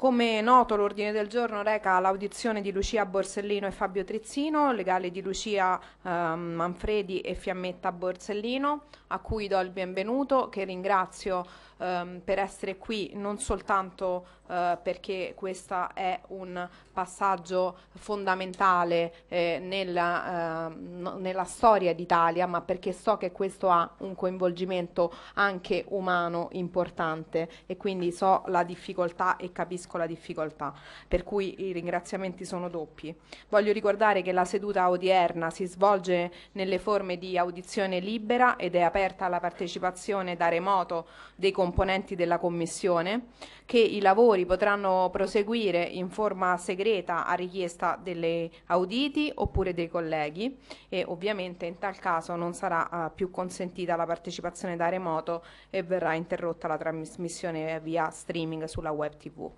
Come noto l'ordine del giorno reca l'audizione di Lucia Borsellino e Fabio Trizzino, legale di Lucia eh, Manfredi e Fiammetta Borsellino, a cui do il benvenuto, che ringrazio ehm, per essere qui non soltanto eh, perché questo è un passaggio fondamentale eh, nella, ehm, no, nella, storia d'Italia, ma perché so che questo ha un coinvolgimento anche umano importante e quindi so la difficoltà e capisco la difficoltà, per cui i ringraziamenti sono doppi. Voglio ricordare che la seduta odierna si svolge nelle forme di audizione libera ed è aperta alla partecipazione da remoto dei componenti componenti della Commissione, che i lavori potranno proseguire in forma segreta a richiesta delle auditi oppure dei colleghi e ovviamente in tal caso non sarà uh, più consentita la partecipazione da remoto e verrà interrotta la trasmissione via streaming sulla web tv.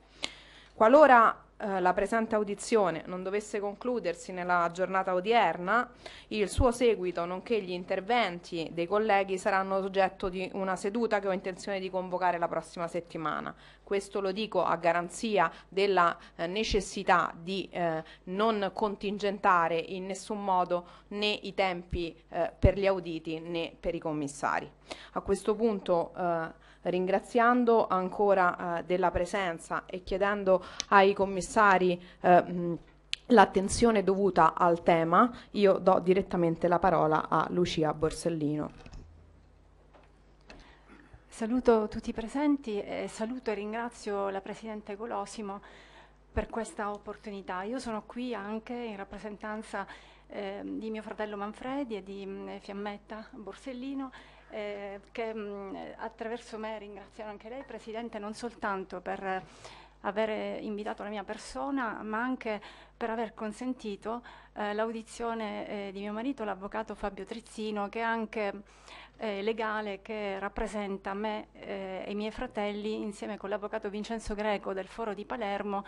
Qualora eh, la presente audizione non dovesse concludersi nella giornata odierna, il suo seguito, nonché gli interventi dei colleghi saranno oggetto di una seduta che ho intenzione di convocare la prossima settimana. Questo lo dico a garanzia della eh, necessità di eh, non contingentare in nessun modo né i tempi eh, per gli auditi né per i commissari. A questo punto eh, ringraziando ancora eh, della presenza e chiedendo ai commissari eh, l'attenzione dovuta al tema, io do direttamente la parola a Lucia Borsellino. Saluto tutti i presenti e saluto e ringrazio la Presidente Golosimo per questa opportunità. Io sono qui anche in rappresentanza eh, di mio fratello Manfredi e di mh, Fiammetta Borsellino eh, che mh, mm, attraverso me ringraziano anche lei, Presidente, non soltanto per aver invitato la mia persona, ma anche per aver consentito eh, l'audizione eh, di mio marito, l'avvocato Fabio Trizzino, che è anche eh, legale, che rappresenta me eh, e i miei fratelli insieme con l'avvocato Vincenzo Greco del Foro di Palermo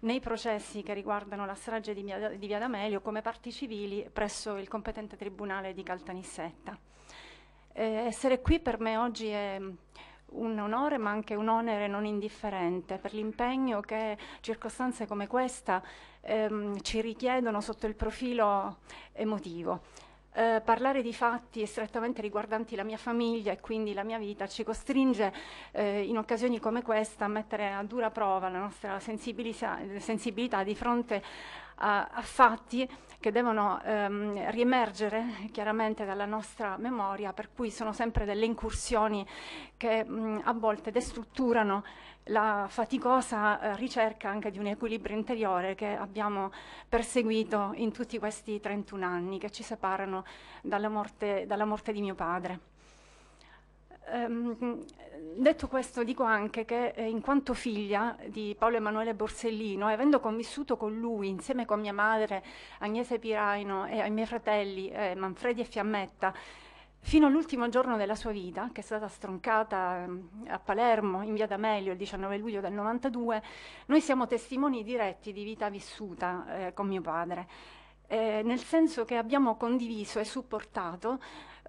nei processi che riguardano la strage di, di Via D'Amelio come parti civili presso il competente tribunale di Caltanissetta. Eh, essere qui per me oggi è mm, un onore ma anche un onere non indifferente per l'impegno che circostanze come questa ehm, ci richiedono sotto il profilo emotivo. Eh, parlare di fatti strettamente riguardanti la mia famiglia e quindi la mia vita ci costringe eh, in occasioni come questa a mettere a dura prova la nostra sensibilità, sensibilità di fronte a, a fatti che devono ehm, riemergere chiaramente dalla nostra memoria, per cui sono sempre delle incursioni che mh, a volte destrutturano la faticosa eh, ricerca anche di un equilibrio interiore che abbiamo perseguito in tutti questi 31 anni che ci separano dalla morte, dalla morte di mio padre. Um, detto questo dico anche che eh, in quanto figlia di Paolo Emanuele Borsellino, avendo convissuto con lui insieme con mia madre Agnese Piraino e ai miei fratelli eh, Manfredi e Fiammetta, fino all'ultimo giorno della sua vita, che è stata stroncata mm, a Palermo in via D'Amelio il 19 luglio del 92, noi siamo testimoni diretti di vita vissuta eh, con mio padre, eh, nel senso che abbiamo condiviso e supportato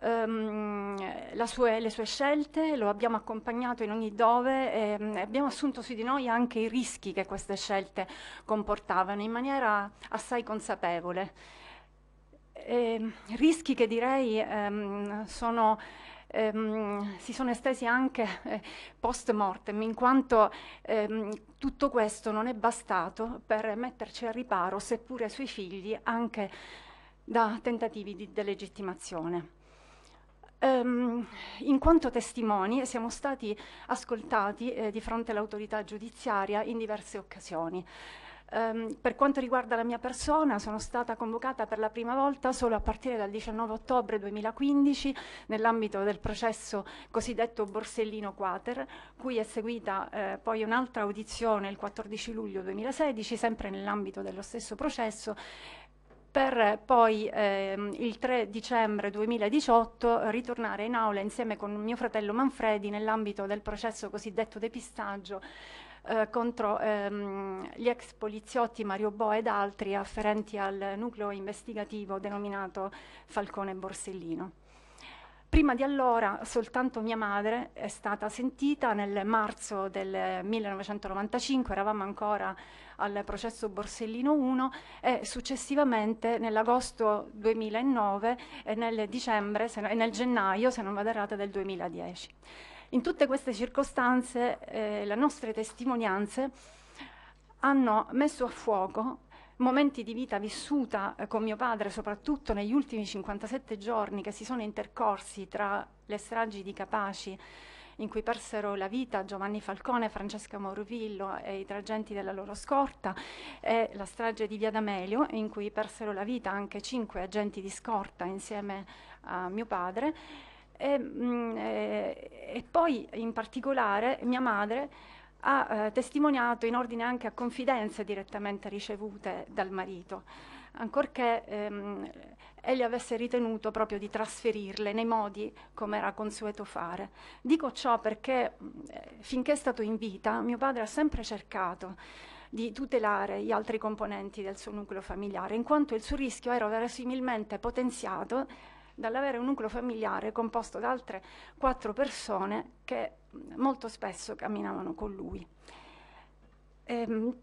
ehm, sue, le sue scelte, lo abbiamo accompagnato in ogni dove e mm, abbiamo assunto su di noi anche i rischi che queste scelte comportavano in maniera assai consapevole. E, ehm, rischi che direi ehm, sono... Ehm, si sono estesi anche eh, post mortem, in quanto ehm, tutto questo non è bastato per metterci al riparo, seppure sui figli, anche da tentativi di delegittimazione. Um, in quanto testimoni siamo stati ascoltati eh, di fronte all'autorità giudiziaria in diverse occasioni. Um, per quanto riguarda la mia persona, sono stata convocata per la prima volta solo a partire dal 19 ottobre 2015 nell'ambito del processo cosiddetto Borsellino Quater, cui è seguita eh, poi un'altra audizione il 14 luglio 2016, sempre nell'ambito dello stesso processo, per poi ehm, il 3 dicembre 2018 ritornare in aula insieme con mio fratello Manfredi nell'ambito del processo cosiddetto depistaggio eh, contro ehm, gli ex poliziotti Mario Bo ed altri afferenti al nucleo investigativo denominato Falcone Borsellino. Prima di allora soltanto mia madre è stata sentita nel marzo del 1995, eravamo ancora al processo Borsellino 1 e successivamente nell'agosto 2009 e nel dicembre no, e nel gennaio, se non vado errata, del 2010. In tutte queste circostanze eh, le nostre testimonianze hanno messo a fuoco momenti di vita vissuta eh, con mio padre, soprattutto negli ultimi 57 giorni che si sono intercorsi tra le stragi di Capaci, in cui persero la vita Giovanni Falcone, Francesca Maurovillo e i tre agenti della loro scorta, e la strage di Via D'Amelio, in cui persero la vita anche cinque agenti di scorta insieme a mio padre. E, mh, mm, eh, e, e poi in particolare mia madre ha eh, testimoniato in ordine anche a confidenze direttamente ricevute dal marito, ancorché ehm, egli avesse ritenuto proprio di trasferirle nei modi come era consueto fare. Dico ciò perché eh, finché è stato in vita mio padre ha sempre cercato di tutelare gli altri componenti del suo nucleo familiare, in quanto il suo rischio era verosimilmente potenziato dall'avere un nucleo familiare composto da altre quattro persone che molto spesso camminavano con lui. Ehm,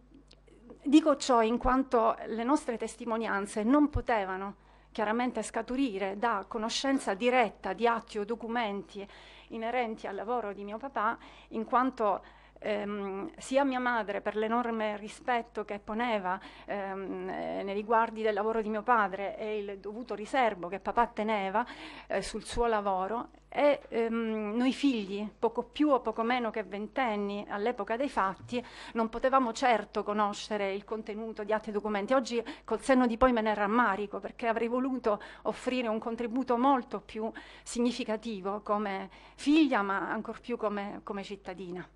dico ciò in quanto le nostre testimonianze non potevano chiaramente scaturire da conoscenza diretta di atti o documenti inerenti al lavoro di mio papà, in quanto ehm, sia mia madre per l'enorme rispetto che poneva ehm, eh, nei riguardi del lavoro di mio padre e il dovuto riservo che papà teneva eh, sul suo lavoro e ehm, noi figli, poco più o poco meno che ventenni all'epoca dei fatti, non potevamo certo conoscere il contenuto di atti e documenti. Oggi col senno di poi me ne rammarico perché avrei voluto offrire un contributo molto più significativo come figlia ma ancor più come, come cittadina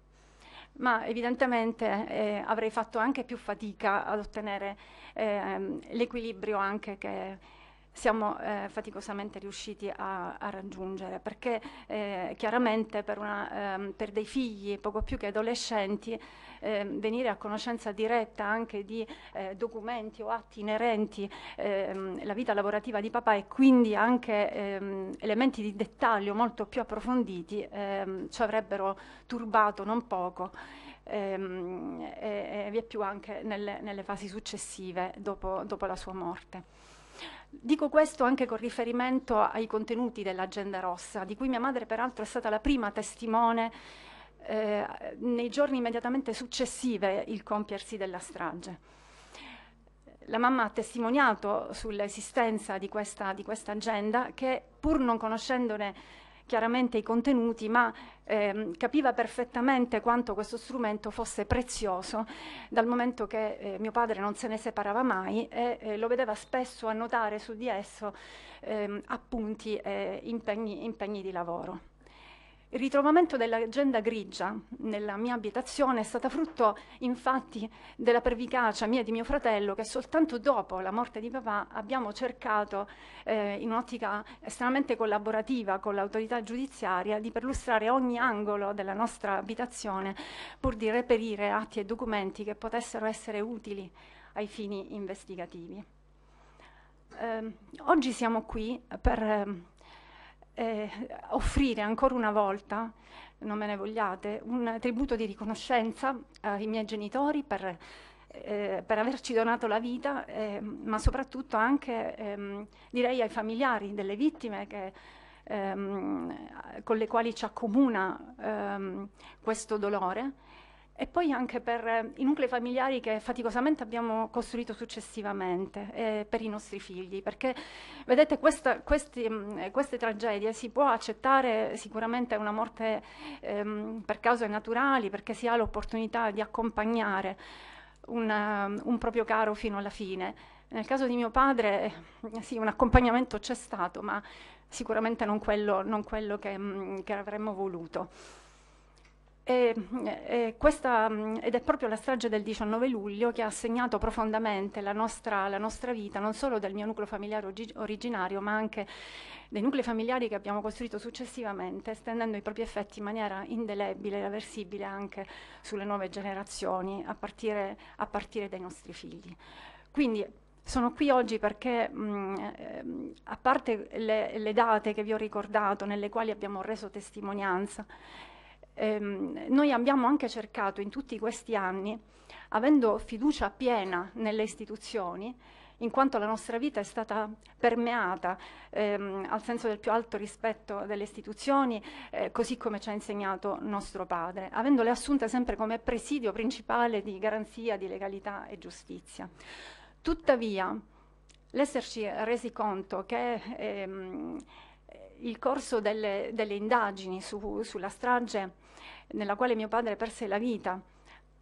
ma evidentemente eh, avrei fatto anche più fatica ad ottenere ehm, l'equilibrio anche che siamo eh, faticosamente riusciti a, a raggiungere, perché eh, chiaramente per, una, eh, per, dei figli poco più che adolescenti ehm, venire a conoscenza diretta anche di eh, documenti o atti inerenti alla ehm, vita lavorativa di papà e quindi anche ehm, elementi di dettaglio molto più approfonditi ci avrebbero turbato non poco e, e vi è più anche nelle, nelle fasi successive dopo, dopo la sua morte. Dico questo anche con riferimento ai contenuti dell'Agenda Rossa, di cui mia madre peraltro è stata la prima testimone eh, nei giorni immediatamente successivi il compiersi della strage. La mamma ha testimoniato sull'esistenza di questa, di questa agenda che pur non conoscendone chiaramente i contenuti, ma ehm, capiva perfettamente quanto questo strumento fosse prezioso, dal momento che eh, mio padre non se ne separava mai e eh, lo vedeva spesso annotare su di esso ehm, appunti e impegni, impegni di lavoro. Il ritrovamento dell'agenda grigia nella mia abitazione è stata frutto infatti della pervicacia mia e di mio fratello che soltanto dopo la morte di papà abbiamo cercato eh, in un'ottica estremamente collaborativa con l'autorità giudiziaria di perlustrare ogni angolo della nostra abitazione pur di reperire atti e documenti che potessero essere utili ai fini investigativi. Eh, oggi siamo qui per... Eh, eh, offrire ancora una volta, non me ne vogliate, un tributo di riconoscenza ai miei genitori per, eh, per averci donato la vita, eh, ma soprattutto anche ehm, direi ai familiari delle vittime che, ehm, con le quali ci accomuna ehm, questo dolore e poi anche per eh, i nuclei familiari che faticosamente abbiamo costruito successivamente eh, per i nostri figli, perché vedete questa, questi, mm, queste tragedie si può accettare sicuramente una morte ehm, per cause naturali, perché si ha l'opportunità di accompagnare una, eh, un proprio caro fino alla fine. Nel caso di mio padre, eh, sì, un accompagnamento c'è stato, ma sicuramente non quello, non quello che, mm, che avremmo voluto. E, e questa, ed è proprio la strage del 19 luglio che ha segnato profondamente la nostra, la nostra vita, non solo del mio nucleo familiare originario, ma anche dei nuclei familiari che abbiamo costruito successivamente, estendendo i propri effetti in maniera indelebile e reversibile anche sulle nuove generazioni, a partire, a partire dai nostri figli. Quindi sono qui oggi perché, mh, a parte le, le date che vi ho ricordato, nelle quali abbiamo reso testimonianza, ehm, noi abbiamo anche cercato in tutti questi anni, avendo fiducia piena nelle istituzioni, in quanto la nostra vita è stata permeata ehm, al senso del più alto rispetto delle istituzioni, eh, così come ci ha insegnato nostro padre, avendole assunte sempre come presidio principale di garanzia di legalità e giustizia. Tuttavia, l'esserci resi conto che ehm, il corso delle, delle indagini su, sulla strage nella quale mio padre perse la vita,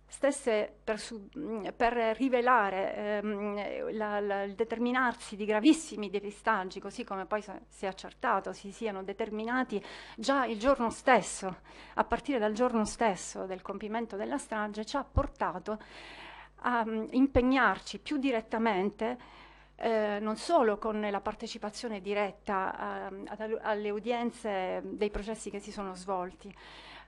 stesse per, su, mm, per rivelare ehm, la, la, il determinarsi di gravissimi depistaggi, così come poi si è accertato si siano determinati già il giorno stesso, a partire dal giorno stesso del compimento della strage, ci ha portato a mm, impegnarci più direttamente eh, non solo con la partecipazione diretta eh, alle udienze dei processi che si sono svolti,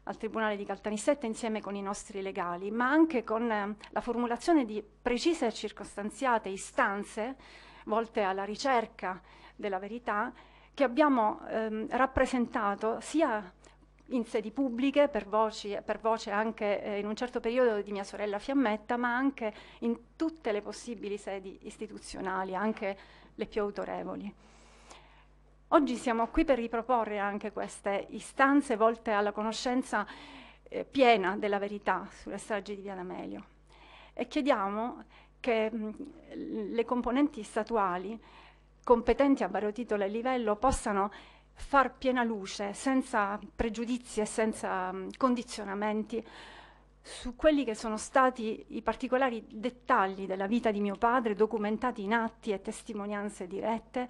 al Tribunale di Caltanissetta insieme con i nostri legali, ma anche con eh, la formulazione di precise e circostanziate istanze volte alla ricerca della verità che abbiamo ehm, rappresentato sia in sedi pubbliche, per, voci, per voce anche eh, in un certo periodo di mia sorella Fiammetta, ma anche in tutte le possibili sedi istituzionali, anche le più autorevoli. Oggi siamo qui per riproporre anche queste istanze volte alla conoscenza eh, piena della verità sulle stragi di Via D'Amelio e chiediamo che mh, mm, le componenti statuali competenti a vario titolo e livello possano far piena luce, senza pregiudizi e senza mh, mm, condizionamenti, su quelli che sono stati i particolari dettagli della vita di mio padre, documentati in atti e testimonianze dirette,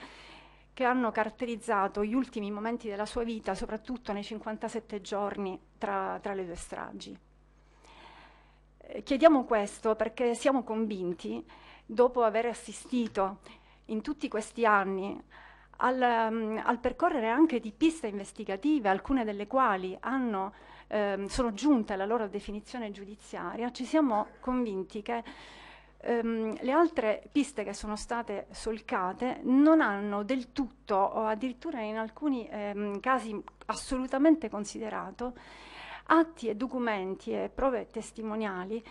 che hanno caratterizzato gli ultimi momenti della sua vita, soprattutto nei 57 giorni tra, tra le due stragi. Eh, chiediamo questo perché siamo convinti, dopo aver assistito in tutti questi anni al, um, al percorrere anche di piste investigative, alcune delle quali hanno, eh, sono giunte alla loro definizione giudiziaria, ci siamo convinti che ehm, le altre piste che sono state solcate non hanno del tutto, o addirittura in alcuni ehm, casi assolutamente considerato, atti e documenti e prove testimoniali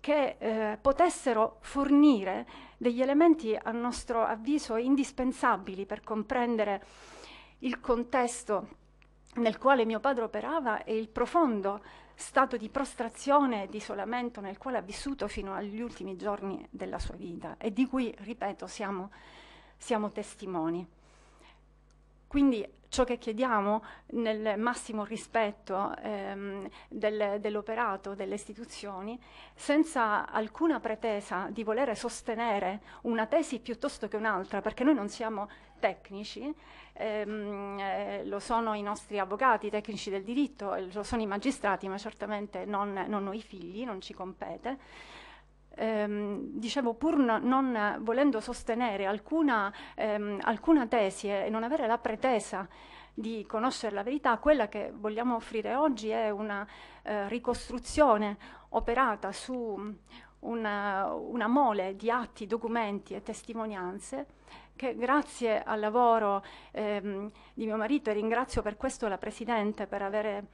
che eh, potessero fornire degli elementi a nostro avviso indispensabili per comprendere il contesto nel quale mio padre operava e il profondo stato di prostrazione e di isolamento nel quale ha vissuto fino agli ultimi giorni della sua vita e di cui, ripeto, siamo, siamo testimoni. Quindi ciò che chiediamo nel massimo rispetto ehm, del, dell'operato delle istituzioni, senza alcuna pretesa di volere sostenere una tesi piuttosto che un'altra, perché noi non siamo tecnici, ehm, eh, lo sono i nostri avvocati, i tecnici del diritto, lo sono i magistrati, ma certamente non, non noi figli, non ci compete ehm, dicevo, pur no, non volendo sostenere alcuna, ehm, alcuna tesi e non avere la pretesa di conoscere la verità, quella che vogliamo offrire oggi è una eh, ricostruzione operata su mm, una, una, mole di atti, documenti e testimonianze che grazie al lavoro ehm, di mio marito e ringrazio per questo la Presidente per aver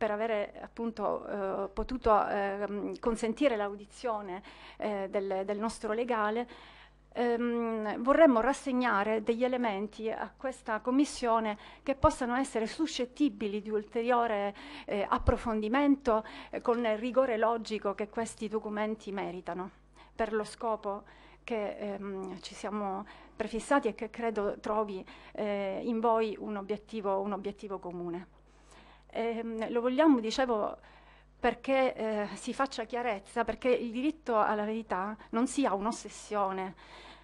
per avere appunto eh, potuto eh, consentire l'audizione eh, del, del, nostro legale, ehm, vorremmo rassegnare degli elementi a questa Commissione che possano essere suscettibili di ulteriore eh, approfondimento eh, con il rigore logico che questi documenti meritano per lo scopo che ehm, ci siamo prefissati e che credo trovi eh, in voi un obiettivo, un obiettivo comune. Eh, lo vogliamo, dicevo, perché eh, si faccia chiarezza, perché il diritto alla verità non sia un'ossessione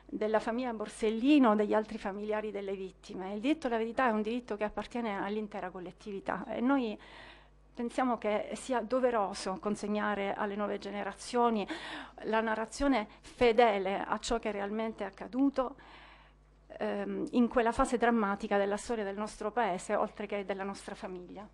della famiglia Borsellino o degli altri familiari delle vittime. Il diritto alla verità è un diritto che appartiene all'intera collettività e noi pensiamo che sia doveroso consegnare alle nuove generazioni la narrazione fedele a ciò che realmente è accaduto ehm, in quella fase drammatica della storia del nostro paese, oltre che della nostra famiglia.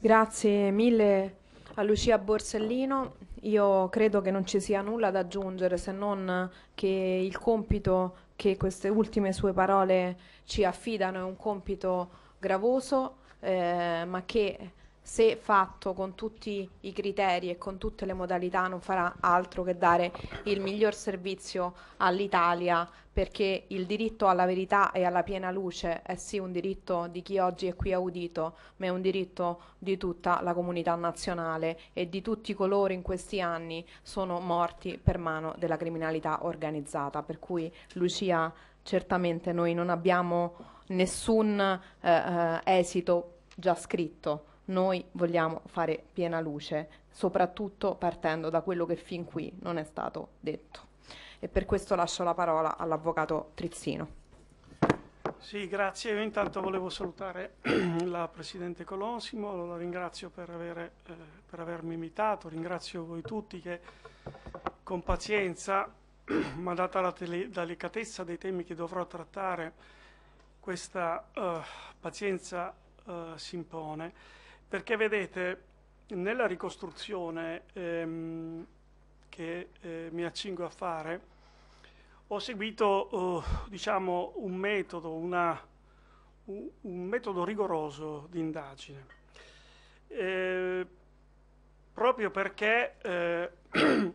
Grazie mille a Lucia Borsellino. Io credo che non ci sia nulla da aggiungere se non che il compito che queste ultime sue parole ci affidano è un compito gravoso, eh, ma che se fatto con tutti i criteri e con tutte le modalità non farà altro che dare il miglior servizio all'Italia perché il diritto alla verità e alla piena luce è sì un diritto di chi oggi è qui audito, ma è un diritto di tutta la comunità nazionale e di tutti coloro in questi anni sono morti per mano della criminalità organizzata. Per cui Lucia, certamente noi non abbiamo nessun eh, eh esito già scritto noi vogliamo fare piena luce, soprattutto partendo da quello che fin qui non è stato detto. E per questo lascio la parola all'avvocato Trizzino. Sì, grazie. Io intanto volevo salutare la Presidente Colosimo, la ringrazio per, avere, eh, per avermi invitato, ringrazio voi tutti che con pazienza, ma data la delicatezza dei temi che dovrò trattare, questa uh, pazienza uh, si impone. Perché vedete, nella ricostruzione ehm, che eh, mi accingo a fare, ho seguito, eh, diciamo, un metodo, una, un, un metodo rigoroso di indagine. Eh, proprio perché eh,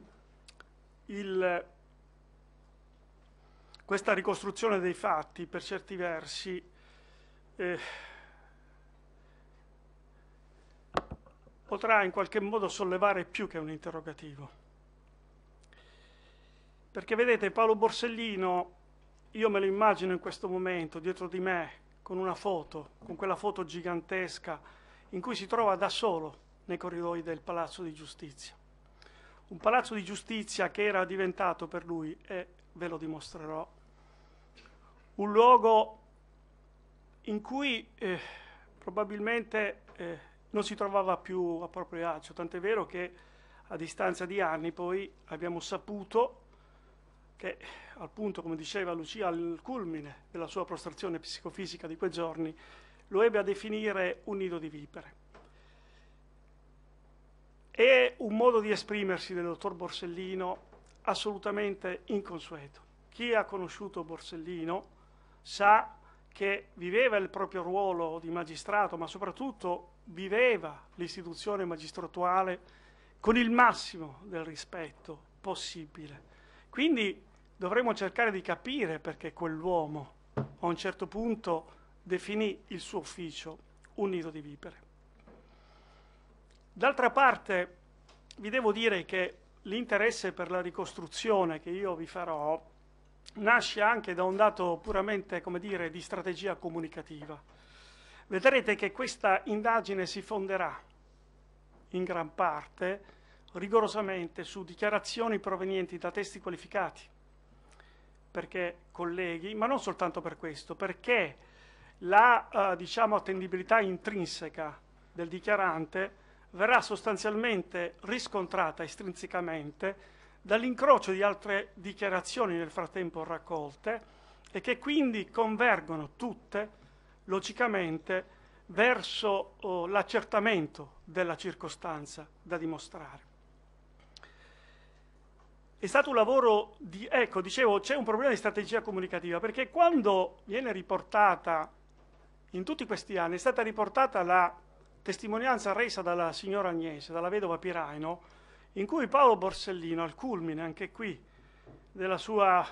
il, questa ricostruzione dei fatti, per certi versi, eh, potrà in qualche modo sollevare più che un interrogativo. Perché vedete, Paolo Borsellino, io me lo immagino in questo momento, dietro di me, con una foto, con quella foto gigantesca, in cui si trova da solo nei corridoi del Palazzo di Giustizia. Un palazzo di giustizia che era diventato per lui, e ve lo dimostrerò, un luogo in cui eh, probabilmente eh, non si trovava più a proprio agio, tant'è vero che a distanza di anni poi abbiamo saputo che al punto, come diceva Lucia, al culmine della sua prostrazione psicofisica di quei giorni, lo ebbe a definire un nido di vipere. È un modo di esprimersi del dottor Borsellino assolutamente inconsueto. Chi ha conosciuto Borsellino sa che viveva il proprio ruolo di magistrato, ma soprattutto viveva l'istituzione magistratuale con il massimo del rispetto possibile. Quindi dovremmo cercare di capire perché quell'uomo a un certo punto definì il suo ufficio un nido di vipere. D'altra parte vi devo dire che l'interesse per la ricostruzione che io vi farò nasce anche da un dato puramente, come dire, di strategia comunicativa vedrete che questa indagine si fonderà in gran parte rigorosamente su dichiarazioni provenienti da testi qualificati, perché colleghi, ma non soltanto per questo, perché la eh, diciamo, attendibilità intrinseca del dichiarante verrà sostanzialmente riscontrata estrinsecamente dall'incrocio di altre dichiarazioni nel frattempo raccolte e che quindi convergono tutte logicamente verso oh, l'accertamento della circostanza da dimostrare. È stato un lavoro di, ecco, dicevo, c'è un problema di strategia comunicativa, perché quando viene riportata, in tutti questi anni, è stata riportata la testimonianza resa dalla signora Agnese, dalla vedova Piraino, in cui Paolo Borsellino, al culmine anche qui della sua,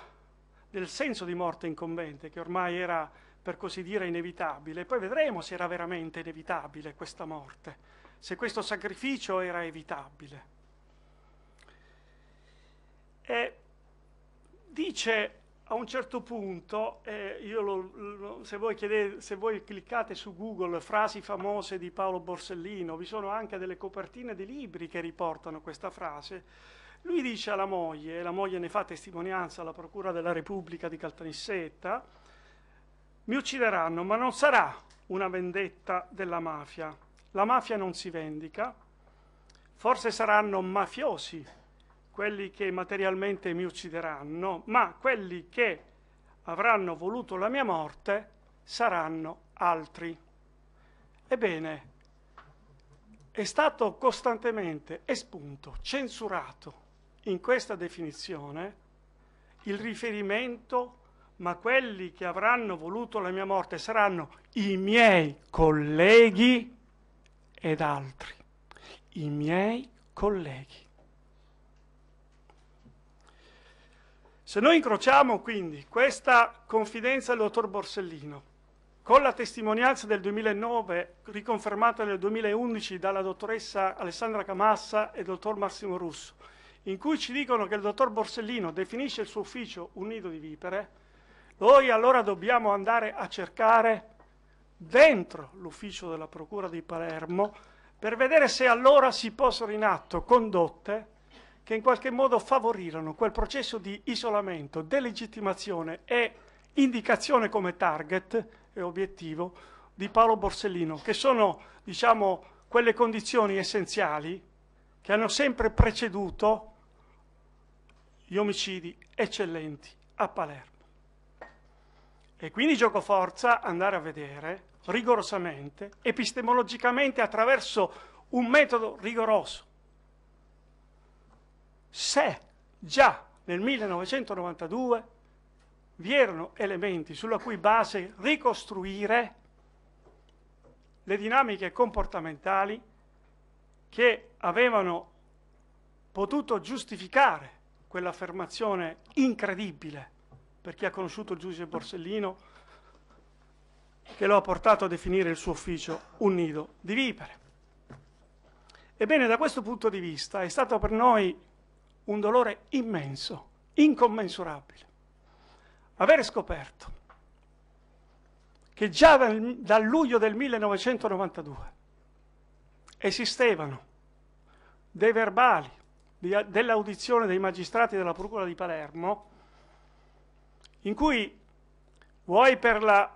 del senso di morte incombente, che ormai era per così dire, inevitabile. Poi vedremo se era veramente inevitabile questa morte, se questo sacrificio era evitabile. E dice a un certo punto, eh, lo, lo, se, voi chiedete, se voi cliccate su Google frasi famose di Paolo Borsellino, vi sono anche delle copertine di libri che riportano questa frase, lui dice alla moglie, e la moglie ne fa testimonianza alla Procura della Repubblica di Caltanissetta, mi uccideranno, ma non sarà una vendetta della mafia. La mafia non si vendica, forse saranno mafiosi quelli che materialmente mi uccideranno, ma quelli che avranno voluto la mia morte saranno altri. Ebbene, è stato costantemente espunto, censurato in questa definizione il riferimento ma quelli che avranno voluto la mia morte saranno i miei colleghi ed altri. I miei colleghi. Se noi incrociamo quindi questa confidenza del dottor Borsellino con la testimonianza del 2009, riconfermata nel 2011 dalla dottoressa Alessandra Camassa e dottor Massimo Russo, in cui ci dicono che il dottor Borsellino definisce il suo ufficio un nido di vipere, noi allora dobbiamo andare a cercare dentro l'ufficio della Procura di Palermo per vedere se allora si possono in atto condotte che in qualche modo favorirono quel processo di isolamento, delegittimazione e indicazione come target e obiettivo di Paolo Borsellino, che sono diciamo, quelle condizioni essenziali che hanno sempre preceduto gli omicidi eccellenti a Palermo. E quindi gioco forza andare a vedere rigorosamente, epistemologicamente attraverso un metodo rigoroso. Se già nel 1992 vi erano elementi sulla cui base ricostruire le dinamiche comportamentali che avevano potuto giustificare quell'affermazione incredibile per chi ha conosciuto il giudice Borsellino, che lo ha portato a definire il suo ufficio un nido di vipere. Ebbene, da questo punto di vista è stato per noi un dolore immenso, incommensurabile, avere scoperto che già dal, dal luglio del 1992 esistevano dei verbali dell'audizione dei magistrati della Procura di Palermo in cui vuoi per la,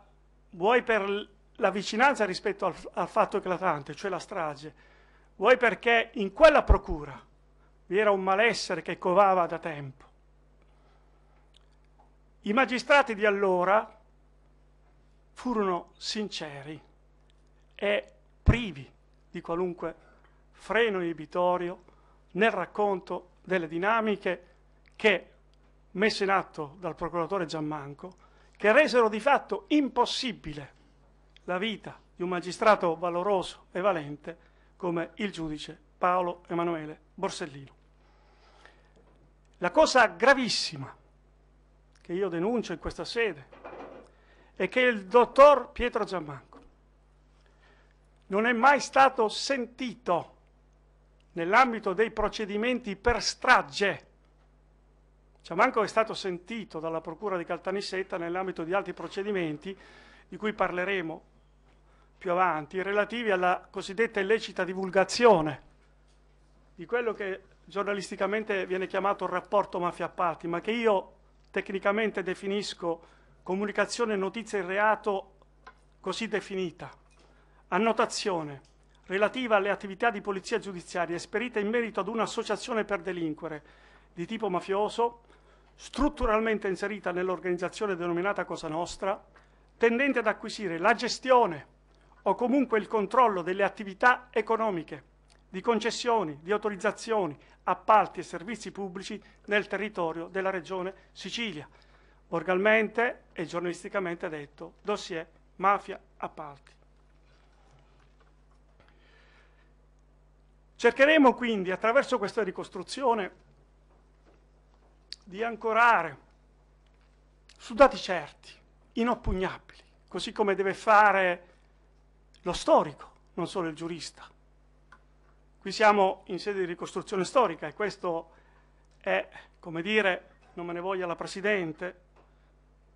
vuoi per la vicinanza rispetto al, al fatto eclatante, cioè la strage, vuoi perché in quella procura vi era un malessere che covava da tempo. I magistrati di allora furono sinceri e privi di qualunque freno inibitorio nel racconto delle dinamiche che messe in atto dal procuratore Giammanco che resero di fatto impossibile la vita di un magistrato valoroso e valente come il giudice Paolo Emanuele Borsellino. La cosa gravissima che io denuncio in questa sede è che il dottor Pietro Giammanco non è mai stato sentito nell'ambito dei procedimenti per strage Ciamanco è stato sentito dalla Procura di Caltanissetta nell'ambito di altri procedimenti di cui parleremo più avanti, relativi alla cosiddetta illecita divulgazione di quello che giornalisticamente viene chiamato il rapporto mafia-patti, ma che io tecnicamente definisco comunicazione notizia in reato così definita. Annotazione relativa alle attività di polizia giudiziaria esperite in merito ad un'associazione per delinquere di tipo mafioso strutturalmente inserita nell'organizzazione denominata Cosa Nostra, tendente ad acquisire la gestione o comunque il controllo delle attività economiche, di concessioni, di autorizzazioni, appalti e servizi pubblici nel territorio della Regione Sicilia. Borgalmente e giornalisticamente detto dossier mafia appalti. Cercheremo quindi attraverso questa ricostruzione di ancorare su dati certi, inoppugnabili, così come deve fare lo storico, non solo il giurista. Qui siamo in sede di ricostruzione storica e questo è, come dire, non me ne voglia la Presidente,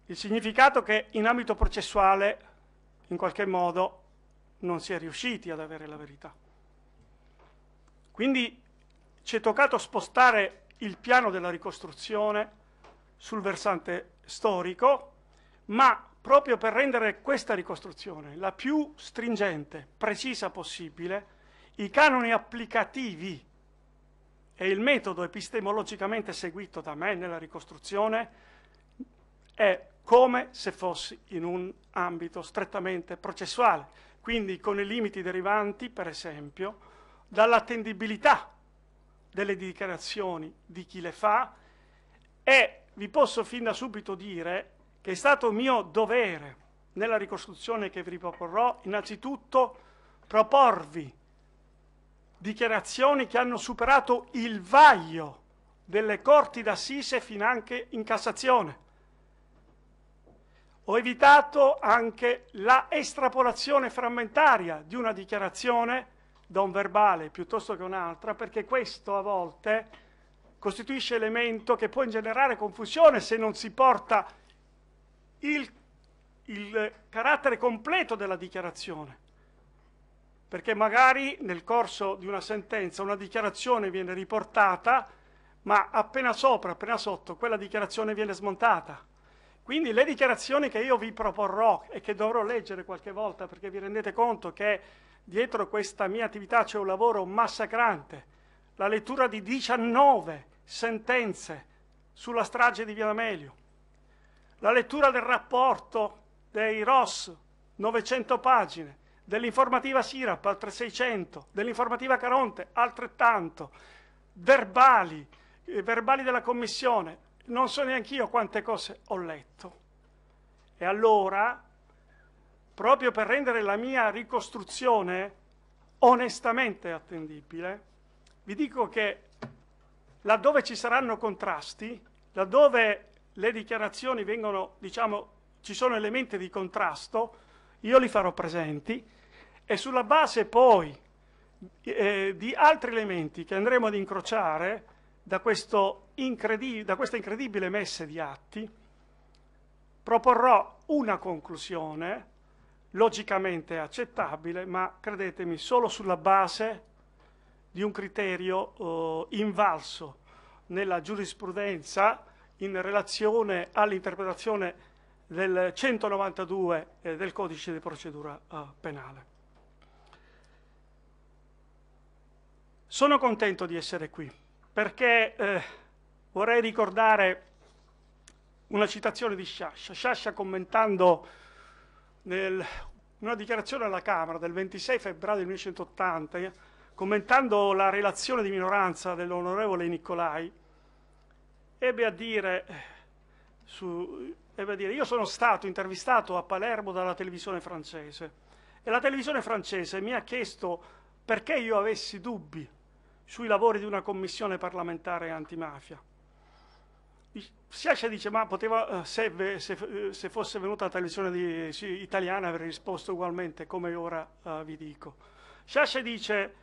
il significato che in ambito processuale in qualche modo non si è riusciti ad avere la verità. Quindi ci è toccato spostare il piano della ricostruzione sul versante storico, ma proprio per rendere questa ricostruzione la più stringente, precisa possibile, i canoni applicativi e il metodo epistemologicamente seguito da me nella ricostruzione è come se fossi in un ambito strettamente processuale, quindi con i limiti derivanti, per esempio, dall'attendibilità delle dichiarazioni di chi le fa e vi posso fin da subito dire che è stato mio dovere nella ricostruzione che vi proporrò innanzitutto proporvi dichiarazioni che hanno superato il vaglio delle corti d'assise fin anche in Cassazione. Ho evitato anche la estrapolazione frammentaria di una dichiarazione da un verbale piuttosto che un'altra, perché questo a volte costituisce elemento che può generare confusione se non si porta il, il carattere completo della dichiarazione. Perché magari nel corso di una sentenza una dichiarazione viene riportata, ma appena sopra, appena sotto, quella dichiarazione viene smontata. Quindi le dichiarazioni che io vi proporrò e che dovrò leggere qualche volta perché vi rendete conto che dietro questa mia attività c'è un lavoro massacrante, la lettura di 19 sentenze sulla strage di Via D'Amelio, la lettura del rapporto dei ROS, 900 pagine, dell'informativa Sirap, altre 600, dell'informativa Caronte, altrettanto, verbali, eh, verbali della Commissione, non so neanche io quante cose ho letto. E allora proprio per rendere la mia ricostruzione onestamente attendibile, vi dico che laddove ci saranno contrasti, laddove le dichiarazioni vengono, diciamo, ci sono elementi di contrasto, io li farò presenti e sulla base poi eh, di altri elementi che andremo ad incrociare da, incredib- da questa incredibile messa di atti, proporrò una conclusione logicamente accettabile, ma credetemi solo sulla base di un criterio eh, invalso nella giurisprudenza in relazione all'interpretazione del 192 eh, del codice di procedura eh, penale. Sono contento di essere qui perché eh, vorrei ricordare una citazione di Sciascia. Sciascia commentando nel, una dichiarazione alla Camera del 26 febbraio 1980, eh, commentando la relazione di minoranza dell'onorevole Nicolai, ebbe a dire, eh, su, ebbe a dire io sono stato intervistato a Palermo dalla televisione francese e la televisione francese mi ha chiesto perché io avessi dubbi sui lavori di una commissione parlamentare antimafia. Siascia dice ma poteva, eh, se, se, eh, se fosse venuta la televisione di, sì, italiana avrei risposto ugualmente come ora uh, vi dico. Sciascia dice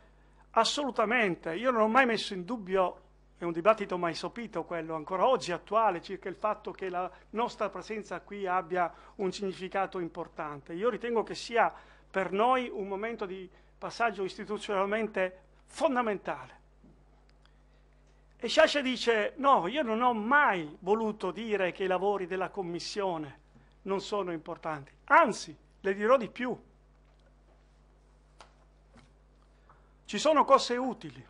assolutamente, io non ho mai messo in dubbio, è un dibattito mai sopito quello, ancora oggi attuale, circa il fatto che la nostra presenza qui abbia un significato importante. Io ritengo che sia per noi un momento di passaggio istituzionalmente fondamentale e Sciascia dice no, io non ho mai voluto dire che i lavori della Commissione non sono importanti, anzi le dirò di più. Ci sono cose utili.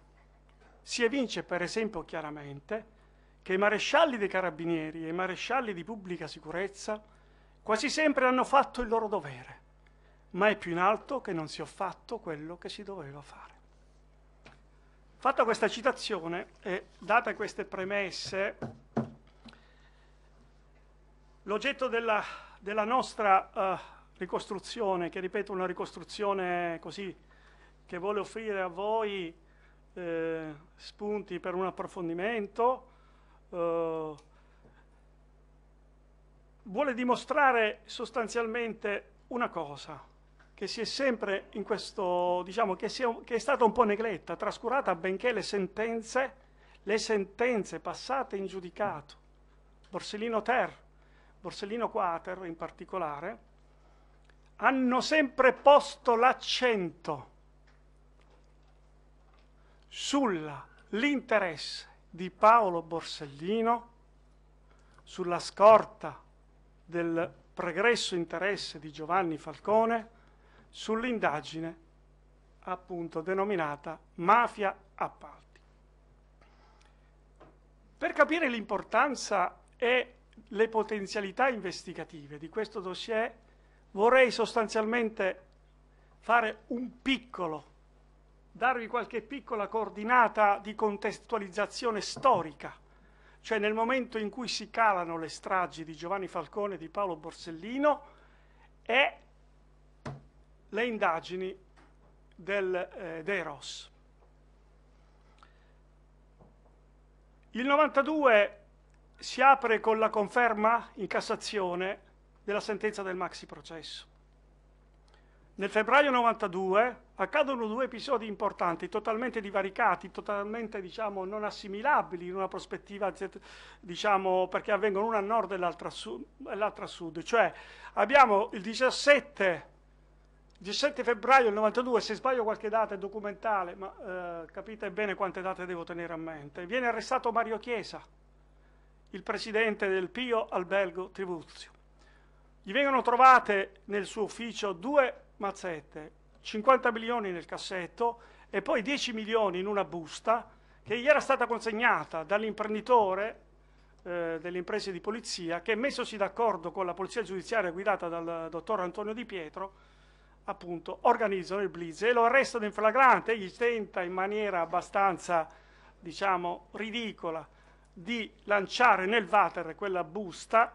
Si evince per esempio chiaramente che i marescialli dei carabinieri e i marescialli di pubblica sicurezza quasi sempre hanno fatto il loro dovere, ma è più in alto che non si è fatto quello che si doveva fare. Fatta questa citazione e date queste premesse, l'oggetto della, della nostra uh, ricostruzione, che ripeto una ricostruzione così che vuole offrire a voi eh, spunti per un approfondimento, eh, vuole dimostrare sostanzialmente una cosa, che si è sempre in questo, diciamo, che, si è, che è stata un po' negletta, trascurata, benché le sentenze, le sentenze passate in giudicato, Borsellino Ter, Borsellino Quater in particolare, hanno sempre posto l'accento sull'interesse di Paolo Borsellino, sulla scorta del pregresso interesse di Giovanni Falcone, sull'indagine appunto denominata mafia appalti. Per capire l'importanza e le potenzialità investigative di questo dossier vorrei sostanzialmente fare un piccolo, darvi qualche piccola coordinata di contestualizzazione storica, cioè nel momento in cui si calano le stragi di Giovanni Falcone e di Paolo Borsellino e le indagini del, eh, dei ROS. Il 92 si apre con la conferma in Cassazione della sentenza del maxi processo. Nel febbraio 92 accadono due episodi importanti, totalmente divaricati, totalmente diciamo, non assimilabili in una prospettiva, diciamo, perché avvengono una a nord e l'altra a, sud, cioè abbiamo il 17 17 febbraio del 92, se sbaglio qualche data è documentale, ma eh, capite bene quante date devo tenere a mente. Viene arrestato Mario Chiesa, il presidente del Pio Albergo Tribuzio. Gli vengono trovate nel suo ufficio due mazzette, 50 milioni nel cassetto e poi 10 milioni in una busta che gli era stata consegnata dall'imprenditore eh, delle imprese di polizia che, messosi d'accordo con la polizia giudiziaria guidata dal dottor Antonio Di Pietro, appunto organizzano il blitz e lo arrestano in flagrante, egli tenta in maniera abbastanza diciamo ridicola di lanciare nel water quella busta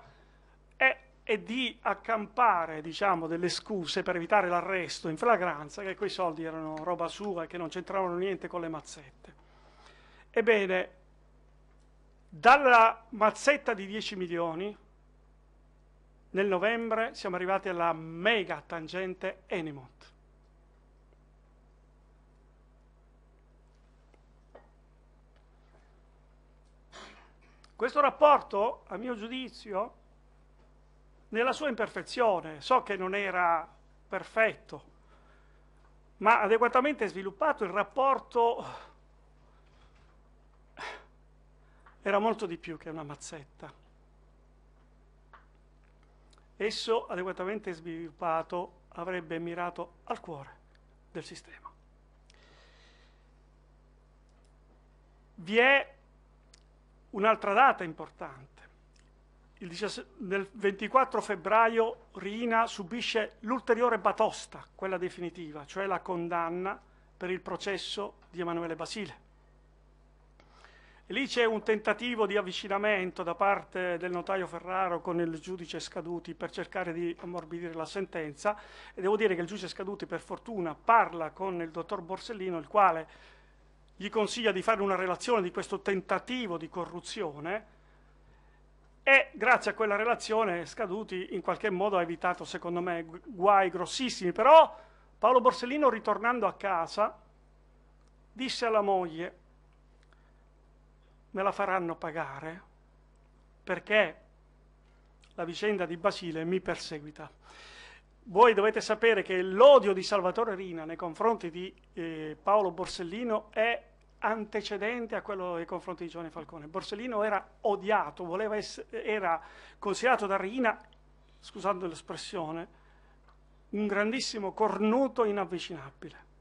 e, e di accampare diciamo delle scuse per evitare l'arresto in flagranza che quei soldi erano roba sua e che non c'entravano niente con le mazzette. Ebbene, dalla mazzetta di 10 milioni nel novembre siamo arrivati alla mega tangente Enemot. Questo rapporto, a mio giudizio, nella sua imperfezione, so che non era perfetto, ma adeguatamente sviluppato il rapporto era molto di più che una mazzetta. Esso, adeguatamente sviluppato, avrebbe mirato al cuore del sistema. Vi è un'altra data importante. Il, nel 24 febbraio Rina subisce l'ulteriore batosta, quella definitiva, cioè la condanna per il processo di Emanuele Basile. E Lì c'è un tentativo di avvicinamento da parte del notaio Ferraro con il giudice Scaduti per cercare di ammorbidire la sentenza e devo dire che il giudice Scaduti per fortuna parla con il dottor Borsellino il quale gli consiglia di fare una relazione di questo tentativo di corruzione e grazie a quella relazione Scaduti in qualche modo ha evitato secondo me guai grossissimi, però Paolo Borsellino ritornando a casa disse alla moglie me la faranno pagare perché la vicenda di Basile mi perseguita. Voi dovete sapere che l'odio di Salvatore Rina nei confronti di eh, Paolo Borsellino è antecedente a quello nei confronti di Giovanni Falcone. Borsellino era odiato, essere, era considerato da Rina, scusando l'espressione, un grandissimo cornuto inavvicinabile.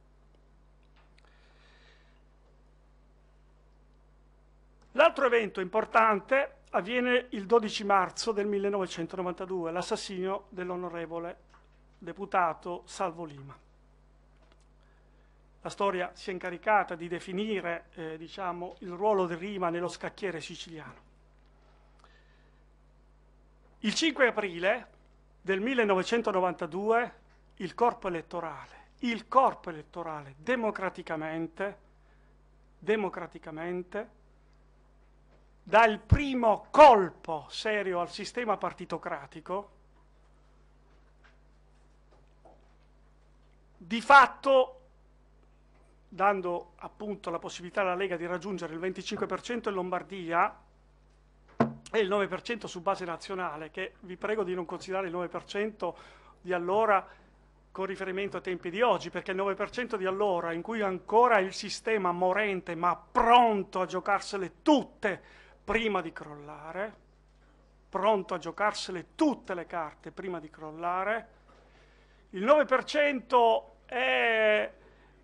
L'altro evento importante avviene il 12 marzo del 1992, l'assassinio dell'onorevole deputato Salvo Lima. La storia si è incaricata di definire eh, diciamo, il ruolo di Rima nello scacchiere siciliano. Il 5 aprile del 1992 il corpo elettorale, il corpo elettorale democraticamente, democraticamente dà il primo colpo serio al sistema partitocratico, di fatto dando appunto la possibilità alla Lega di raggiungere il 25% in Lombardia e il 9% su base nazionale, che vi prego di non considerare il 9% di allora con riferimento ai tempi di oggi, perché il 9% di allora, in cui ancora il sistema morente ma pronto a giocarsele tutte prima di crollare, pronto a giocarsele tutte le carte prima di crollare. Il 9% è,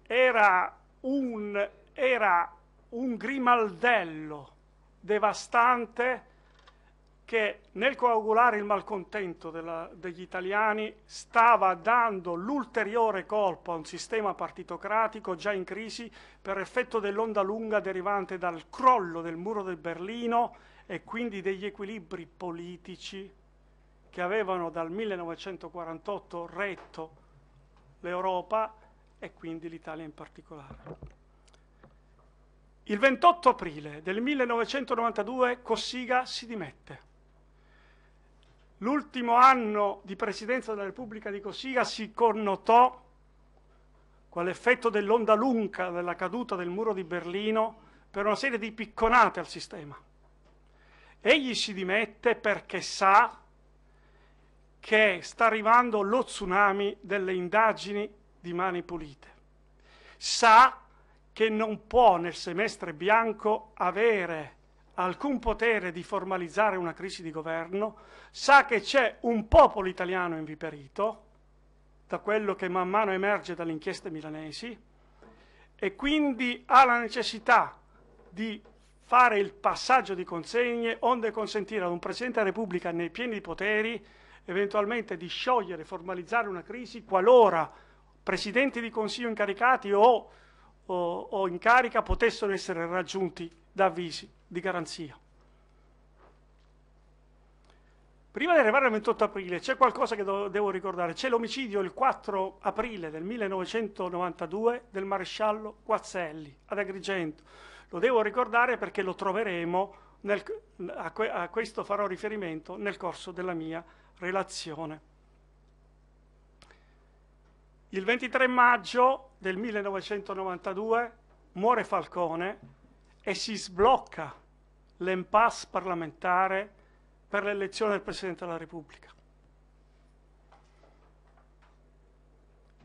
era, un, era un grimaldello devastante che nel coagulare il malcontento della, degli italiani stava dando l'ulteriore colpo a un sistema partitocratico già in crisi per effetto dell'onda lunga derivante dal crollo del muro del Berlino e quindi degli equilibri politici che avevano dal 1948 retto l'Europa e quindi l'Italia in particolare. Il 28 aprile del 1992 Cossiga si dimette L'ultimo anno di presidenza della Repubblica di Cossiga si connotò con l'effetto dell'onda lunga della caduta del muro di Berlino per una serie di picconate al sistema. Egli si dimette perché sa che sta arrivando lo tsunami delle indagini di mani pulite. Sa che non può nel semestre bianco avere alcun potere di formalizzare una crisi di governo, sa che c'è un popolo italiano inviperito, da quello che man mano emerge dalle inchieste milanesi, e quindi ha la necessità di fare il passaggio di consegne onde consentire ad un Presidente della Repubblica nei pieni poteri eventualmente di sciogliere, formalizzare una crisi qualora Presidenti di Consiglio incaricati o, o, o in carica potessero essere raggiunti da avvisi di garanzia. Prima di arrivare al 28 aprile c'è qualcosa che devo ricordare, c'è l'omicidio il 4 aprile del 1992 del maresciallo Guazzelli ad Agrigento. Lo devo ricordare perché lo troveremo, nel, a, que, a questo farò riferimento nel corso della mia relazione. Il 23 maggio del 1992 muore Falcone e si sblocca l'impasse parlamentare per l'elezione del Presidente della Repubblica.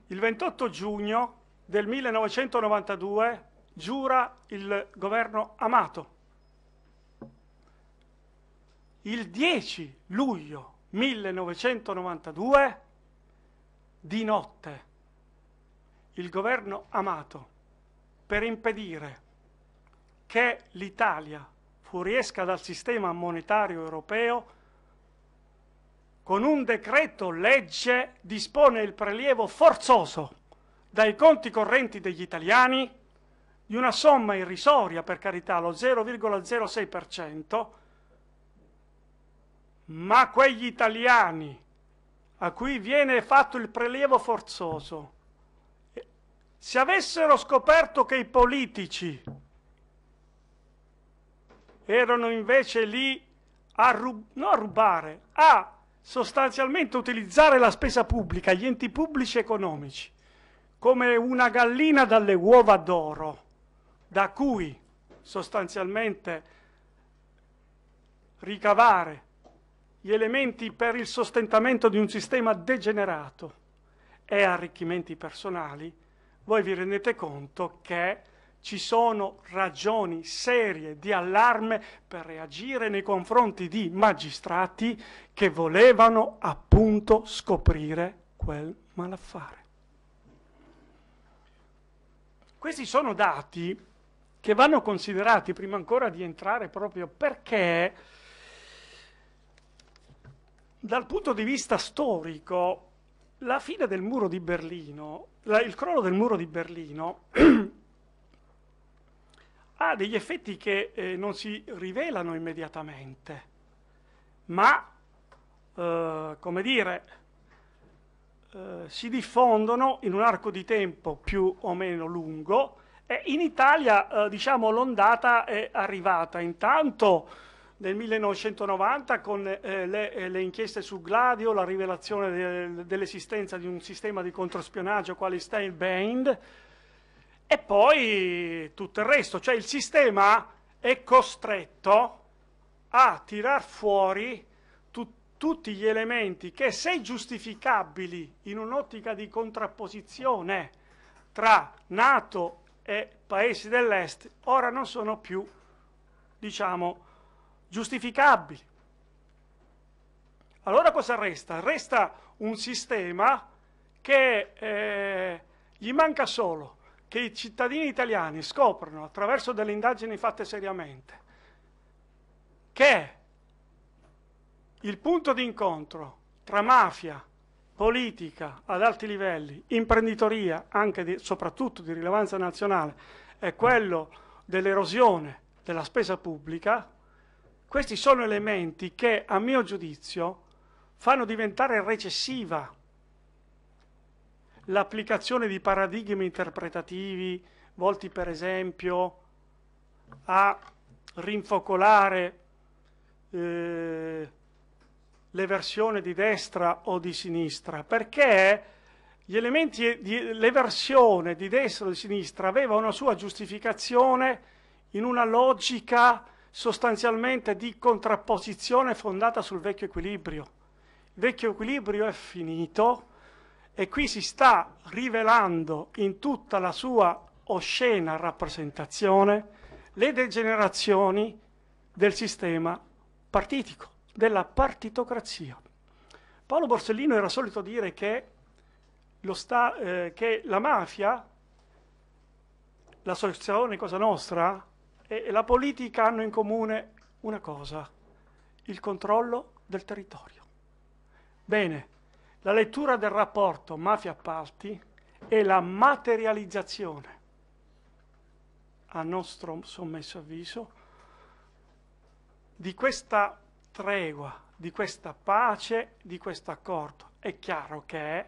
Il 28 giugno del 1992 giura il governo Amato. Il 10 luglio 1992, di notte, il governo Amato, per impedire che l'Italia fuoriesca dal sistema monetario europeo con un decreto legge dispone il prelievo forzoso dai conti correnti degli italiani di una somma irrisoria, per carità, lo 0,06%, ma quegli italiani a cui viene fatto il prelievo forzoso, se avessero scoperto che i politici erano invece lì a, rub- no a rubare, a sostanzialmente utilizzare la spesa pubblica, gli enti pubblici economici, come una gallina dalle uova d'oro, da cui sostanzialmente ricavare gli elementi per il sostentamento di un sistema degenerato e arricchimenti personali, voi vi rendete conto che ci sono ragioni serie di allarme per reagire nei confronti di magistrati che volevano appunto scoprire quel malaffare. Questi sono dati che vanno considerati prima ancora di entrare proprio perché dal punto di vista storico la fine del muro di Berlino, la, il crollo del muro di Berlino ha degli effetti che eh, non si rivelano immediatamente, ma, eh, come dire, eh, si diffondono in un arco di tempo più o meno lungo e in Italia, eh, diciamo, l'ondata è arrivata intanto nel 1990 con eh, le, eh, le, inchieste su Gladio, la rivelazione de, dell'esistenza di un sistema di controspionaggio quale Steinband, e poi tutto il resto, cioè il sistema è costretto a tirar fuori tu tutti gli elementi che se giustificabili in un'ottica di contrapposizione tra Nato e paesi dell'Est, ora non sono più, diciamo, giustificabili. Allora cosa resta? Resta un sistema che eh, gli manca solo che i cittadini italiani scoprono attraverso delle indagini fatte seriamente che il punto di incontro tra mafia, politica ad alti livelli, imprenditoria anche di, soprattutto di rilevanza nazionale è quello dell'erosione della spesa pubblica, questi sono elementi che a mio giudizio fanno diventare recessiva l'applicazione di paradigmi interpretativi volti per esempio a rinfocolare eh, le versioni di destra o di sinistra, perché gli elementi di, le versioni di destra o di sinistra aveva una sua giustificazione in una logica sostanzialmente di contrapposizione fondata sul vecchio equilibrio. Il vecchio equilibrio è finito, e qui si sta rivelando in tutta la sua oscena rappresentazione le degenerazioni del sistema partitico, della partitocrazia. Paolo Borsellino era solito dire che, sta, eh, che la mafia, l'associazione Cosa Nostra e, e la politica hanno in comune una cosa, il controllo del territorio. Bene, la lettura del rapporto mafia-appalti è la materializzazione, a nostro sommesso avviso, di questa tregua, di questa pace, di questo accordo. È chiaro che,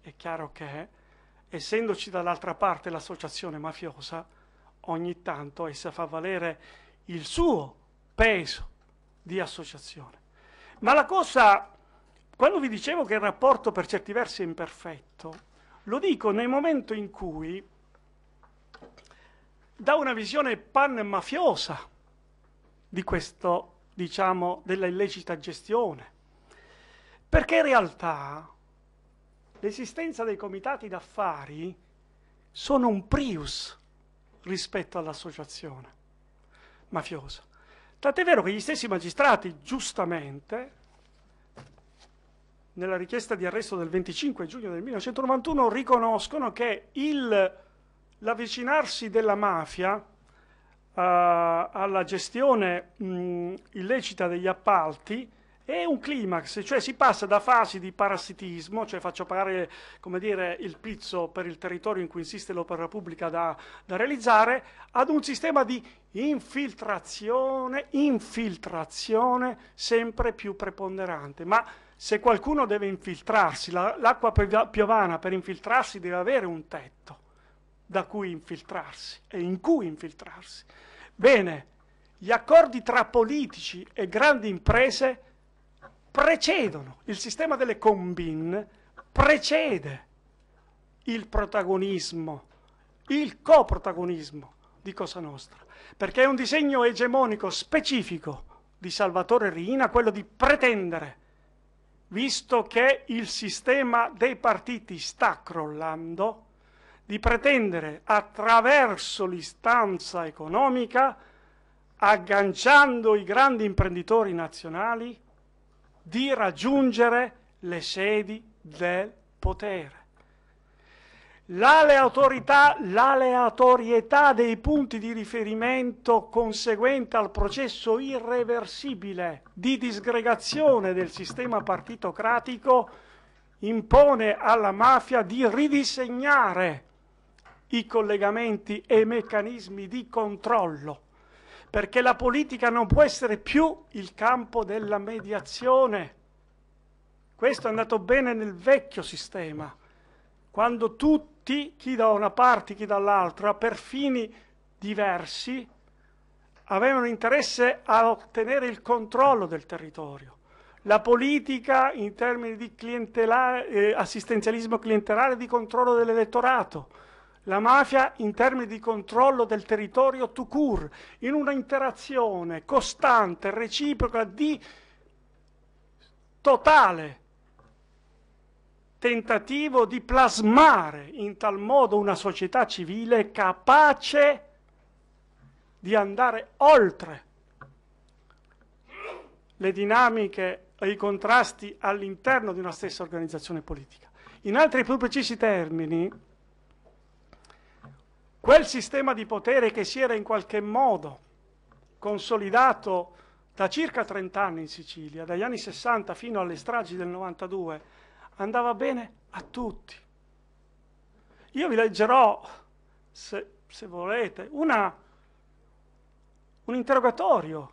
è chiaro che, essendoci dall'altra parte l'associazione mafiosa, ogni tanto essa fa valere il suo peso di associazione. Ma la cosa quando vi dicevo che il rapporto per certi versi è imperfetto, lo dico nel momento in cui dà una visione pan-mafiosa di questo, diciamo, della illecita gestione. Perché in realtà l'esistenza dei comitati d'affari sono un prius rispetto all'associazione mafiosa. Tant'è vero che gli stessi magistrati, giustamente, nella richiesta di arresto del 25 giugno del 1991 riconoscono che il, l'avvicinarsi della mafia eh, alla gestione mh, illecita degli appalti è un climax, cioè si passa da fasi di parassitismo, cioè faccio pagare dire, il pizzo per il territorio in cui insiste l'opera pubblica da, da realizzare, ad un sistema di infiltrazione, infiltrazione sempre più preponderante. Ma se qualcuno deve infiltrarsi, l'acqua piovana per infiltrarsi deve avere un tetto da cui infiltrarsi e in cui infiltrarsi. Bene, gli accordi tra politici e grandi imprese precedono, il sistema delle combin precede il protagonismo, il coprotagonismo di Cosa Nostra, perché è un disegno egemonico specifico di Salvatore Rina quello di pretendere visto che il sistema dei partiti sta crollando, di pretendere attraverso l'istanza economica, agganciando i grandi imprenditori nazionali, di raggiungere le sedi del potere. L'aleatorietà dei punti di riferimento conseguente al processo irreversibile di disgregazione del sistema partitocratico impone alla mafia di ridisegnare i collegamenti e i meccanismi di controllo, perché la politica non può essere più il campo della mediazione. Questo è andato bene nel vecchio sistema, quando tutti tutti, chi da una parte, chi dall'altra, per fini diversi, avevano interesse a ottenere il controllo del territorio. La politica in termini di clientelare, eh, assistenzialismo clientelare di controllo dell'elettorato, la mafia in termini di controllo del territorio to cure, in una interazione costante, reciproca, di totale tentativo di plasmare in tal modo una società civile capace di andare oltre le dinamiche e i contrasti all'interno di una stessa organizzazione politica. In altri più precisi termini, quel sistema di potere che si era in qualche modo consolidato da circa 30 anni in Sicilia, dagli anni 60 fino alle stragi del 92, andava bene a tutti. Io vi leggerò, se, se volete, una, un interrogatorio,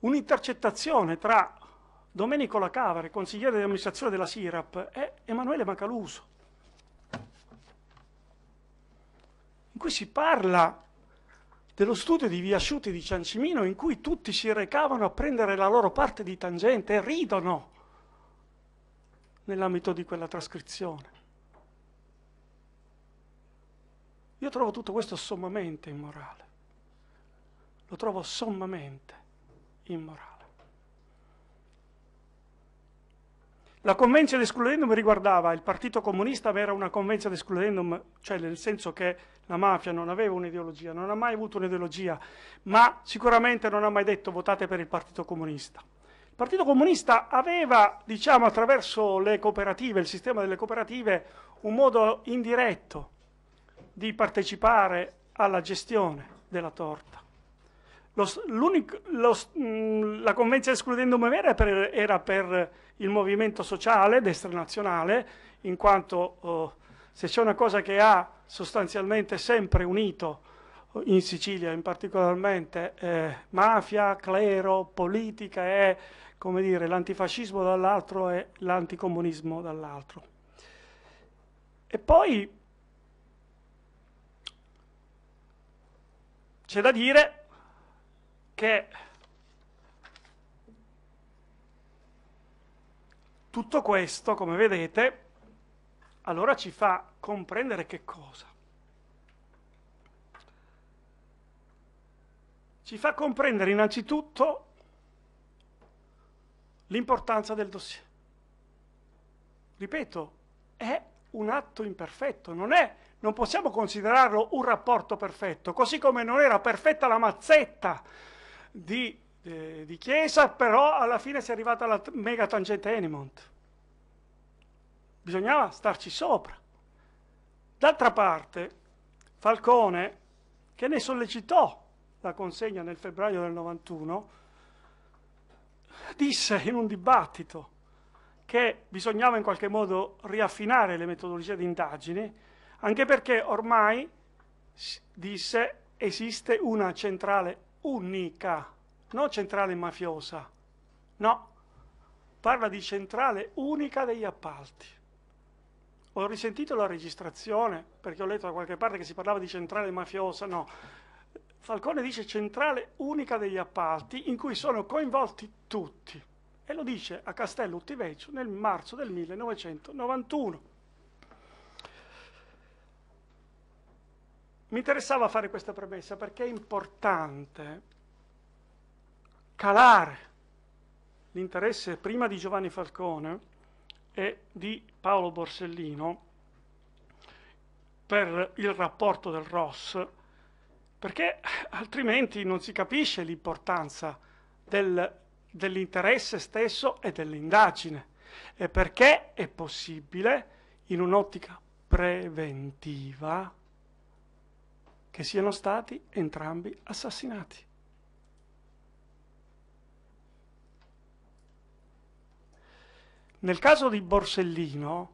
un'intercettazione tra Domenico Lacavere, consigliere di amministrazione della SIRAP, e Emanuele Macaluso, in cui si parla dello studio di Via Asciuti di Ciancimino in cui tutti si recavano a prendere la loro parte di tangente e ridono nell'ambito di quella trascrizione. Io trovo tutto questo sommamente immorale, lo trovo sommamente immorale. La convenzione escludendum riguardava il Partito Comunista, ma era una convenzione escludendum, cioè nel senso che la mafia non aveva un'ideologia, non ha mai avuto un'ideologia, ma sicuramente non ha mai detto votate per il Partito Comunista. Partito Comunista aveva, diciamo, attraverso le cooperative, il sistema delle cooperative, un modo indiretto di partecipare alla gestione della torta. Lo, lo, mm, la convenzione escludendo Memera era, per il movimento sociale, destra nazionale, in quanto oh, se c'è una cosa che ha sostanzialmente sempre unito oh, in Sicilia in particolarmente eh, mafia, clero, politica e come dire, l'antifascismo dall'altro e l'anticomunismo dall'altro. E poi c'è da dire che tutto questo, come vedete, allora ci fa comprendere che cosa? Ci fa comprendere innanzitutto l'importanza del dossier. Ripeto, è un atto imperfetto, non, è, non possiamo considerarlo un rapporto perfetto, così come non era perfetta la mazzetta di, eh, di Chiesa, però alla fine si è arrivata alla mega tangente Enimont. Bisognava starci sopra. D'altra parte, Falcone, che ne sollecitò la consegna nel febbraio del 91, disse in un dibattito che bisognava in qualche modo riaffinare le metodologie di indagini, anche perché ormai, disse, esiste una centrale unica, non centrale mafiosa, no, parla di centrale unica degli appalti. Ho risentito la registrazione perché ho letto da qualche parte che si parlava di centrale mafiosa, no, Falcone dice centrale unica degli appalti in cui sono coinvolti tutti e lo dice a Castello Uttiveccio nel marzo del 1991. Mi interessava fare questa premessa perché è importante calare l'interesse prima di Giovanni Falcone e di Paolo Borsellino per il rapporto del Ross perché altrimenti non si capisce l'importanza del, dell'interesse stesso e dell'indagine e perché è possibile in un'ottica preventiva che siano stati entrambi assassinati. Nel caso di Borsellino,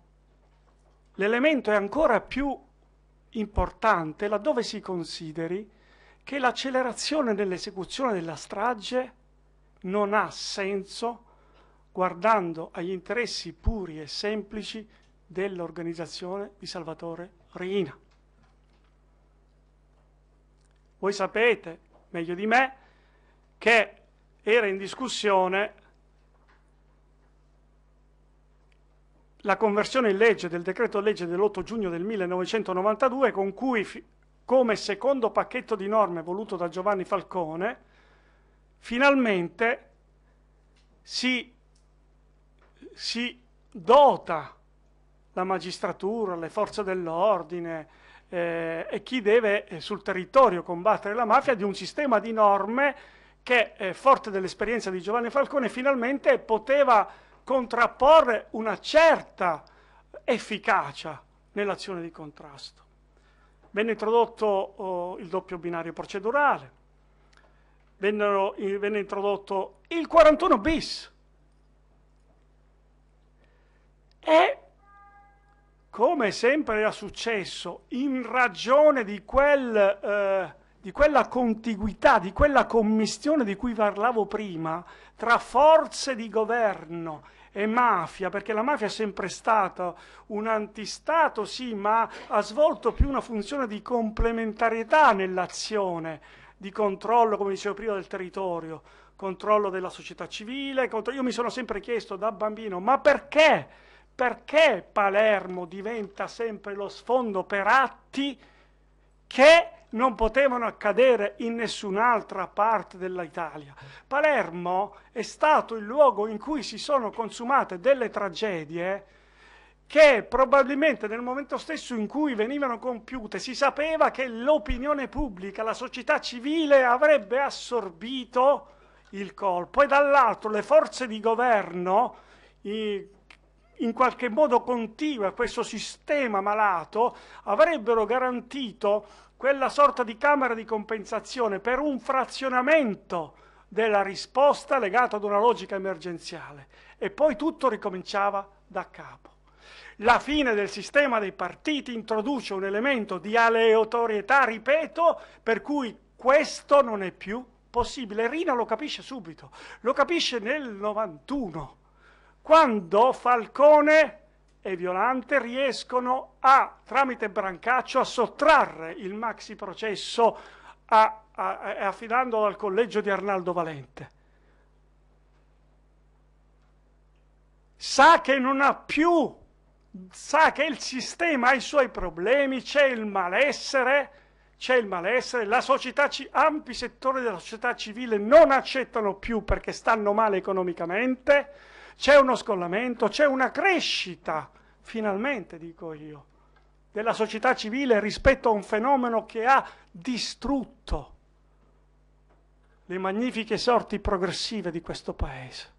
l'elemento è ancora più importante laddove si consideri che l'accelerazione nell'esecuzione della strage non ha senso guardando agli interessi puri e semplici dell'organizzazione di Salvatore Reina. Voi sapete, meglio di me, che era in discussione la conversione in legge del decreto legge dell'8 giugno del 1992 con cui come secondo pacchetto di norme voluto da Giovanni Falcone, finalmente si, si dota la magistratura, le forze dell'ordine eh, e chi deve eh, sul territorio combattere la mafia di un sistema di norme che, eh, forte dell'esperienza di Giovanni Falcone, finalmente poteva contrapporre una certa efficacia nell'azione di contrasto. Venne introdotto oh, il doppio binario procedurale, Vennero, venne introdotto il 41 bis e come sempre era successo, in ragione di, quel, eh, di quella contiguità, di quella commistione di cui parlavo prima, tra forze di governo e mafia, perché la mafia è sempre stata un antistato, sì, ma ha svolto più una funzione di complementarietà nell'azione, di controllo, come dicevo prima, del territorio, controllo della società civile. Io mi sono sempre chiesto da bambino, ma perché? Perché Palermo diventa sempre lo sfondo per atti che non potevano accadere in nessun'altra parte dell'Italia. Palermo è stato il luogo in cui si sono consumate delle tragedie che probabilmente nel momento stesso in cui venivano compiute si sapeva che l'opinione pubblica, la società civile avrebbe assorbito il colpo e dall'altro le forze di governo in qualche modo contigue a questo sistema malato avrebbero garantito quella sorta di camera di compensazione per un frazionamento della risposta legata ad una logica emergenziale e poi tutto ricominciava da capo. La fine del sistema dei partiti introduce un elemento di aleatorietà, ripeto, per cui questo non è più possibile. Rina lo capisce subito, lo capisce nel 91, quando Falcone e Violante riescono a, tramite Brancaccio, a sottrarre il maxi processo a, a, a, affidandolo al collegio di Arnaldo Valente. Sa che non ha più, sa che il sistema ha i suoi problemi, c'è il malessere, c'è il malessere, la società, ampi settori della società civile non accettano più perché stanno male economicamente, c'è uno scollamento, c'è una crescita, finalmente dico io, della società civile rispetto a un fenomeno che ha distrutto le magnifiche sorti progressive di questo paese.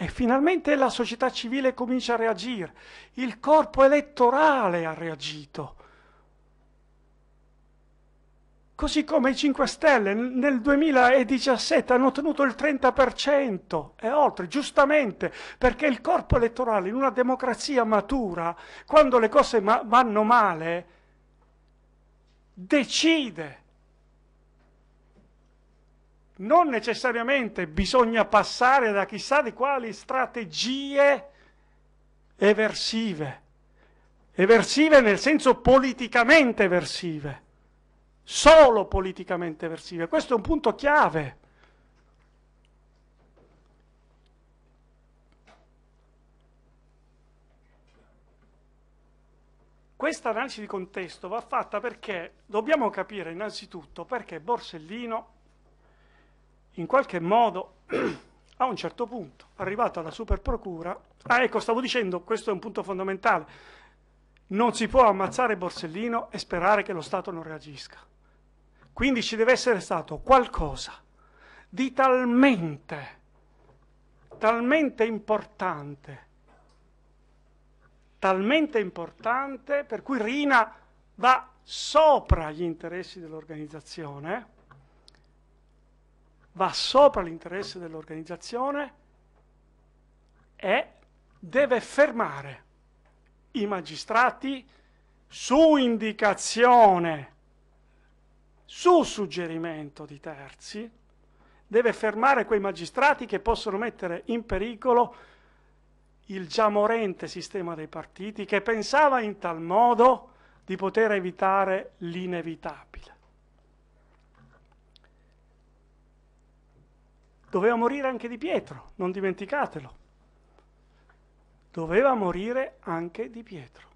E finalmente la società civile comincia a reagire, il corpo elettorale ha reagito Così come i 5 Stelle nel 2017 hanno ottenuto il 30% e oltre, giustamente, perché il corpo elettorale in una democrazia matura, quando le cose ma vanno male, decide. Non necessariamente bisogna passare da chissà di quali strategie eversive, eversive nel senso politicamente eversive solo politicamente avversive. Questo è un punto chiave. Questa analisi di contesto va fatta perché dobbiamo capire innanzitutto perché Borsellino in qualche modo a un certo punto, arrivato alla superprocura, ah ecco stavo dicendo, questo è un punto fondamentale, non si può ammazzare Borsellino e sperare che lo Stato non reagisca. Quindi ci deve essere stato qualcosa di talmente, talmente importante, talmente importante per cui Rina va sopra gli interessi dell'organizzazione, va sopra l'interesse dell'organizzazione e deve fermare i magistrati su indicazione su suggerimento di terzi, deve fermare quei magistrati che possono mettere in pericolo il già morente sistema dei partiti che pensava in tal modo di poter evitare l'inevitabile. Doveva morire anche Di Pietro, non dimenticatelo. Doveva morire anche Di Pietro.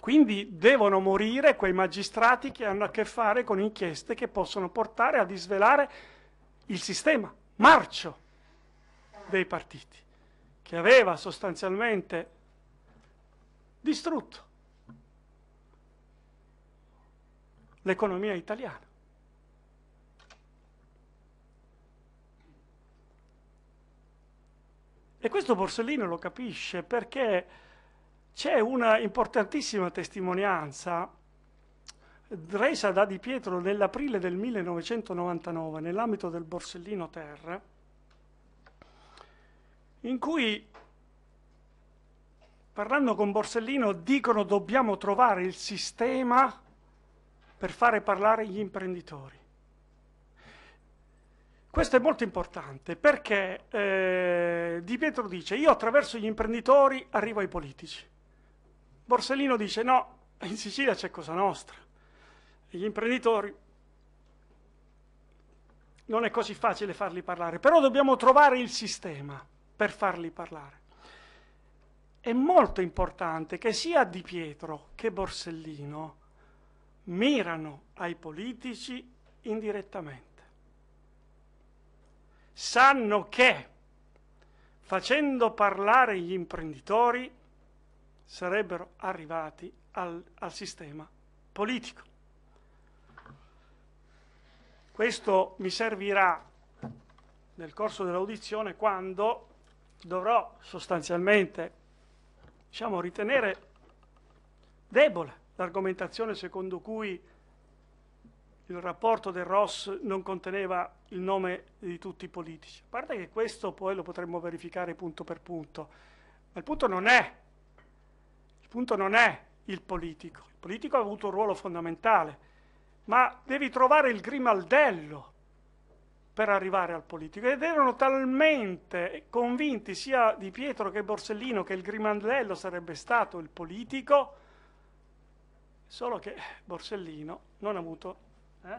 Quindi devono morire quei magistrati che hanno a che fare con inchieste che possono portare a disvelare il sistema marcio dei partiti, che aveva sostanzialmente distrutto l'economia italiana. E questo Borsellino lo capisce perché c'è una importantissima testimonianza resa da Di Pietro nell'aprile del 1999 nell'ambito del Borsellino Terra, in cui parlando con Borsellino dicono dobbiamo trovare il sistema per fare parlare gli imprenditori. Questo è molto importante perché eh, Di Pietro dice io attraverso gli imprenditori arrivo ai politici. Borsellino dice no, in Sicilia c'è Cosa Nostra. gli imprenditori non è così facile farli parlare, però dobbiamo trovare il sistema per farli parlare. È molto importante che sia Di Pietro che Borsellino mirano ai politici indirettamente. Sanno che facendo parlare gli imprenditori sarebbero arrivati al, al sistema politico. Questo mi servirà nel corso dell'audizione quando dovrò sostanzialmente diciamo, ritenere debole l'argomentazione secondo cui il rapporto del Ross non conteneva il nome di tutti i politici. A parte che questo poi lo potremmo verificare punto per punto, ma il punto non è punto non è il politico, il politico ha avuto un ruolo fondamentale, ma devi trovare il grimaldello per arrivare al politico ed erano talmente convinti sia Di Pietro che Borsellino che il grimaldello sarebbe stato il politico, solo che Borsellino non ha avuto... Eh?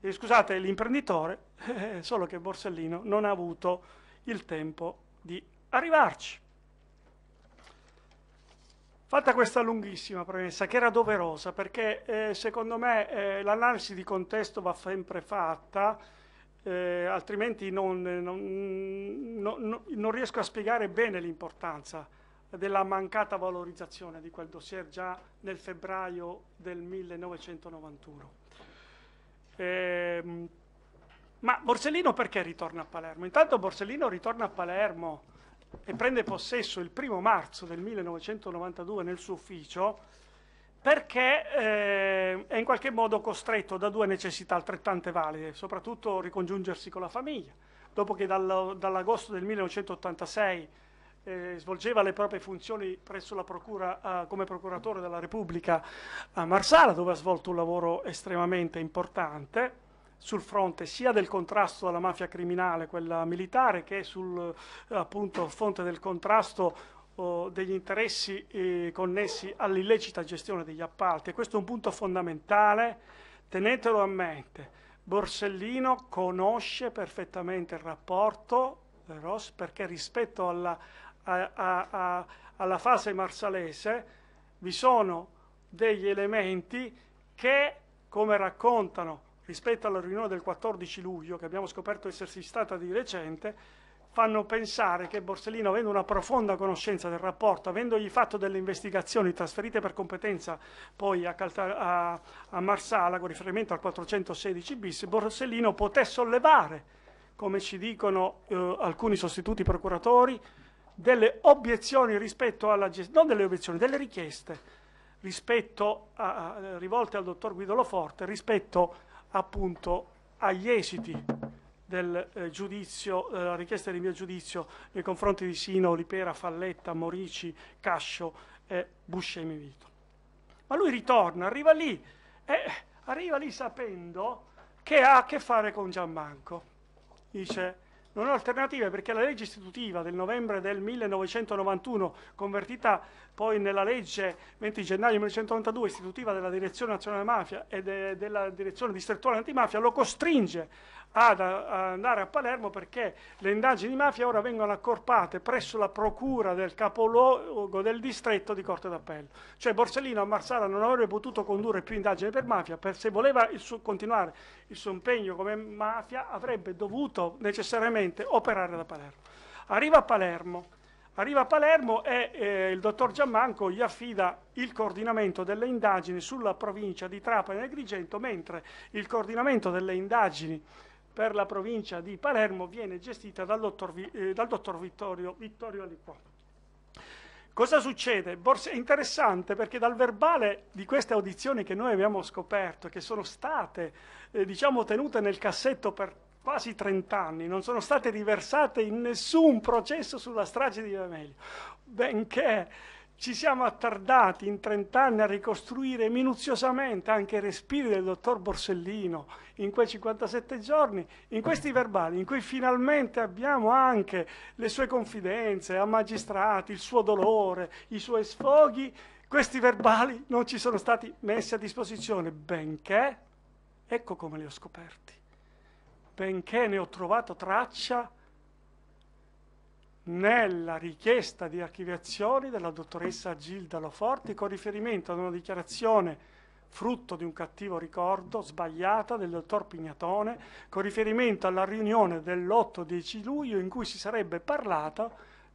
eh scusate, l'imprenditore, eh, solo che Borsellino non ha avuto il tempo di arrivarci. Fatta questa lunghissima premessa, che era doverosa, perché eh, secondo me eh, l'analisi di contesto va sempre fatta, eh, altrimenti non, eh, non, non, non, riesco a spiegare bene l'importanza della mancata valorizzazione di quel dossier già nel febbraio del 1991. Ehm, ma Borsellino perché ritorna a Palermo? Intanto Borsellino ritorna a Palermo e prende possesso il primo marzo del 1992 nel suo ufficio perché eh, è in qualche modo costretto da due necessità altrettante valide, soprattutto ricongiungersi con la famiglia. Dopo che dal, dall'agosto del 1986 eh, svolgeva le proprie funzioni presso la procura eh, come procuratore della Repubblica a Marsala, dove ha svolto un lavoro estremamente importante, sul fronte sia del contrasto alla mafia criminale, quella militare, che sul eh, appunto, fronte del contrasto oh, degli interessi eh, connessi all'illecita gestione degli appalti. E questo è un punto fondamentale, tenetelo a mente. Borsellino conosce perfettamente il rapporto Ross perché rispetto alla, a, a, a, alla fase marsalese vi sono degli elementi che, come raccontano rispetto alla riunione del 14 luglio, che abbiamo scoperto essersi stata di recente, fanno pensare che Borsellino, avendo una profonda conoscenza del rapporto, avendogli fatto delle investigazioni trasferite per competenza poi a, Calta- a, a Marsala con riferimento al 416 bis, Borsellino poté sollevare, come ci dicono eh, alcuni sostituti procuratori, delle obiezioni rispetto alla gestione, non delle obiezioni, delle richieste rispetto a, rivolte al dottor Guido Loforte rispetto a appunto agli esiti del eh, giudizio, della eh, richiesta di mio giudizio nei confronti di Sino, Lipera, Falletta, Morici, Cascio e Buscemi Vito. Ma lui ritorna, arriva lì, e arriva lì sapendo che ha a che fare con Gianmanco. Dice, non ho alternative perché la legge istitutiva del novembre del 1991, convertita poi nella legge 20 gennaio 1992 istitutiva della Direzione Nazionale Mafia e de della Direzione Distrettuale Antimafia, lo costringe ad eh, andare a Palermo perché le indagini di mafia ora vengono accorpate presso la procura del capoluogo del distretto di Corte d'Appello. Cioè Borsellino a Marsala non avrebbe potuto condurre più indagini per mafia, per se voleva il suo, continuare il suo impegno come mafia avrebbe dovuto necessariamente operare da Palermo. Arriva a Palermo, arriva a Palermo e eh, il dottor Giammanco gli affida il coordinamento delle indagini sulla provincia di Trapani e Agrigento, mentre il coordinamento delle indagini per la provincia di Palermo viene gestita dal dottor, eh, dal dottor Vittorio, Vittorio Aliquano. Cosa succede? Borsa, è interessante perché dal verbale di queste audizioni che noi abbiamo scoperto, che sono state eh, diciamo, tenute nel cassetto per quasi 30 anni, non sono state riversate in nessun processo sulla strage di Vemelio, benché ci siamo attardati in 30 anni a ricostruire minuziosamente anche i respiri del dottor Borsellino in quei 57 giorni, in questi verbali, in cui finalmente abbiamo anche le sue confidenze a magistrati, il suo dolore, i suoi sfoghi. Questi verbali non ci sono stati messi a disposizione, benché, ecco come li ho scoperti, benché ne ho trovato traccia nella richiesta di archiviazione della dottoressa Gilda Loforti con riferimento ad una dichiarazione frutto di un cattivo ricordo sbagliata del dottor Pignatone con riferimento alla riunione dell'8-10 luglio in cui si sarebbe parlato,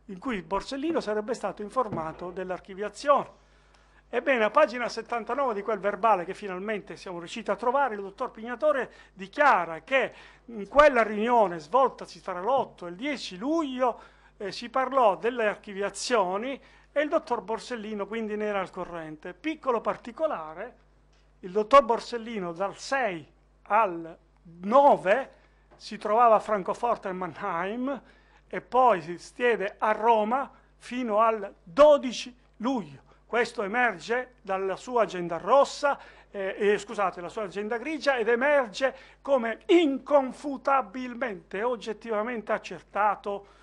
in cui Borsellino sarebbe stato informato dell'archiviazione. Ebbene, a pagina 79 di quel verbale che finalmente siamo riusciti a trovare, il dottor Pignatore dichiara che in quella riunione svoltasi tra l'8 e il 10 luglio eh, si parlò delle archiviazioni e il dottor Borsellino quindi ne era al corrente. Piccolo particolare, il dottor Borsellino dal 6 al 9 si trovava a Francoforte e Mannheim e poi si stiede a Roma fino al 12 luglio. Questo emerge dalla sua agenda rossa, eh, eh, scusate, la sua agenda grigia ed emerge come inconfutabilmente, oggettivamente accertato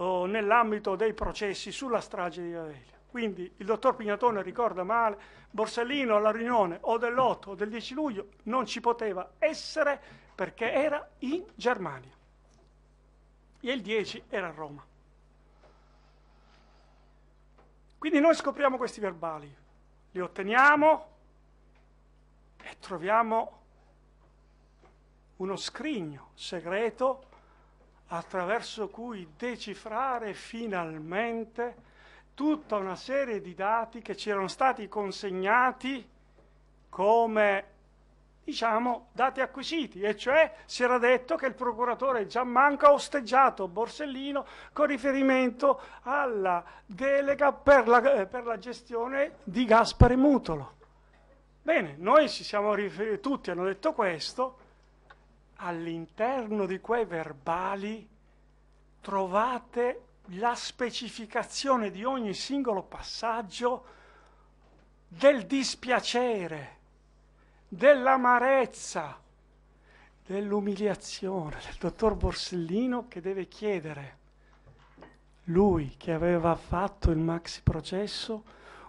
oh, nell'ambito dei processi sulla strage di Adelia. Quindi il dottor Pignatone ricorda male, Borsellino alla riunione o dell'8 o del 10 luglio non ci poteva essere perché era in Germania e il 10 era a Roma. Quindi noi scopriamo questi verbali, li otteniamo e troviamo uno scrigno segreto attraverso cui decifrare finalmente tutta una serie di dati che ci erano stati consegnati come diciamo, dati acquisiti, e cioè si era detto che il procuratore Giammanco ha osteggiato Borsellino con riferimento alla delega per la, eh, per la gestione di Gaspare Mutolo. Bene, noi ci siamo riferiti, tutti hanno detto questo, all'interno di quei verbali trovate la specificazione di ogni singolo passaggio del dispiacere, dell'amarezza, dell'umiliazione del dottor Borsellino che deve chiedere, lui che aveva fatto il maxi processo,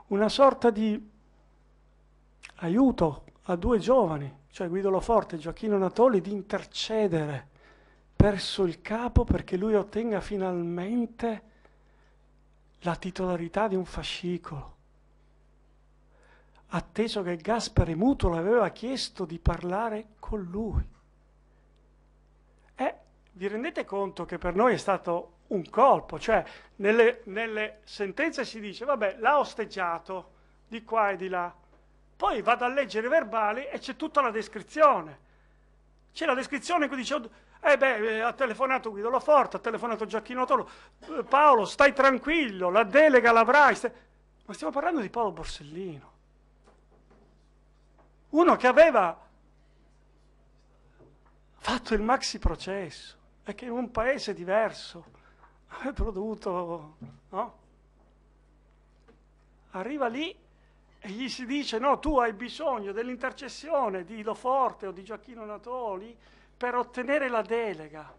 una sorta di aiuto a due giovani cioè Guido Loforte Gioacchino Natoli, di intercedere presso il capo perché lui ottenga finalmente la titolarità di un fascicolo. Atteso che Gaspare Mutuo aveva chiesto di parlare con lui. Eh, vi rendete conto che per noi è stato un colpo, cioè nelle, nelle sentenze si dice, vabbè, l'ha osteggiato di qua e di là, poi vado a leggere i verbali e c'è tutta la descrizione. C'è la descrizione in cui dice, eh beh, eh, ha telefonato Guido Loforte, ha telefonato Giacchino Tolo, eh, Paolo stai tranquillo, la delega l'avrai. Stai... Ma stiamo parlando di Paolo Borsellino. Uno che aveva fatto il maxi processo e che in un paese diverso avrebbero dovuto... No? Arriva lì e gli si dice no, tu hai bisogno dell'intercessione di Ido Forte o di Gioacchino Natoli per ottenere la delega.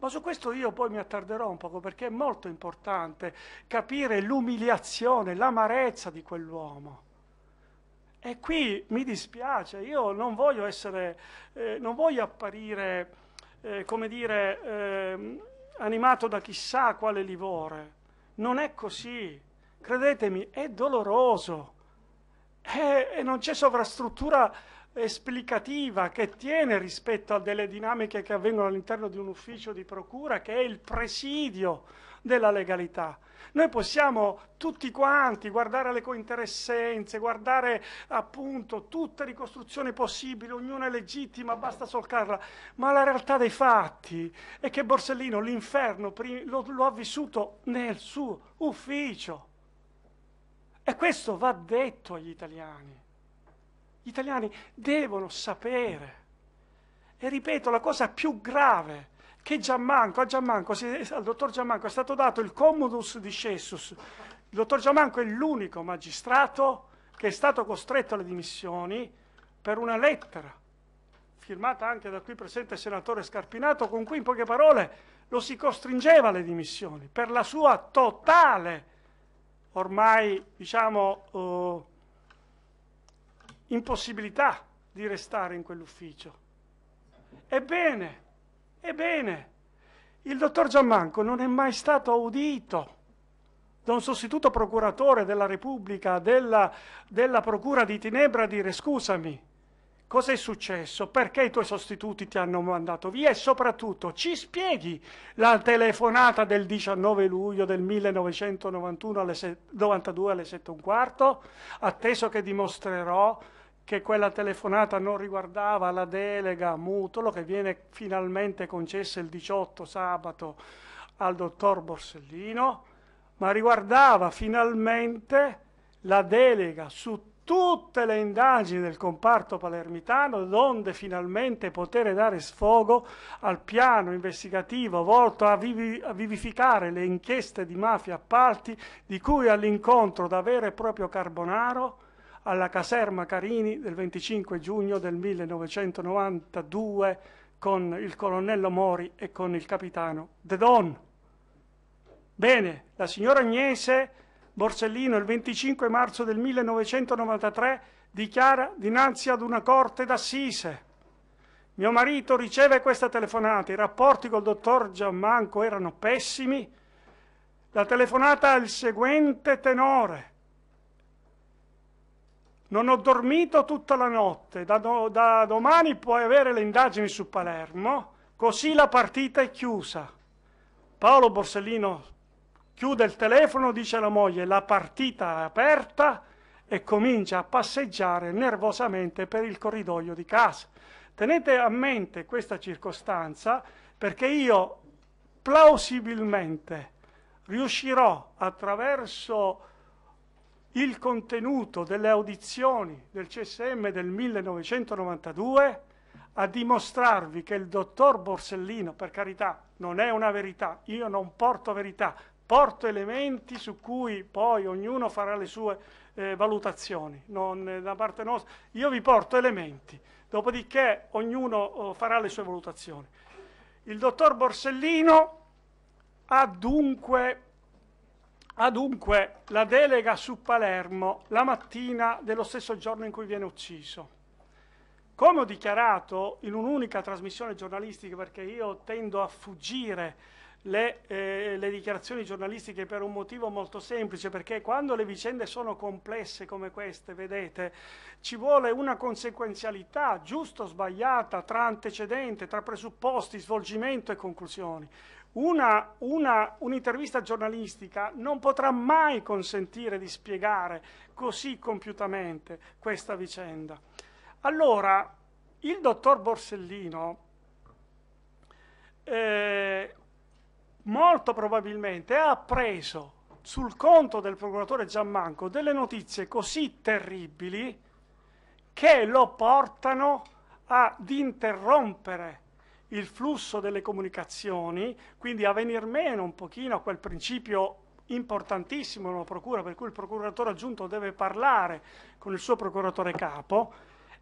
Ma su questo io poi mi attarderò un poco perché è molto importante capire l'umiliazione, l'amarezza di quell'uomo. E qui mi dispiace, io non voglio essere, eh, non voglio apparire, eh, come dire, eh, animato da chissà quale livore. Non è così credetemi, è doloroso e non c'è sovrastruttura esplicativa che tiene rispetto a delle dinamiche che avvengono all'interno di un ufficio di procura che è il presidio della legalità. Noi possiamo tutti quanti guardare le cointeressenze, guardare appunto tutte le ricostruzioni possibili, ognuna è legittima, basta solcarla, ma la realtà dei fatti è che Borsellino l'inferno lo, lo ha vissuto nel suo ufficio e questo va detto agli italiani. Gli italiani devono sapere. E ripeto, la cosa più grave che Giammanco, Giammanco, al dottor Giammanco è stato dato il commodus discessus. Il dottor Giammanco è l'unico magistrato che è stato costretto alle dimissioni per una lettera firmata anche da qui presente senatore Scarpinato, con cui in poche parole lo si costringeva alle dimissioni per la sua totale ormai diciamo eh, impossibilità di restare in quell'ufficio. Ebbene, ebbene, il dottor Giammanco non è mai stato udito da un sostituto procuratore della Repubblica, della, della Procura di Tinebra, dire scusami, Cos'è successo? Perché i tuoi sostituti ti hanno mandato via? E soprattutto ci spieghi la telefonata del 19 luglio del 1991 alle 92 alle 7 e un quarto, atteso che dimostrerò che quella telefonata non riguardava la delega mutolo che viene finalmente concessa il 18 sabato al dottor Borsellino, ma riguardava finalmente la delega su tutte le indagini del comparto palermitano, donde finalmente poter dare sfogo al piano investigativo volto a, vivi a vivificare le inchieste di mafia appalti, di cui all'incontro da vero e proprio Carbonaro alla caserma Carini del 25 giugno del 1992 con il colonnello Mori e con il capitano De Don. Bene, la signora Agnese Borsellino il 25 marzo del 1993 dichiara dinanzi ad una corte d'assise. Mio marito riceve questa telefonata, i rapporti col dottor Giammanco erano pessimi. La telefonata ha il seguente tenore. Non ho dormito tutta la notte, da, do, da domani puoi avere le indagini su Palermo, così la partita è chiusa. Paolo Borsellino chiude il telefono, dice alla moglie la partita è aperta e comincia a passeggiare nervosamente per il corridoio di casa. Tenete a mente questa circostanza perché io plausibilmente riuscirò attraverso il contenuto delle audizioni del CSM del 1992 a dimostrarvi che il dottor Borsellino, per carità, non è una verità, io non porto verità, porto elementi su cui poi ognuno farà le sue eh, valutazioni, non, eh, da parte nostra. Io vi porto elementi, dopodiché ognuno oh, farà le sue valutazioni. Il dottor Borsellino ha dunque, ha dunque la delega su Palermo la mattina dello stesso giorno in cui viene ucciso. Come ho dichiarato in un'unica trasmissione giornalistica, perché io tendo a fuggire le, eh, le, dichiarazioni giornalistiche per un motivo molto semplice, perché quando le vicende sono complesse come queste, vedete, ci vuole una conseguenzialità giusta o sbagliata tra antecedente, tra presupposti, svolgimento e conclusioni. un'intervista un giornalistica non potrà mai consentire di spiegare così compiutamente questa vicenda. Allora, il dottor Borsellino eh, molto probabilmente ha preso sul conto del procuratore Giammanco delle notizie così terribili che lo portano ad interrompere il flusso delle comunicazioni, quindi a venir meno un pochino a quel principio importantissimo della procura per cui il procuratore aggiunto deve parlare con il suo procuratore capo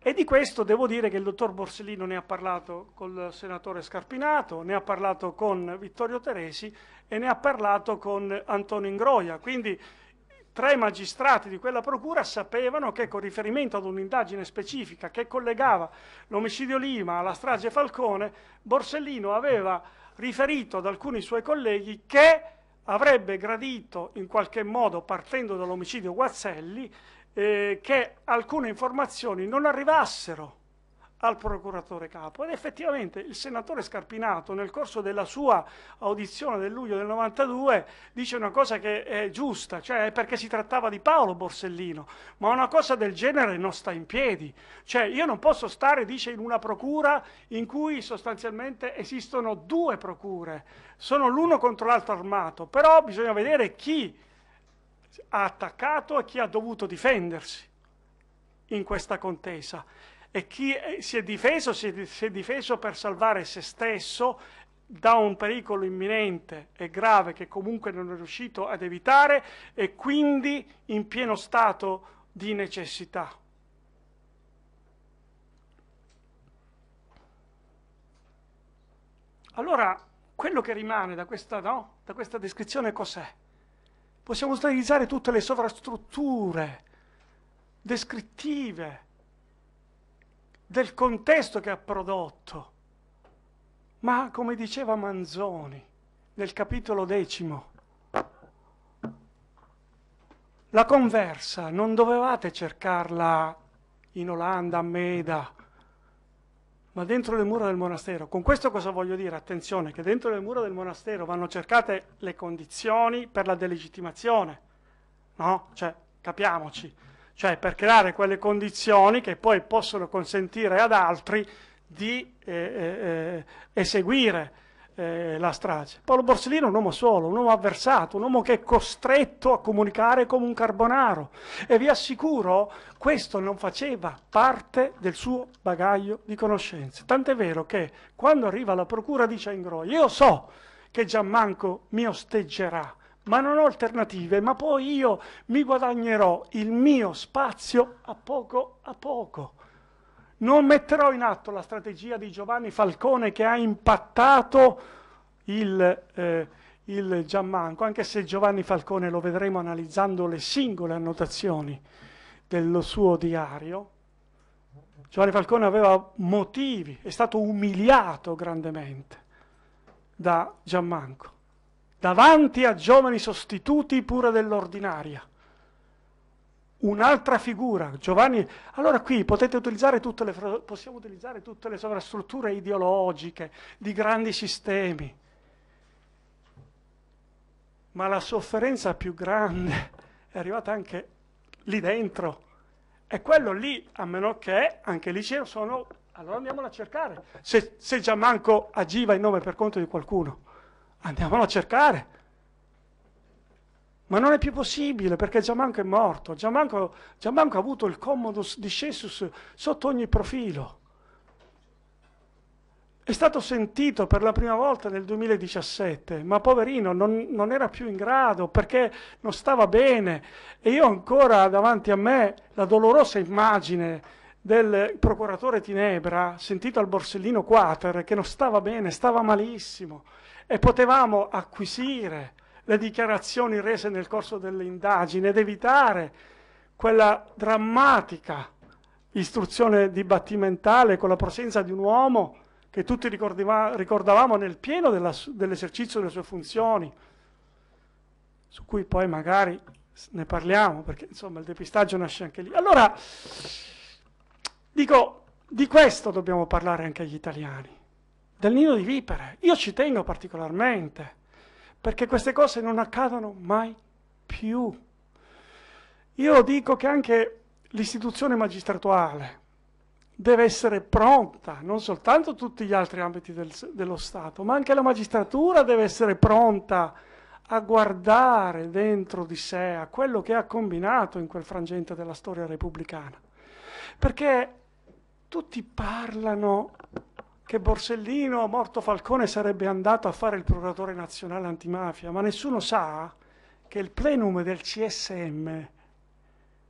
e di questo devo dire che il dottor Borsellino ne ha parlato col senatore Scarpinato, ne ha parlato con Vittorio Teresi e ne ha parlato con Antonio Ingroia. Quindi tre magistrati di quella procura sapevano che con riferimento ad un'indagine specifica che collegava l'omicidio Lima alla strage Falcone, Borsellino aveva riferito ad alcuni suoi colleghi che avrebbe gradito in qualche modo, partendo dall'omicidio Guazzelli, eh, che alcune informazioni non arrivassero al procuratore capo ed effettivamente il senatore Scarpinato nel corso della sua audizione del luglio del 92 dice una cosa che è giusta, cioè perché si trattava di Paolo Borsellino, ma una cosa del genere non sta in piedi, cioè io non posso stare, dice, in una procura in cui sostanzialmente esistono due procure, sono l'uno contro l'altro armato, però bisogna vedere chi ha attaccato e chi ha dovuto difendersi in questa contesa. E chi si è difeso, si è, si è difeso per salvare se stesso da un pericolo imminente e grave che comunque non è riuscito ad evitare e quindi in pieno stato di necessità. Allora, quello che rimane da questa, no? da questa descrizione cos'è? Possiamo utilizzare tutte le sovrastrutture descrittive del contesto che ha prodotto. Ma come diceva Manzoni nel capitolo decimo, la conversa non dovevate cercarla in Olanda, a Meda, ma dentro le mura del monastero. Con questo cosa voglio dire? Attenzione, che dentro le mura del monastero vanno cercate le condizioni per la delegittimazione, no? Cioè, capiamoci, cioè per creare quelle condizioni che poi possono consentire ad altri di eh, eh, eh eseguire eh, la strage. Paolo Borsellino è un uomo solo, un uomo avversato, un uomo che è costretto a comunicare come un carbonaro e vi assicuro questo non faceva parte del suo bagaglio di conoscenze. Tant'è vero che quando arriva la procura dice a Ingroia, io so che Gianmanco mi osteggerà, ma non ho alternative, ma poi io mi guadagnerò il mio spazio a poco a poco. Non metterò in atto la strategia di Giovanni Falcone che ha impattato il, eh, il Giammanco, anche se Giovanni Falcone lo vedremo analizzando le singole annotazioni del suo diario. Giovanni Falcone aveva motivi, è stato umiliato grandemente da Giammanco, davanti a giovani sostituti pure dell'ordinaria un'altra figura. Giovanni, allora qui potete utilizzare tutte le, possiamo utilizzare tutte le sovrastrutture ideologiche di grandi sistemi, ma la sofferenza più grande è arrivata anche lì dentro. E quello lì, a meno che anche lì c'erano, sono, allora andiamolo a cercare. Se, se già agiva in nome per conto di qualcuno, andiamolo a cercare. Ma non è più possibile perché Giamanco è morto. Giamanco, Giamanco ha avuto il comodo discesus sotto ogni profilo. È stato sentito per la prima volta nel 2017, ma poverino non, non era più in grado perché non stava bene. E io ho ancora davanti a me la dolorosa immagine del procuratore Tinebra, sentito al Borsellino Quater, che non stava bene, stava malissimo e potevamo acquisire le dichiarazioni rese nel corso dell'indagine ed evitare quella drammatica istruzione dibattimentale con la presenza di un uomo che tutti ricordavamo nel pieno della, dell'esercizio delle sue funzioni, su cui poi magari ne parliamo, perché insomma il depistaggio nasce anche lì. Allora, dico, di questo dobbiamo parlare anche agli italiani, del nido di vipere. Io ci tengo particolarmente perché queste cose non accadono mai più. Io dico che anche l'istituzione magistratuale deve essere pronta, non soltanto tutti gli altri ambiti del, dello Stato, ma anche la magistratura deve essere pronta a guardare dentro di sé a quello che ha combinato in quel frangente della storia repubblicana. Perché tutti parlano che Borsellino, morto Falcone, sarebbe andato a fare il procuratore nazionale antimafia, ma nessuno sa che il plenum del CSM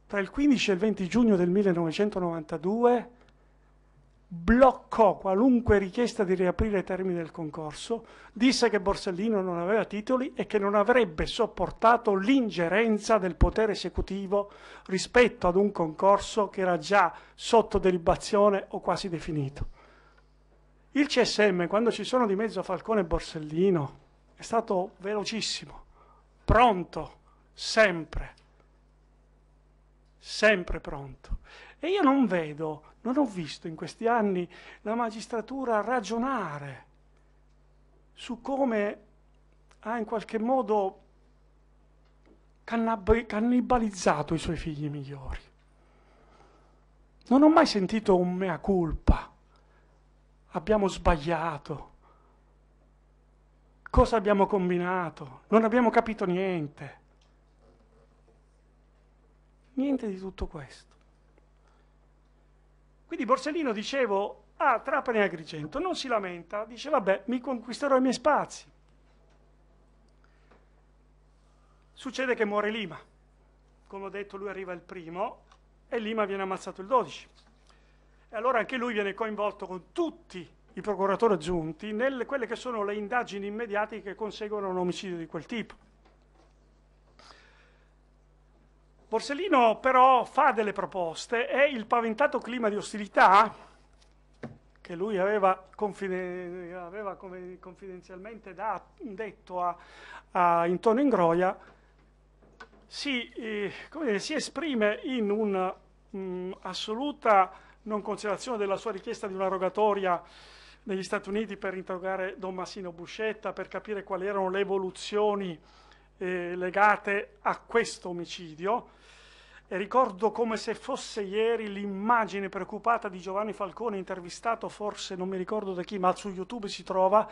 tra il 15 e il 20 giugno del 1992 bloccò qualunque richiesta di riaprire i termini del concorso, disse che Borsellino non aveva titoli e che non avrebbe sopportato l'ingerenza del potere esecutivo rispetto ad un concorso che era già sotto deribazione o quasi definito. Il CSM, quando ci sono di mezzo Falcone e Borsellino, è stato velocissimo, pronto, sempre, sempre pronto. E io non vedo, non ho visto in questi anni la magistratura ragionare su come ha in qualche modo cannibalizzato i suoi figli migliori. Non ho mai sentito un mea culpa abbiamo sbagliato? Cosa abbiamo combinato? Non abbiamo capito niente. Niente di tutto questo. Quindi Borsellino, dicevo, a ah, Trapani e Agrigento non si lamenta, dice vabbè, mi conquisterò i miei spazi. Succede che muore Lima. Come ho detto, lui arriva il primo e Lima viene ammazzato il 12 allora anche lui viene coinvolto con tutti i procuratori aggiunti nelle quelle che sono le indagini immediate che conseguono un omicidio di quel tipo. Borsellino però fa delle proposte e il paventato clima di ostilità che lui aveva, confiden aveva confidenzialmente detto a, a Intono Ingroia si, eh, dire, si, esprime in un'assoluta mm, non considerazione della sua richiesta di una rogatoria negli Stati Uniti per interrogare Don Massino Buscetta, per capire quali erano le evoluzioni eh, legate a questo omicidio. E ricordo come se fosse ieri l'immagine preoccupata di Giovanni Falcone intervistato, forse non mi ricordo da chi, ma su YouTube si trova,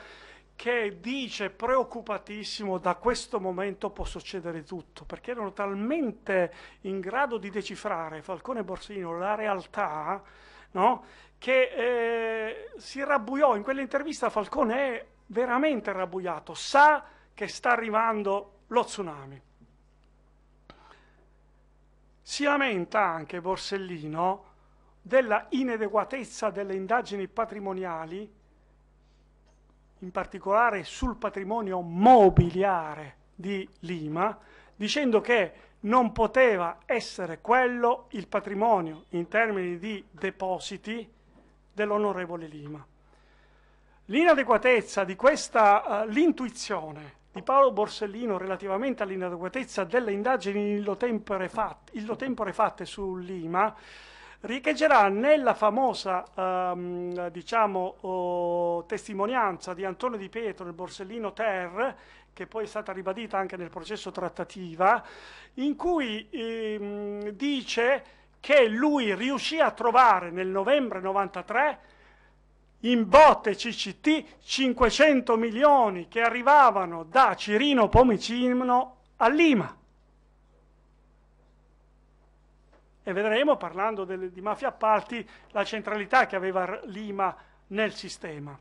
che dice preoccupatissimo da questo momento può succedere tutto, perché erano talmente in grado di decifrare Falcone e Borsellino la realtà no? che eh, si rabbuiò in quell'intervista Falcone è veramente rabbuiato, sa che sta arrivando lo tsunami. Si lamenta anche Borsellino della inadeguatezza delle indagini patrimoniali in particolare sul patrimonio mobiliare di Lima, dicendo che non poteva essere quello il patrimonio in termini di depositi dell'onorevole Lima. L'inadeguatezza di questa, uh, l'intuizione di Paolo Borsellino relativamente all'inadeguatezza delle indagini illo tempore, fatte, illo tempore fatte su Lima riecheggerà nella famosa ehm, diciamo, oh, testimonianza di Antonio Di Pietro, il Borsellino Ter, che poi è stata ribadita anche nel processo trattativa, in cui ehm, dice che lui riuscì a trovare nel novembre 93 in botte CCT 500 milioni che arrivavano da Cirino Pomicino a Lima. e vedremo, parlando delle, di mafia appalti, la centralità che aveva Lima nel sistema.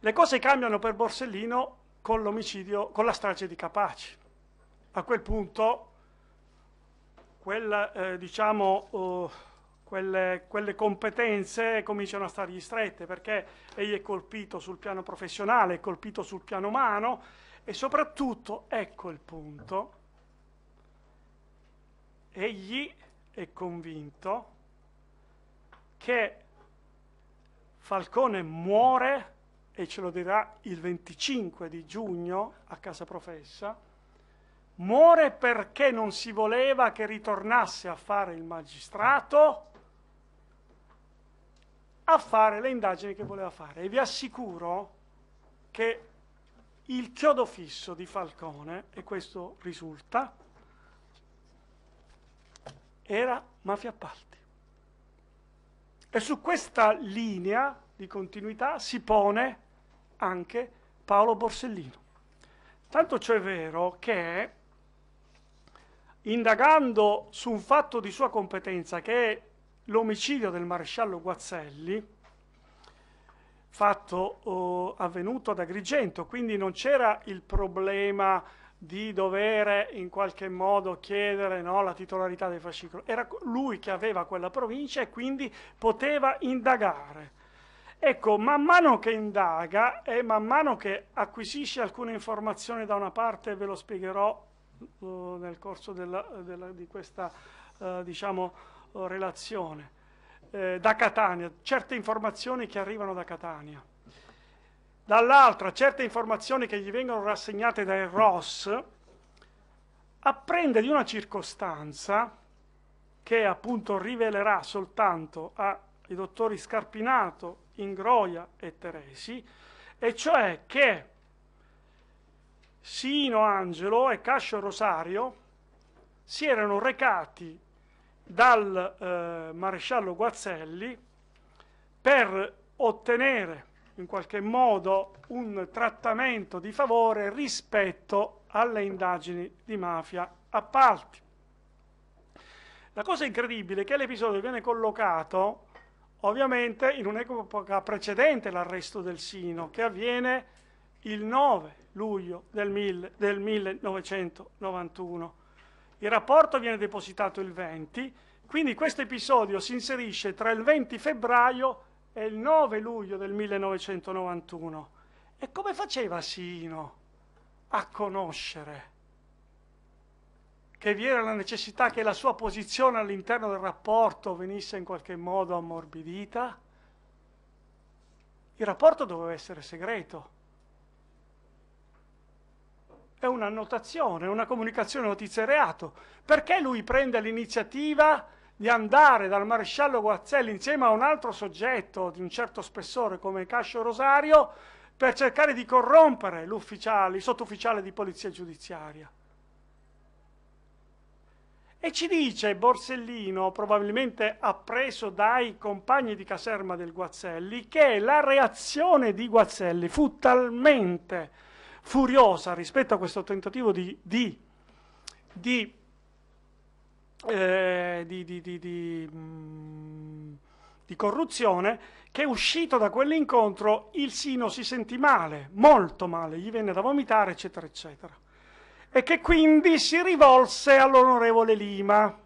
Le cose cambiano per Borsellino con l'omicidio, con la strage di Capaci. A quel punto, quel, eh, diciamo, oh, quelle, quelle, competenze cominciano a stargli strette perché egli è colpito sul piano professionale, è colpito sul piano umano e soprattutto, ecco il punto, egli è convinto che Falcone muore, e ce lo dirà il 25 di giugno a Casa Professa, muore perché non si voleva che ritornasse a fare il magistrato, a fare le indagini che voleva fare. E vi assicuro che il chiodo fisso di Falcone, e questo risulta, era mafia appalti. E su questa linea di continuità si pone anche Paolo Borsellino. Tanto è vero che indagando su un fatto di sua competenza che è l'omicidio del maresciallo Guazzelli, fatto eh, avvenuto ad Agrigento, quindi non c'era il problema di dover in qualche modo chiedere no, la titolarità del fascicolo. Era lui che aveva quella provincia e quindi poteva indagare. Ecco, man mano che indaga e man mano che acquisisce alcune informazioni da una parte, ve lo spiegherò uh, nel corso della, della, di questa uh, diciamo, uh, relazione, eh, da Catania, certe informazioni che arrivano da Catania dall'altra certe informazioni che gli vengono rassegnate dai Ross, apprende di una circostanza che appunto rivelerà soltanto ai dottori Scarpinato, Ingroia e Teresi, e cioè che Sino Angelo e Cascio Rosario si erano recati dal eh, maresciallo Guazzelli per ottenere in qualche modo un trattamento di favore rispetto alle indagini di mafia appalti. La cosa incredibile è che l'episodio viene collocato ovviamente in un'epoca precedente l'arresto del Sino, che avviene il 9 luglio del, mille, del 1991. Il rapporto viene depositato il 20, quindi questo episodio si inserisce tra il 20 febbraio è il 9 luglio del 1991. E come faceva Sino a conoscere che vi era la necessità che la sua posizione all'interno del rapporto venisse in qualche modo ammorbidita? Il rapporto doveva essere segreto. È un'annotazione, una comunicazione notizia reato. Perché lui prende l'iniziativa di andare dal maresciallo Guazzelli insieme a un altro soggetto di un certo spessore come Cascio Rosario per cercare di corrompere il sottufficiale di polizia giudiziaria. E ci dice Borsellino, probabilmente appreso dai compagni di caserma del Guazzelli, che la reazione di Guazzelli fu talmente furiosa rispetto a questo tentativo di, di, di eh, di, di, di, di mm, di corruzione che uscito da quell'incontro il Sino si sentì male, molto male, gli venne da vomitare, eccetera, eccetera. E che quindi si rivolse all'onorevole Lima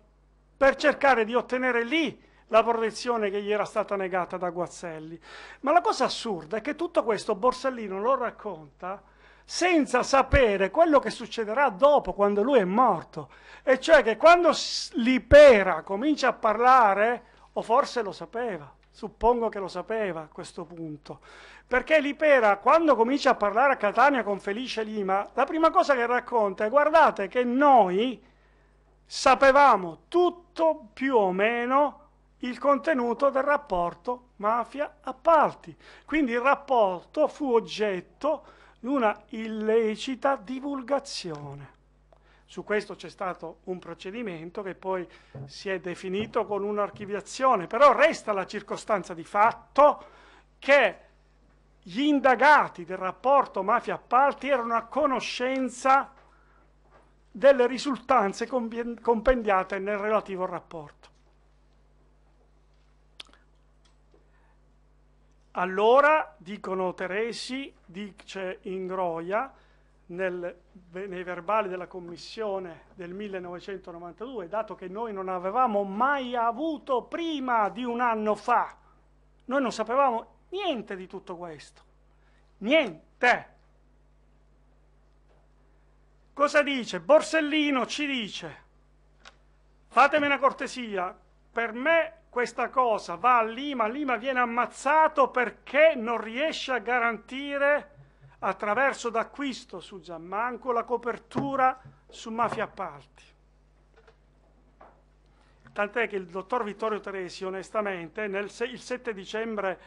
per cercare di ottenere lì la protezione che gli era stata negata da Guazzelli. Ma la cosa assurda è che tutto questo Borsellino lo racconta senza sapere quello che succederà dopo quando lui è morto. E cioè che quando l'ipera comincia a parlare, o forse lo sapeva, suppongo che lo sapeva a questo punto, perché l'ipera quando comincia a parlare a Catania con Felice Lima, la prima cosa che racconta è guardate che noi sapevamo tutto più o meno il contenuto del rapporto mafia-appalti. Quindi il rapporto fu oggetto una illecita divulgazione. Su questo c'è stato un procedimento che poi si è definito con un'archiviazione, però resta la circostanza di fatto che gli indagati del rapporto mafia appalti erano a conoscenza delle risultanze compendiate nel relativo rapporto. Allora, dicono Teresi, dice Ingroia, nel, nei verbali della commissione del 1992, dato che noi non avevamo mai avuto prima di un anno fa, noi non sapevamo niente di tutto questo, niente. Cosa dice? Borsellino ci dice, fatemi una cortesia, per me questa cosa, va a Lima, Lima viene ammazzato perché non riesce a garantire attraverso d'acquisto su Giammanco la copertura su Mafia Appalti. Tant'è che il dottor Vittorio Tresi, onestamente, nel, il 7 dicembre,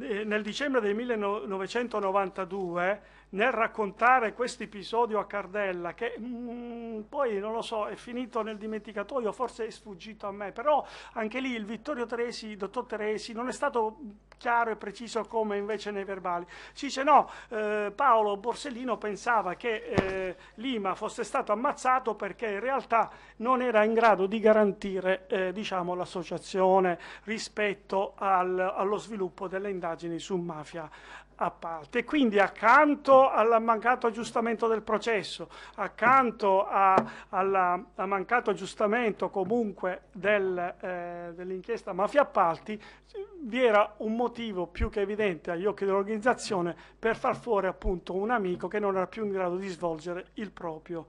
eh, nel dicembre del 1992 nel raccontare questo episodio a Cardella, che mh, mm, poi non lo so, è finito nel dimenticatoio, forse è sfuggito a me, però anche lì il Vittorio Teresi, dottor Teresi, non è stato chiaro e preciso come invece nei verbali. Si dice no, eh, Paolo Borsellino pensava che eh, Lima fosse stato ammazzato perché in realtà non era in grado di garantire eh, diciamo, l'associazione rispetto al, allo sviluppo delle indagini su mafia a parte. Quindi accanto al mancato aggiustamento del processo, accanto al mancato aggiustamento comunque del, eh, dell'inchiesta mafia appalti, vi era un motivo motivo più che evidente agli occhi dell'organizzazione per far fuori appunto un amico che non era più in grado di svolgere il proprio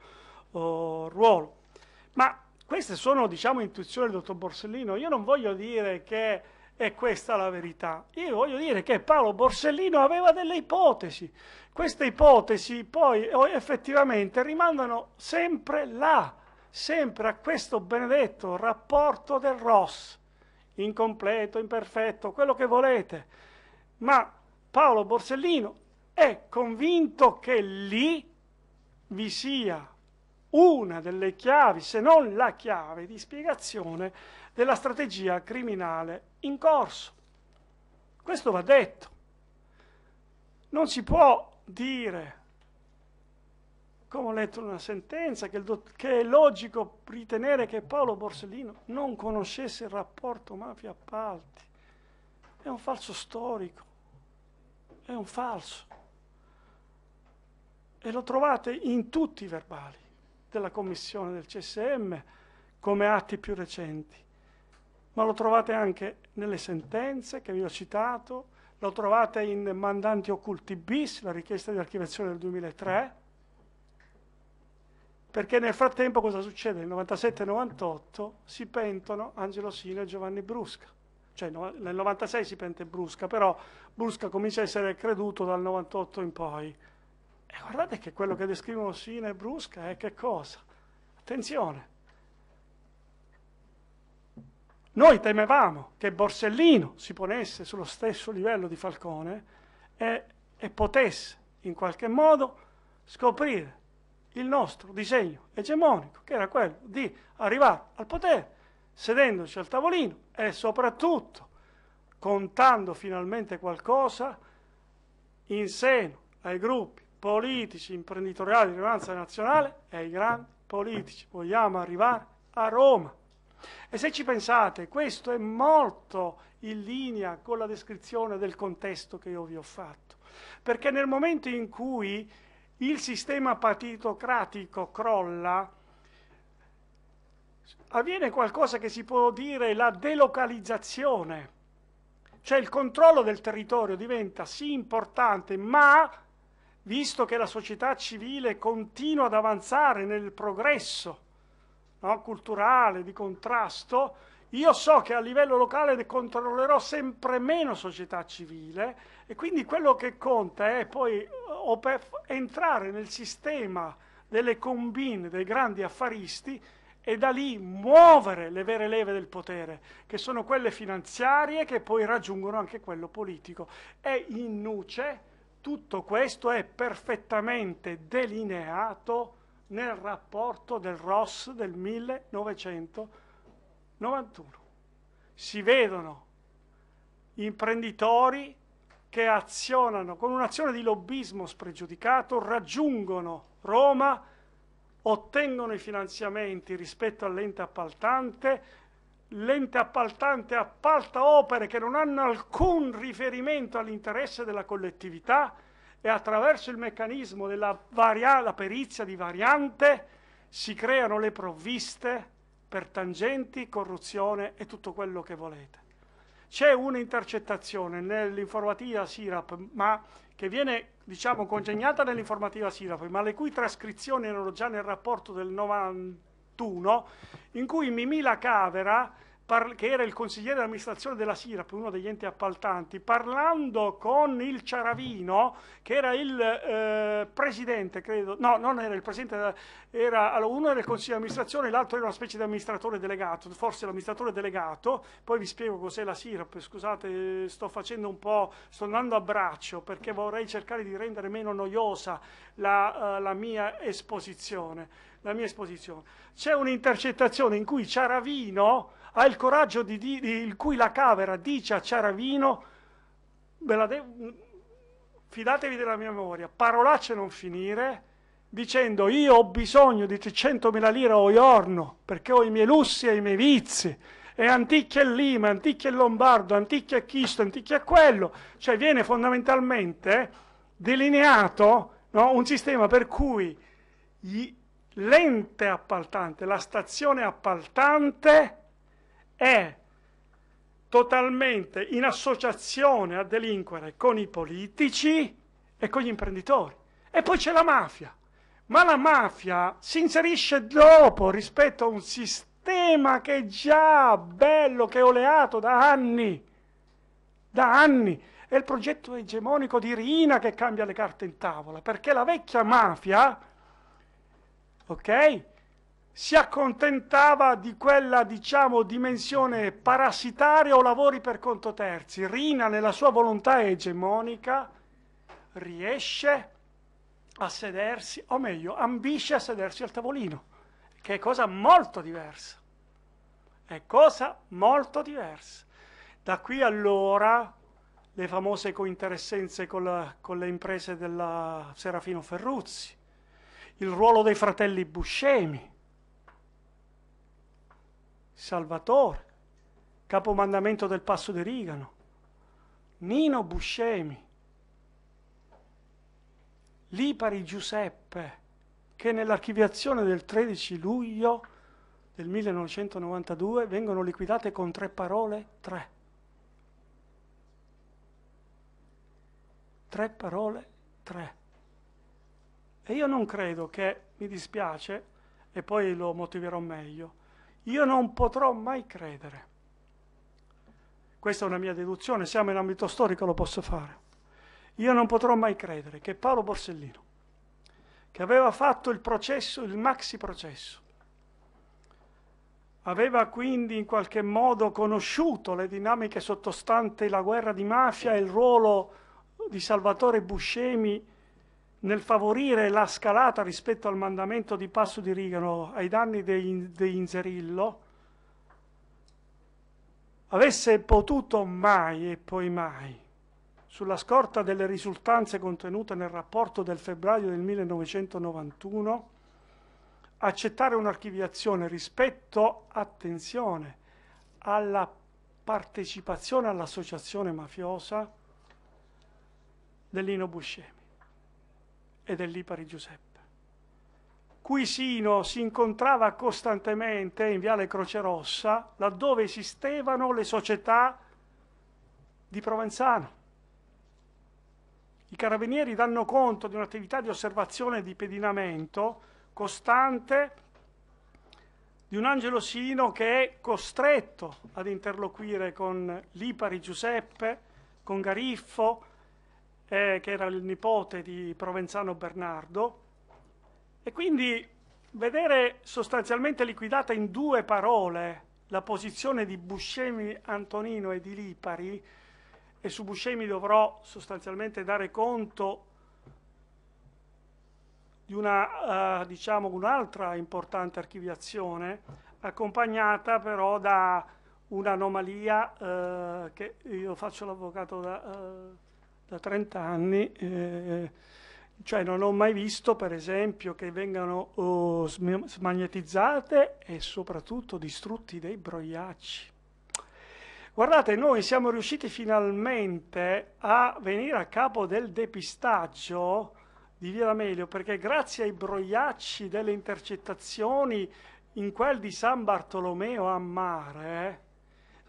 uh, ruolo. Ma queste sono diciamo intuizioni del dottor Borsellino, io non voglio dire che è questa la verità, io voglio dire che Paolo Borsellino aveva delle ipotesi, queste ipotesi poi oh, effettivamente rimandano sempre là, sempre a questo benedetto rapporto del Ross, incompleto, imperfetto, quello che volete, ma Paolo Borsellino è convinto che lì vi sia una delle chiavi, se non la chiave di spiegazione della strategia criminale in corso. Questo va detto. Non si può dire come ho letto una sentenza, che, do- che è logico ritenere che Paolo Borsellino non conoscesse il rapporto mafia-appalti. È un falso storico, è un falso. E lo trovate in tutti i verbali della commissione del CSM come atti più recenti, ma lo trovate anche nelle sentenze che vi ho citato, lo trovate in mandanti occulti bis, la richiesta di archiviazione del 2003, perché nel frattempo cosa succede? Nel 97-98 si pentono Angelo Sino e Giovanni Brusca. Cioè nel 96 si pente Brusca, però Brusca comincia a essere creduto dal 98 in poi. E guardate che quello che descrivono Sino e Brusca è che cosa? Attenzione! Noi temevamo che Borsellino si ponesse sullo stesso livello di Falcone e, e potesse in qualche modo scoprire il nostro disegno egemonico, che era quello di arrivare al potere, sedendoci al tavolino e soprattutto contando finalmente qualcosa in seno ai gruppi politici, imprenditoriali di rilevanza nazionale e ai grandi politici. Vogliamo arrivare a Roma. E se ci pensate, questo è molto in linea con la descrizione del contesto che io vi ho fatto, perché nel momento in cui il sistema partitocratico crolla, avviene qualcosa che si può dire la delocalizzazione, cioè il controllo del territorio diventa sì importante, ma visto che la società civile continua ad avanzare nel progresso no, culturale, di contrasto, io so che a livello locale controllerò sempre meno società civile e quindi quello che conta è poi entrare nel sistema delle combine dei grandi affaristi e da lì muovere le vere leve del potere, che sono quelle finanziarie che poi raggiungono anche quello politico. E in nuce tutto questo è perfettamente delineato nel rapporto del Ross del 1991. Si vedono imprenditori che azionano con un'azione di lobbismo spregiudicato, raggiungono Roma, ottengono i finanziamenti rispetto all'ente appaltante, l'ente appaltante appalta opere che non hanno alcun riferimento all'interesse della collettività e attraverso il meccanismo della perizia di variante si creano le provviste per tangenti, corruzione e tutto quello che volete. C'è un'intercettazione nell'informativa SIRAP, ma che viene diciamo, congegnata nell'informativa SIRAP, ma le cui trascrizioni erano già nel rapporto del 91, in cui Mimila Cavera che era il consigliere d'amministrazione della SIRAP, uno degli enti appaltanti, parlando con il Ciaravino, che era il eh, presidente, credo, no, non era il presidente, era, allora, uno era il consiglio d'amministrazione, l'altro era una specie di amministratore delegato, forse l'amministratore delegato, poi vi spiego cos'è la SIRAP, scusate, sto facendo un po', sto andando a braccio perché vorrei cercare di rendere meno noiosa la, uh, la mia esposizione. C'è un'intercettazione in cui Ciaravino ha il coraggio di, di, di, il cui la cavera dice a Ciaravino, fidatevi della mia memoria, parolacce non finire, dicendo io ho bisogno di 300.000 lire o giorno perché ho i miei lussi e i miei vizi e antichi è Lima, antichi è Lombardo, antichi antiche Chisto, è quello, cioè viene fondamentalmente eh, delineato no, un sistema per cui l'ente appaltante, la stazione appaltante è totalmente in associazione a delinquere con i politici e con gli imprenditori. E poi c'è la mafia. Ma la mafia si inserisce dopo rispetto a un sistema che è già bello, che è oleato da anni. Da anni. È il progetto egemonico di Rina che cambia le carte in tavola, perché la vecchia mafia, ok? si accontentava di quella, diciamo, dimensione parassitaria o lavori per conto terzi. Rina, nella sua volontà egemonica, riesce a sedersi, o meglio, ambisce a sedersi al tavolino, che è cosa molto diversa. È cosa molto diversa. Da qui allora le famose cointeressenze con, la, con le imprese della Serafino Ferruzzi, il ruolo dei fratelli Buscemi, Salvatore, capomandamento del Passo di Rigano, Nino Buscemi, Lipari Giuseppe, che nell'archiviazione del 13 luglio del 1992 vengono liquidate con tre parole tre. Tre parole tre. E io non credo che, mi dispiace, e poi lo motiverò meglio, io non potrò mai credere. Questa è una mia deduzione, siamo in ambito storico, lo posso fare. Io non potrò mai credere che Paolo Borsellino, che aveva fatto il processo, il maxi processo, aveva quindi in qualche modo conosciuto le dinamiche sottostanti la guerra di mafia e il ruolo di Salvatore Buscemi nel favorire la scalata rispetto al mandamento di Passo di Rigano ai danni di, Inzerillo, avesse potuto mai e poi mai, sulla scorta delle risultanze contenute nel rapporto del febbraio del 1991, accettare un'archiviazione rispetto, attenzione, alla partecipazione all'associazione mafiosa dell'Ino Buscemi e è l'Ipari Giuseppe. Qui Sino si incontrava costantemente in Viale Croce Rossa, laddove esistevano le società di Provenzano. I carabinieri danno conto di un'attività di osservazione e di pedinamento costante di un Angelo Sino che è costretto ad interloquire con Lipari Giuseppe, con Gariffo, eh, che era il nipote di Provenzano Bernardo, e quindi vedere sostanzialmente liquidata in due parole la posizione di Buscemi, Antonino e di Lipari, e su Buscemi dovrò sostanzialmente dare conto di una, eh, diciamo, un'altra importante archiviazione, accompagnata però da un'anomalia eh, che io faccio l'avvocato da... Eh, da 30 anni, eh, cioè non ho mai visto per esempio che vengano oh, sm smagnetizzate e soprattutto distrutti dei broiacci. Guardate, noi siamo riusciti finalmente a venire a capo del depistaggio di Via D'Amelio perché grazie ai broiacci delle intercettazioni in quel di San Bartolomeo a mare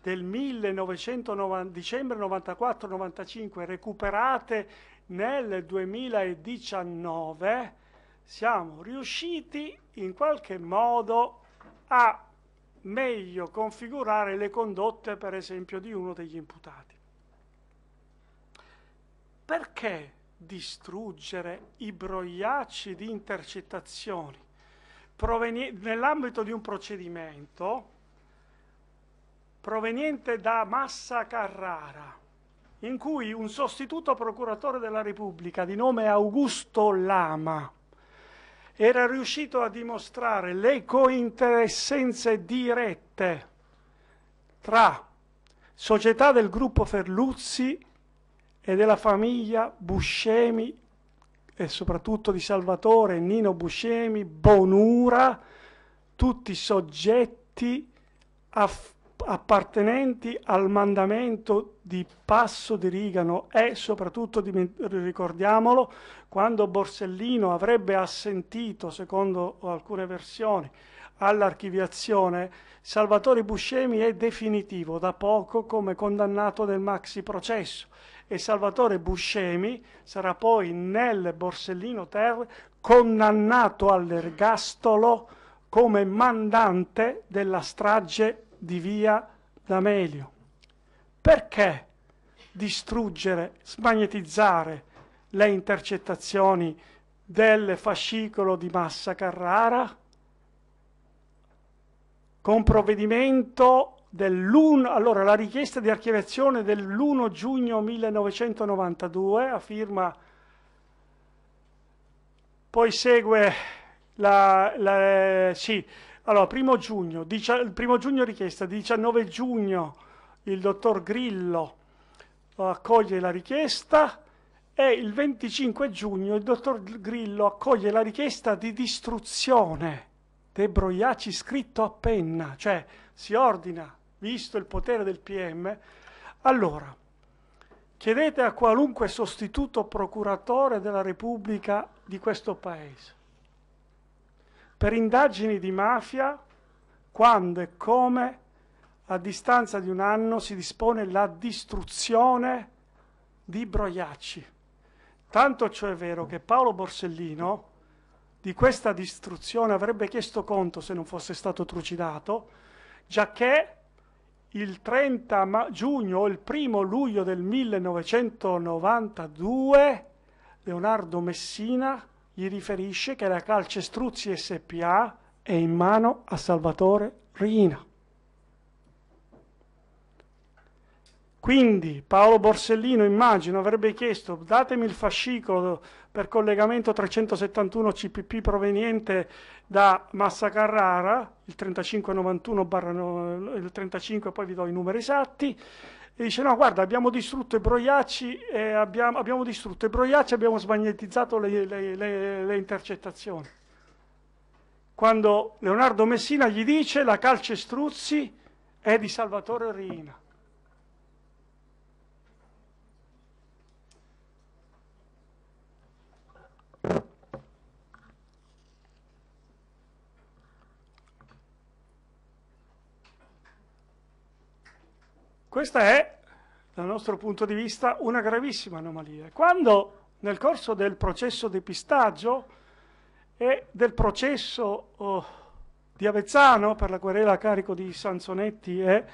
del 1990, dicembre 94-95 recuperate nel 2019 siamo riusciti in qualche modo a meglio configurare le condotte per esempio di uno degli imputati. Perché distruggere i brogliacci di intercettazioni nell'ambito di un procedimento proveniente da Massa Carrara, in cui un sostituto procuratore della Repubblica di nome Augusto Lama era riuscito a dimostrare le cointeressenze dirette tra società del gruppo Ferluzzi e della famiglia Buscemi e soprattutto di Salvatore, Nino Buscemi, Bonura, tutti soggetti aff- appartenenti al mandamento di Passo di Rigano e soprattutto, ricordiamolo, quando Borsellino avrebbe assentito, secondo alcune versioni, all'archiviazione, Salvatore Buscemi è definitivo da poco come condannato del maxi processo e Salvatore Buscemi sarà poi nel Borsellino Ter condannato all'ergastolo come mandante della strage di via D'Amelio. Perché distruggere, smagnetizzare le intercettazioni del fascicolo di Massa Carrara con provvedimento dell'1 allora la richiesta di archiviazione dell'1 giugno 1992 a firma poi segue la, la sì, allora, primo giugno, dici- primo giugno richiesta, 19 giugno il dottor Grillo accoglie la richiesta e il 25 giugno il dottor Grillo accoglie la richiesta di distruzione dei broiaci scritto a penna, cioè si ordina, visto il potere del PM, allora chiedete a qualunque sostituto procuratore della Repubblica di questo Paese per indagini di mafia quando e come a distanza di un anno si dispone la distruzione di Broiacci. Tanto ciò è vero che Paolo Borsellino di questa distruzione avrebbe chiesto conto se non fosse stato trucidato, giacché il 30 giugno o il 1 luglio del 1992 Leonardo Messina gli riferisce che la Calcestruzzi SPA è in mano a Salvatore Rina. Quindi Paolo Borsellino, immagino, avrebbe chiesto datemi il fascicolo per collegamento 371 CPP proveniente da Massa Carrara, il 3591, il 35, poi vi do i numeri esatti, e dice no guarda abbiamo distrutto i broiacci, e abbiamo, abbiamo, distrutto i broiacci, abbiamo smagnetizzato le, le, le, le intercettazioni. Quando Leonardo Messina gli dice la calcestruzzi è di Salvatore Riina. Questa è, dal nostro punto di vista, una gravissima anomalia. Quando nel corso del processo di pistaggio e del processo oh, di Avezzano per la querela a carico di Sanzonetti e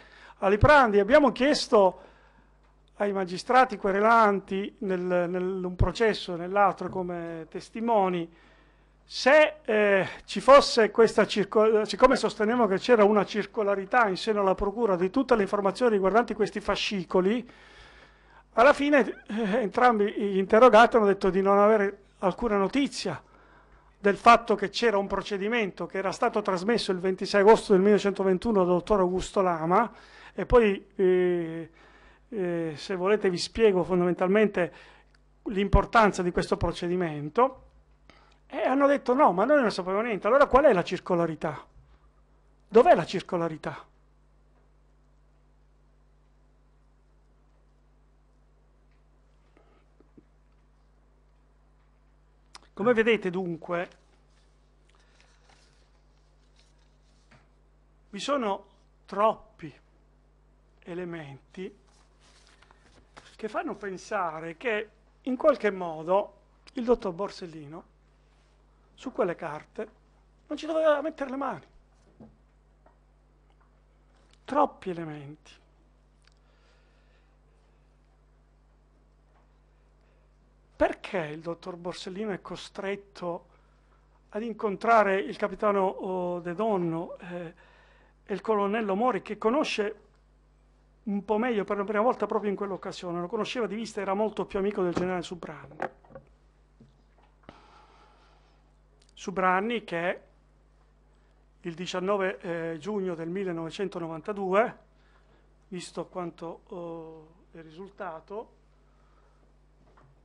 Aliprandi, abbiamo chiesto ai magistrati querelanti nel, nel un processo e nell'altro come testimoni se eh, ci fosse questa circolarità, siccome sostenevo che c'era una circolarità in seno alla procura di tutte le informazioni riguardanti questi fascicoli, alla fine eh, entrambi gli interrogati hanno detto di non avere alcuna notizia del fatto che c'era un procedimento che era stato trasmesso il 26 agosto del 1921 al dottor Augusto Lama e poi eh, eh, se volete vi spiego fondamentalmente l'importanza di questo procedimento e hanno detto no, ma noi non sapevamo niente. Allora qual è la circolarità? Dov'è la circolarità? Come vedete dunque, vi sono troppi elementi che fanno pensare che in qualche modo il dottor Borsellino su quelle carte non ci doveva mettere le mani. Troppi elementi. Perché il dottor Borsellino è costretto ad incontrare il capitano De Donno eh, e il colonnello Mori che conosce un po' meglio per la prima volta proprio in quell'occasione, lo conosceva di vista, era molto più amico del generale Subrano. Subranni che il 19 eh, giugno del 1992, visto quanto oh, è risultato,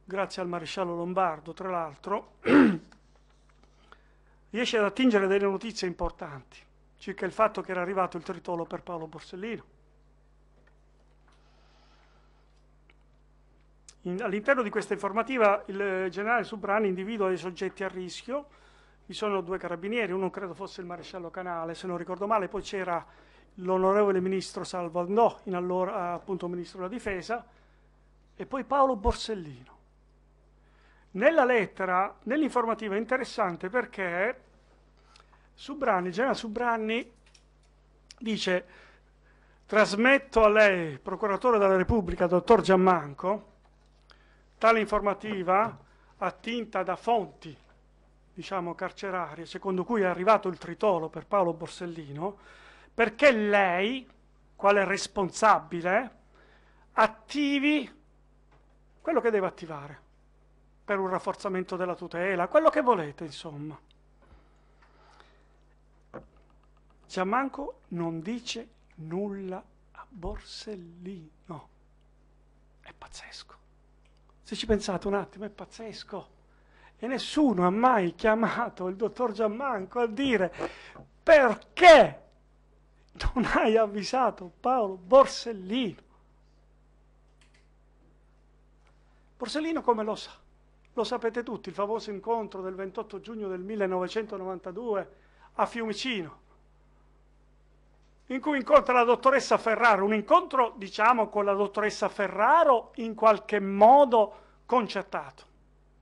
grazie al maresciallo Lombardo tra l'altro, riesce ad attingere delle notizie importanti circa il fatto che era arrivato il tritolo per Paolo Borsellino. all'interno di questa informativa il eh, generale Subrani individua dei soggetti a rischio vi sono due carabinieri, uno credo fosse il maresciallo Canale, se non ricordo male, poi c'era l'onorevole ministro Salvo in allora appunto ministro della difesa, e poi Paolo Borsellino. Nella lettera, nell'informativa è interessante perché Subranni, generale Subranni dice trasmetto a lei, procuratore della Repubblica, dottor Giammanco, tale informativa attinta da fonti diciamo, carcerarie, secondo cui è arrivato il tritolo per Paolo Borsellino, perché lei, quale responsabile, attivi quello che deve attivare per un rafforzamento della tutela, quello che volete, insomma. Giammanco non dice nulla a Borsellino. È pazzesco. Se ci pensate un attimo, è pazzesco. E nessuno ha mai chiamato il dottor Giammanco a dire perché non hai avvisato Paolo Borsellino. Borsellino come lo sa? Lo sapete tutti, il famoso incontro del 28 giugno del 1992 a Fiumicino, in cui incontra la dottoressa Ferraro, un incontro diciamo con la dottoressa Ferraro in qualche modo concertato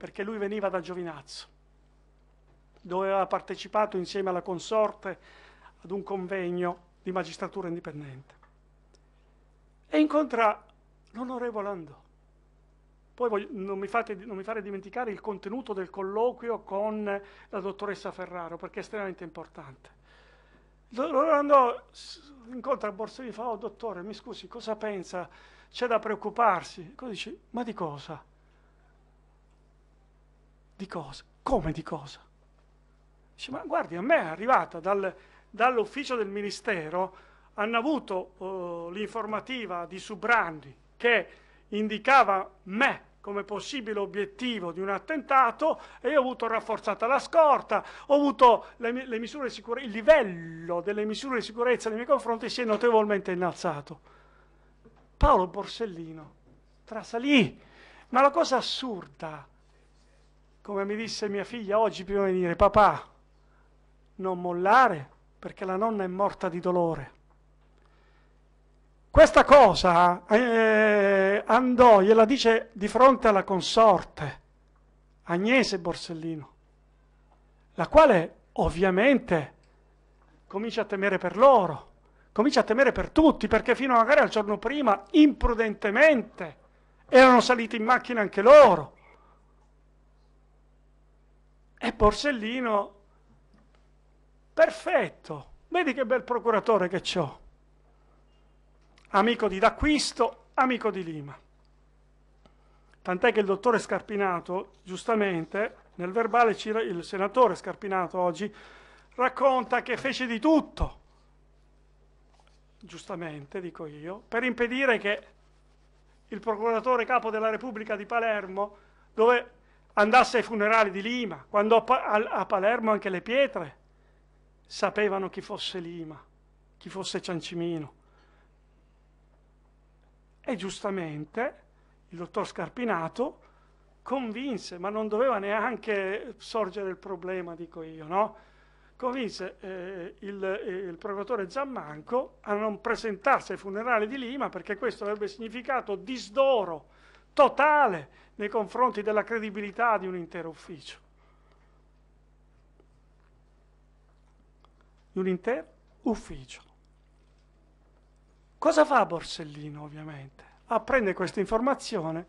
perché lui veniva da Giovinazzo, dove aveva partecipato insieme alla consorte ad un convegno di magistratura indipendente. E incontra l'onorevole Andò. Poi voglio, non, mi fate, non mi fate dimenticare il contenuto del colloquio con la dottoressa Ferraro, perché è estremamente importante. L'onorevole Andò incontra Borsellino e fa, oh dottore, mi scusi, cosa pensa? C'è da preoccuparsi? E Cosa dice? Ma di cosa? Di cosa? Come di cosa? Dice, ma guardi, a me è arrivata dal, dall'ufficio del ministero, hanno avuto uh, l'informativa di Subrandi che indicava me come possibile obiettivo di un attentato e ho avuto rafforzata la scorta, ho avuto le, le sicurezza, il livello delle misure di sicurezza nei miei confronti si è notevolmente innalzato. Paolo Borsellino trasalì, ma la cosa assurda come mi disse mia figlia oggi prima di venire, papà, non mollare perché la nonna è morta di dolore. Questa cosa eh, andò, gliela dice di fronte alla consorte, Agnese Borsellino, la quale ovviamente comincia a temere per loro, comincia a temere per tutti, perché fino magari al giorno prima, imprudentemente, erano saliti in macchina anche loro. E Borsellino perfetto. Vedi che bel procuratore che ho. Amico di D'Acquisto, amico di Lima. Tant'è che il dottore Scarpinato, giustamente, nel verbale il senatore Scarpinato oggi racconta che fece di tutto, giustamente dico io, per impedire che il procuratore capo della Repubblica di Palermo, dove andasse ai funerali di Lima, quando a, pa- a Palermo anche le pietre sapevano chi fosse Lima, chi fosse Ciancimino. E giustamente il dottor Scarpinato convinse, ma non doveva neanche sorgere il problema, dico io, no? convinse eh, il, eh, il, procuratore Zammanco a non presentarsi ai funerali di Lima perché questo avrebbe significato disdoro totale nei confronti della credibilità di un intero ufficio. Di un intero ufficio. Cosa fa Borsellino ovviamente? Apprende questa informazione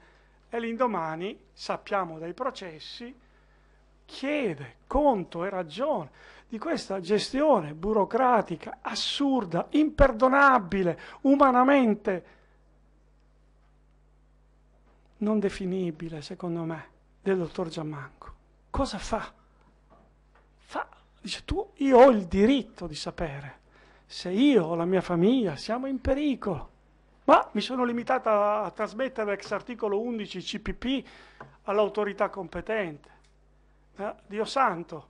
e l'indomani, sappiamo dai processi, chiede conto e ragione di questa gestione burocratica assurda, imperdonabile, umanamente non definibile, secondo me, del dottor Giammanco. Cosa fa? Fa, dice tu, io ho il diritto di sapere se io o la mia famiglia siamo in pericolo. Ma mi sono limitata a, trasmettere l'ex articolo 11 CPP all'autorità competente. Eh, Dio santo,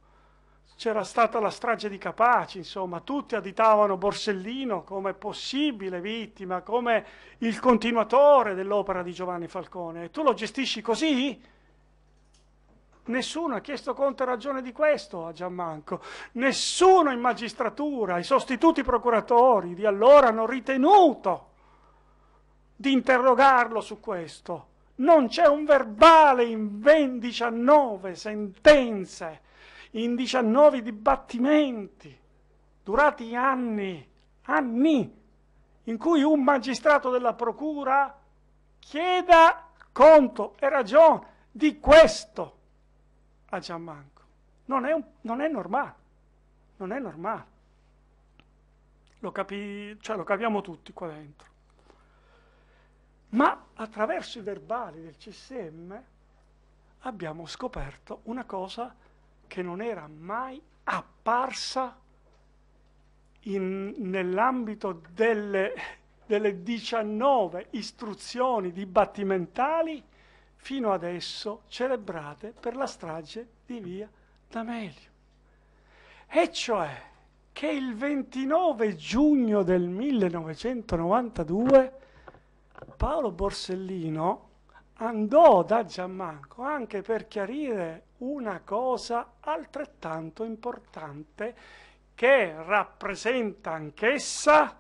c'era stata la strage di Capaci, insomma, tutti additavano Borsellino come possibile vittima, come il continuatore dell'opera di Giovanni Falcone. E tu lo gestisci così? Nessuno ha chiesto conto e ragione di questo a Gianmanco. Nessuno in magistratura, i sostituti procuratori di allora hanno ritenuto di interrogarlo su questo. Non c'è un verbale in ben 19 sentenze in 19 dibattimenti durati anni, anni, in cui un magistrato della procura chieda conto e ragione di questo a Gianmanco. Non è, un, non è normale, non è normale. Lo, capi, cioè lo capiamo tutti qua dentro. Ma attraverso i verbali del CSM abbiamo scoperto una cosa che non era mai apparsa nell'ambito delle, delle 19 istruzioni dibattimentali fino adesso celebrate per la strage di via D'Amelio. E cioè che il 29 giugno del 1992 Paolo Borsellino andò da Giammanco anche per chiarire una cosa altrettanto importante che rappresenta anch'essa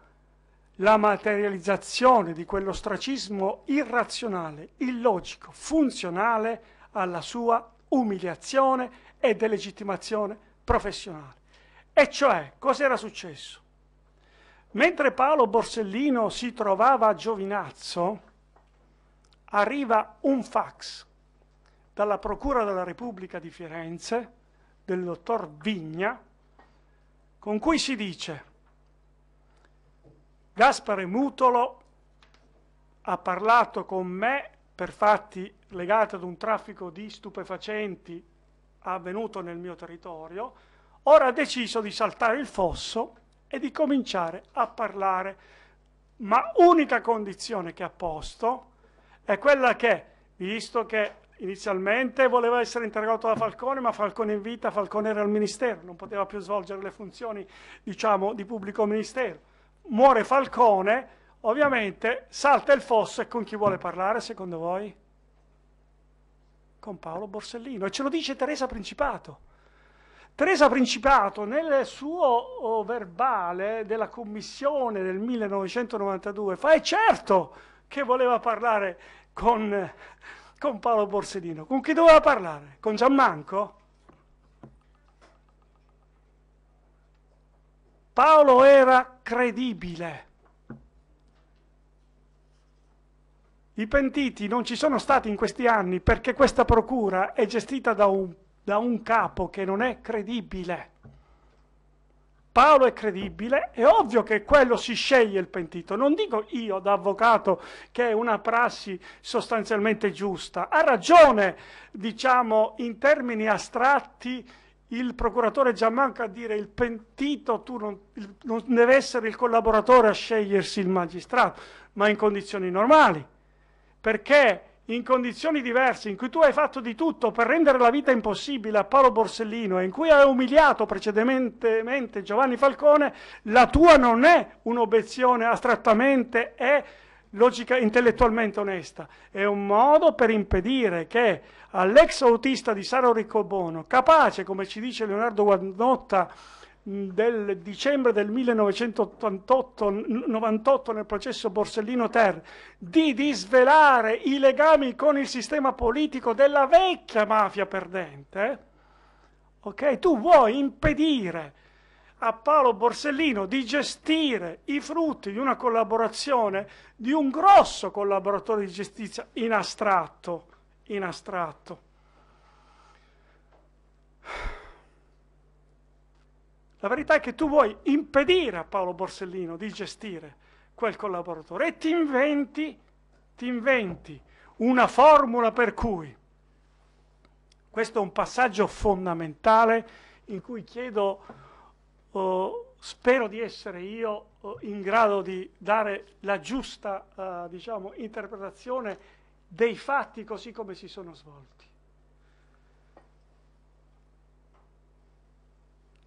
la materializzazione di quell'ostracismo irrazionale, illogico, funzionale alla sua umiliazione e delegittimazione professionale. E cioè, cos'era successo? Mentre Paolo Borsellino si trovava a Giovinazzo, arriva un fax dalla Procura della Repubblica di Firenze del dottor Vigna con cui si dice Gaspare Mutolo ha parlato con me per fatti legati ad un traffico di stupefacenti avvenuto nel mio territorio, ora ha deciso di saltare il fosso e di cominciare a parlare, ma unica condizione che ha posto è quella che, visto che inizialmente voleva essere interrogato da Falcone, ma Falcone in vita, Falcone era al ministero, non poteva più svolgere le funzioni, diciamo, di pubblico ministero. Muore Falcone, ovviamente salta il fosso e con chi vuole parlare, secondo voi? Con Paolo Borsellino. E ce lo dice Teresa Principato. Teresa Principato nel suo oh, verbale della commissione del 1992 fa è eh, certo che voleva parlare con, con Paolo Borsellino. Con chi doveva parlare? Con Gianmanco? Paolo era credibile. I pentiti non ci sono stati in questi anni perché questa procura è gestita da un, da un capo che non è credibile. Paolo è credibile, è ovvio che quello si sceglie il pentito, non dico io da avvocato che è una prassi sostanzialmente giusta, ha ragione, diciamo, in termini astratti il procuratore Giammanco a dire il pentito tu non, non deve essere il collaboratore a scegliersi il magistrato, ma in condizioni normali, perché in condizioni diverse, in cui tu hai fatto di tutto per rendere la vita impossibile a Paolo Borsellino e in cui hai umiliato precedentemente Giovanni Falcone, la tua non è un'obiezione astrattamente, è logica intellettualmente onesta, è un modo per impedire che all'ex autista di Saro Riccobono, capace, come ci dice Leonardo Guandotta, Mm, del dicembre del 1998 nel processo Borsellino Ter di disvelare i legami con il sistema politico della vecchia mafia perdente, ok? Tu vuoi impedire a Paolo Borsellino di gestire i frutti di una collaborazione di un grosso collaboratore di giustizia in astratto, in astratto. La verità è che tu vuoi impedire a Paolo Borsellino di gestire quel collaboratore e ti inventi, ti inventi una formula per cui. Questo è un passaggio fondamentale in cui chiedo, oh, spero di essere io oh, in grado di dare la giusta uh, diciamo, interpretazione dei fatti così come si sono svolti.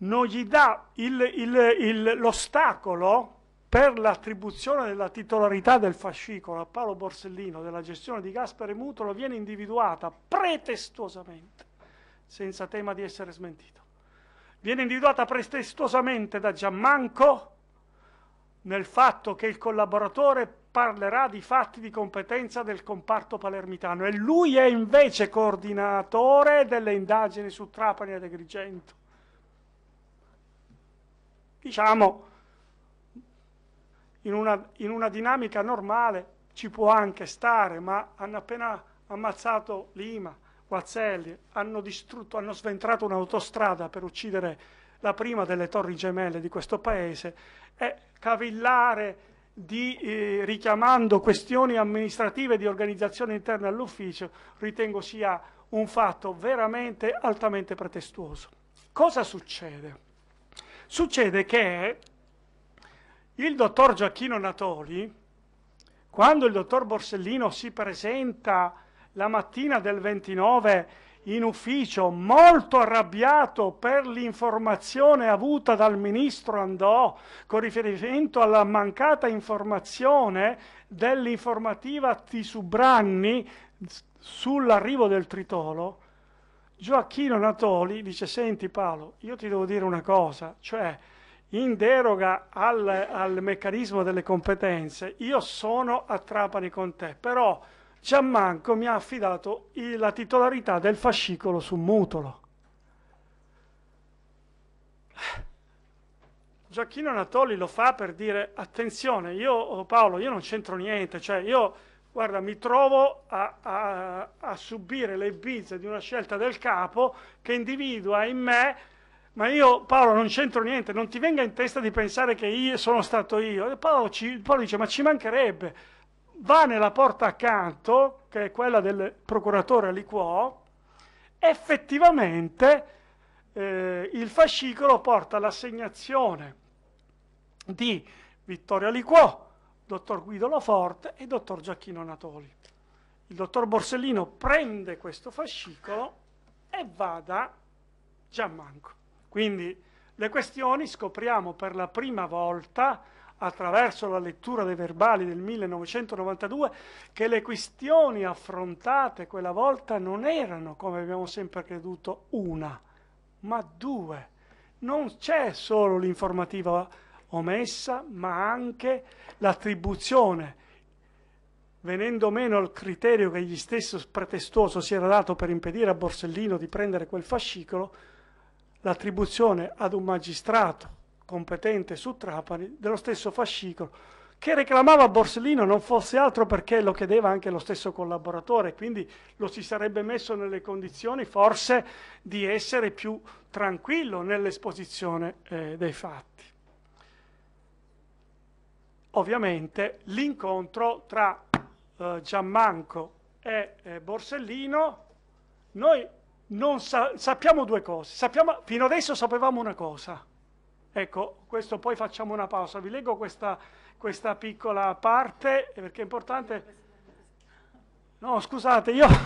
non gli dà l'ostacolo per l'attribuzione della titolarità del fascicolo a Paolo Borsellino della gestione di Gaspare Mutolo viene individuata pretestuosamente, senza tema di essere smentito. Viene individuata pretestuosamente da Giammanco nel fatto che il collaboratore parlerà di fatti di competenza del comparto palermitano e lui è invece coordinatore delle indagini su Trapani e Agrigento diciamo, in una, in una dinamica normale ci può anche stare, ma hanno appena ammazzato Lima, Guazzelli, hanno distrutto, hanno sventrato un'autostrada per uccidere la prima delle torri gemelle di questo paese e cavillare di, eh, richiamando questioni amministrative di organizzazione interna all'ufficio ritengo sia un fatto veramente altamente pretestuoso. Cosa succede? Succede che il dottor Giacchino Natoli, quando il dottor Borsellino si presenta la mattina del 29 in ufficio molto arrabbiato per l'informazione avuta dal ministro Andò con riferimento alla mancata informazione dell'informativa Tisubranni sull'arrivo del tritolo, Gioacchino Natoli dice, senti Paolo, io ti devo dire una cosa, cioè in deroga al, al meccanismo delle competenze, io sono a Trapani con te, però Gianmanco mi ha affidato il, la titolarità del fascicolo su Mutolo. Gioacchino Natoli lo fa per dire attenzione, io oh, Paolo, io non c'entro niente, cioè io guarda mi trovo a, a, a subire le bizze di una scelta del capo che individua in me ma io Paolo non c'entro niente, non ti venga in testa di pensare che io sono stato io. E Paolo, ci, Paolo dice ma ci mancherebbe, va nella porta accanto, che è quella del procuratore Aliquò, effettivamente eh, il fascicolo porta l'assegnazione di Vittorio Aliquò, dottor Guido Loforte e dottor Giacchino Natoli. Il dottor Borsellino prende questo fascicolo e va da Giammanco. Quindi le questioni scopriamo per la prima volta attraverso la lettura dei verbali del 1992 che le questioni affrontate quella volta non erano, come abbiamo sempre creduto, una, ma due. Non c'è solo l'informativa omessa, ma anche l'attribuzione, venendo meno al criterio che gli stesso pretestuoso si era dato per impedire a Borsellino di prendere quel fascicolo, l'attribuzione ad un magistrato competente su Trapani dello stesso fascicolo che reclamava Borsellino non fosse altro perché lo chiedeva anche lo stesso collaboratore, quindi lo si sarebbe messo nelle condizioni forse di essere più tranquillo nell'esposizione eh, dei fatti ovviamente l'incontro tra eh, Giammanco e eh, Borsellino, noi non sa sappiamo due cose, sappiamo, fino adesso sapevamo una cosa, ecco, questo poi facciamo una pausa, vi leggo questa, questa piccola parte perché è importante, no scusate io...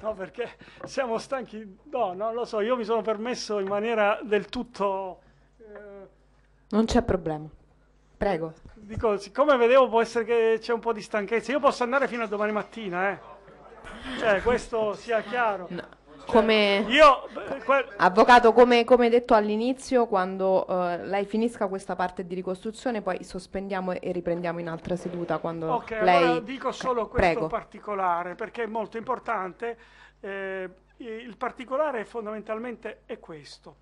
no, perché siamo stanchi. No, non lo so, io mi sono permesso in maniera del tutto. Eh... Non c'è problema. Prego. Dico, siccome vedevo può essere che c'è un po' di stanchezza, io posso andare fino a domani mattina, eh. Cioè, questo sia chiaro. No cioè, come io, eh, avvocato come, come detto all'inizio quando eh, lei finisca questa parte di ricostruzione poi sospendiamo e riprendiamo in altra seduta quando okay, lei allora dico solo questo Prego. particolare perché è molto importante eh, il particolare fondamentalmente è questo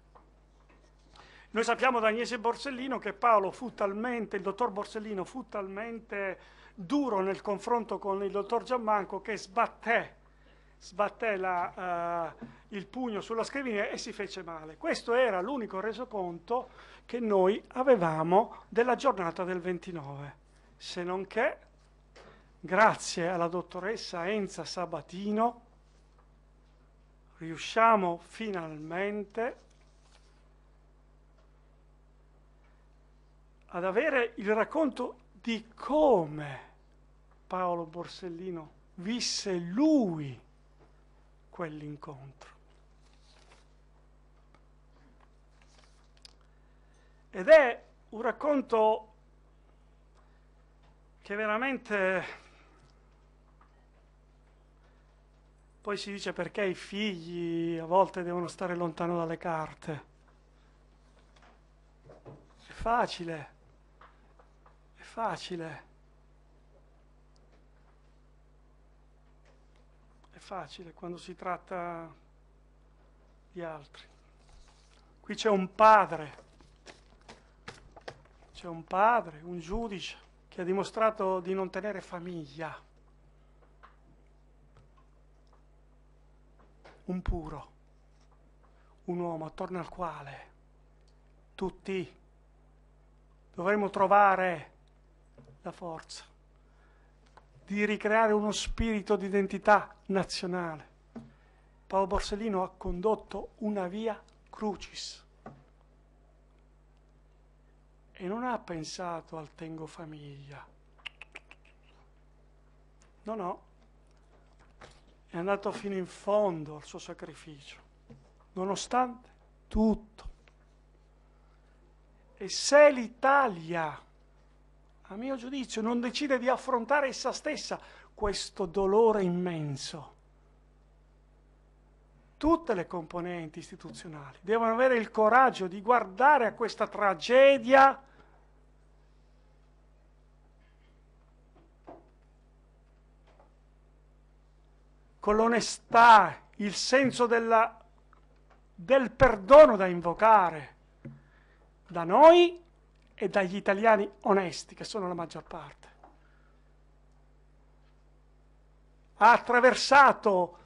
noi sappiamo da Agnese Borsellino che Paolo fu talmente, il dottor Borsellino fu talmente duro nel confronto con il dottor Giammanco che sbatté, sbatté la, uh, il pugno sulla scrivania e si fece male. Questo era l'unico resoconto che noi avevamo della giornata del 29, se non che grazie alla dottoressa Enza Sabatino riusciamo finalmente ad avere il racconto di come Paolo Borsellino visse lui quell'incontro. Ed è un racconto che veramente poi si dice perché i figli a volte devono stare lontano dalle carte. È facile facile. È facile quando si tratta di altri. Qui c'è un padre, c'è un padre, un giudice che ha dimostrato di non tenere famiglia. Un puro, un uomo attorno al quale tutti dovremmo trovare la forza di ricreare uno spirito di identità nazionale. Paolo Borsellino ha condotto una via crucis e non ha pensato al tengo famiglia. No, no, è andato fino in fondo al suo sacrificio, nonostante tutto. E se l'Italia a mio giudizio, non decide di affrontare essa stessa questo dolore immenso. Tutte le componenti istituzionali devono avere il coraggio di guardare a questa tragedia con l'onestà, il senso della, del perdono da invocare da noi e dagli italiani onesti, che sono la maggior parte. Ha attraversato,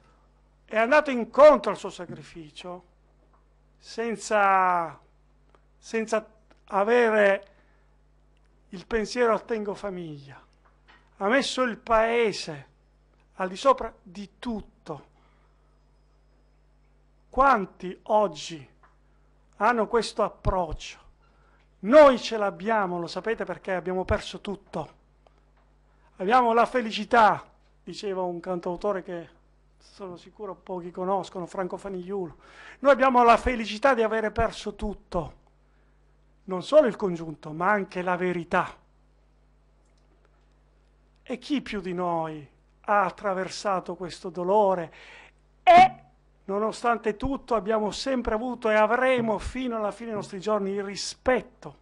è andato incontro al suo sacrificio senza, senza avere il pensiero al tengo famiglia. Ha messo il paese al di sopra di tutto. Quanti oggi hanno questo approccio? Noi ce l'abbiamo, lo sapete perché abbiamo perso tutto. Abbiamo la felicità, diceva un cantautore che sono sicuro pochi conoscono, Franco Fanigliulo. Noi abbiamo la felicità di avere perso tutto, non solo il congiunto, ma anche la verità. E chi più di noi ha attraversato questo dolore e Nonostante tutto abbiamo sempre avuto e avremo fino alla fine dei nostri giorni il rispetto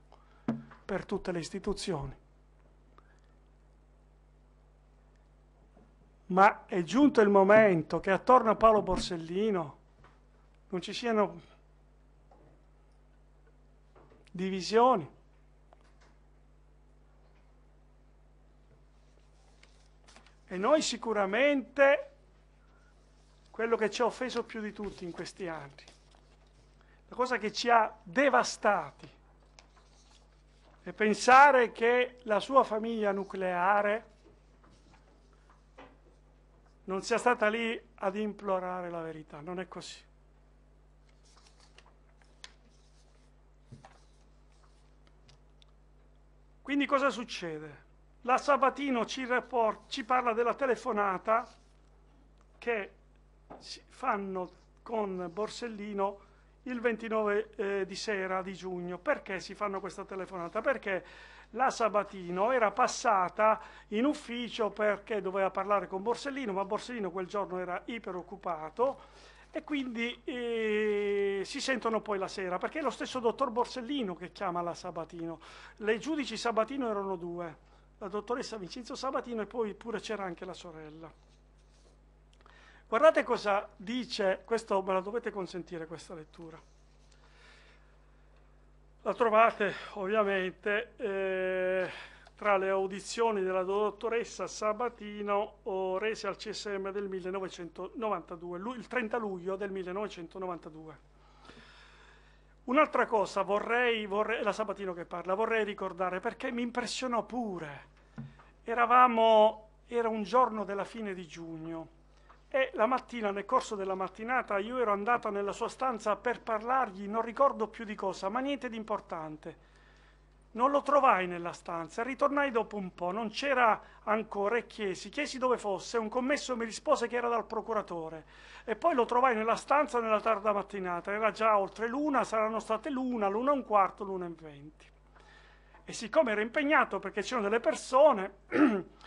per tutte le istituzioni. Ma è giunto il momento che attorno a Paolo Borsellino non ci siano divisioni. E noi sicuramente quello che ci ha offeso più di tutti in questi anni, la cosa che ci ha devastati, è pensare che la sua famiglia nucleare non sia stata lì ad implorare la verità, non è così. Quindi cosa succede? La Sabatino ci, report, ci parla della telefonata che fanno con Borsellino il 29 eh, di sera di giugno. Perché si fanno questa telefonata? Perché la Sabatino era passata in ufficio perché doveva parlare con Borsellino, ma Borsellino quel giorno era iperoccupato e quindi eh, si sentono poi la sera, perché è lo stesso dottor Borsellino che chiama la Sabatino. Le giudici Sabatino erano due, la dottoressa Vincenzo Sabatino e poi pure c'era anche la sorella. Guardate cosa dice, questo me la dovete consentire questa lettura. La trovate ovviamente eh, tra le audizioni della dottoressa Sabatino rese al CSM del 1992, il 30 luglio del 1992. Un'altra cosa vorrei, vorrei, la Sabatino che parla, vorrei ricordare perché mi impressionò pure. Eravamo, era un giorno della fine di giugno e la mattina, nel corso della mattinata, io ero andata nella sua stanza per parlargli, non ricordo più di cosa, ma niente di importante. Non lo trovai nella stanza, ritornai dopo un po', non c'era ancora e chiesi, chiesi dove fosse, un commesso mi rispose che era dal procuratore e poi lo trovai nella stanza nella tarda mattinata, era già oltre l'una, saranno state l'una, l'una e un quarto, l'una e venti. E siccome era impegnato perché c'erano delle persone,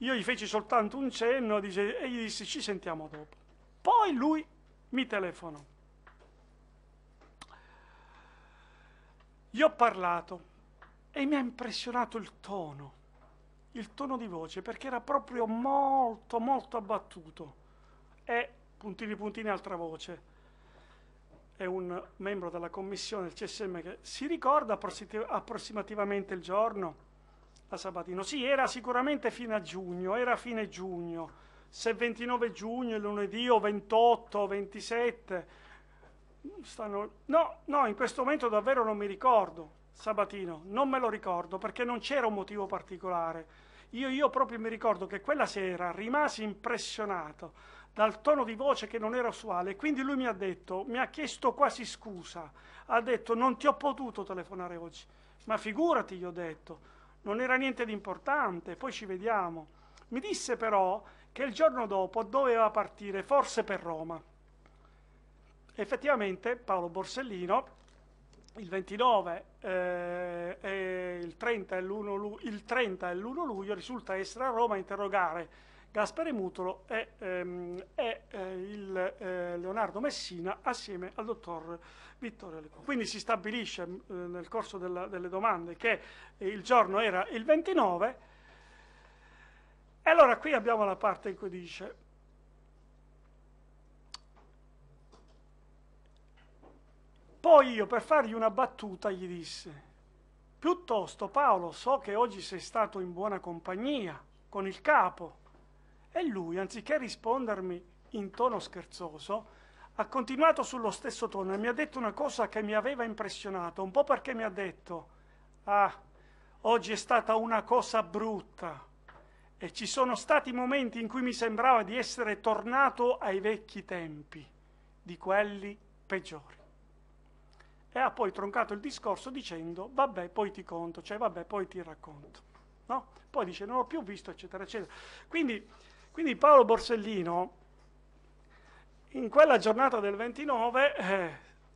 Io gli feci soltanto un cenno dice, e gli dissi ci sentiamo dopo. Poi lui mi telefonò. Gli ho parlato e mi ha impressionato il tono, il tono di voce, perché era proprio molto, molto abbattuto. E puntini puntini altra voce. È un membro della commissione del CSM che si ricorda approssimativamente il giorno, la Sabatino. Sì, era sicuramente fine a giugno, era fine giugno. Se 29 giugno, lunedì o 28, 27, stanno... No, no, in questo momento davvero non mi ricordo. Sabatino, non me lo ricordo perché non c'era un motivo particolare. Io, io proprio mi ricordo che quella sera rimasi impressionato dal tono di voce che non era usuale. Quindi lui mi ha detto, mi ha chiesto quasi scusa, ha detto non ti ho potuto telefonare oggi, ma figurati gli ho detto, non era niente di importante, poi ci vediamo. Mi disse però che il giorno dopo doveva partire, forse per Roma. Effettivamente Paolo Borsellino il 29 eh, e il 30 e l'1 luglio risulta essere a Roma a interrogare Gaspare Mutolo e, ehm, e eh, il, eh, Leonardo Messina assieme al dottor Vittorio Lecco. Quindi si stabilisce mm, eh, nel corso della, delle domande che eh, il giorno era il 29 e allora qui abbiamo la parte in cui dice Poi io per fargli una battuta gli disse Piuttosto Paolo so che oggi sei stato in buona compagnia con il capo e lui, anziché rispondermi in tono scherzoso, ha continuato sullo stesso tono e mi ha detto una cosa che mi aveva impressionato, un po' perché mi ha detto, ah, oggi è stata una cosa brutta e ci sono stati momenti in cui mi sembrava di essere tornato ai vecchi tempi, di quelli peggiori. E ha poi troncato il discorso dicendo, vabbè, poi ti conto, cioè vabbè, poi ti racconto. No? Poi dice, non l'ho più visto, eccetera, eccetera. Quindi quindi Paolo Borsellino, in quella giornata del 29, eh,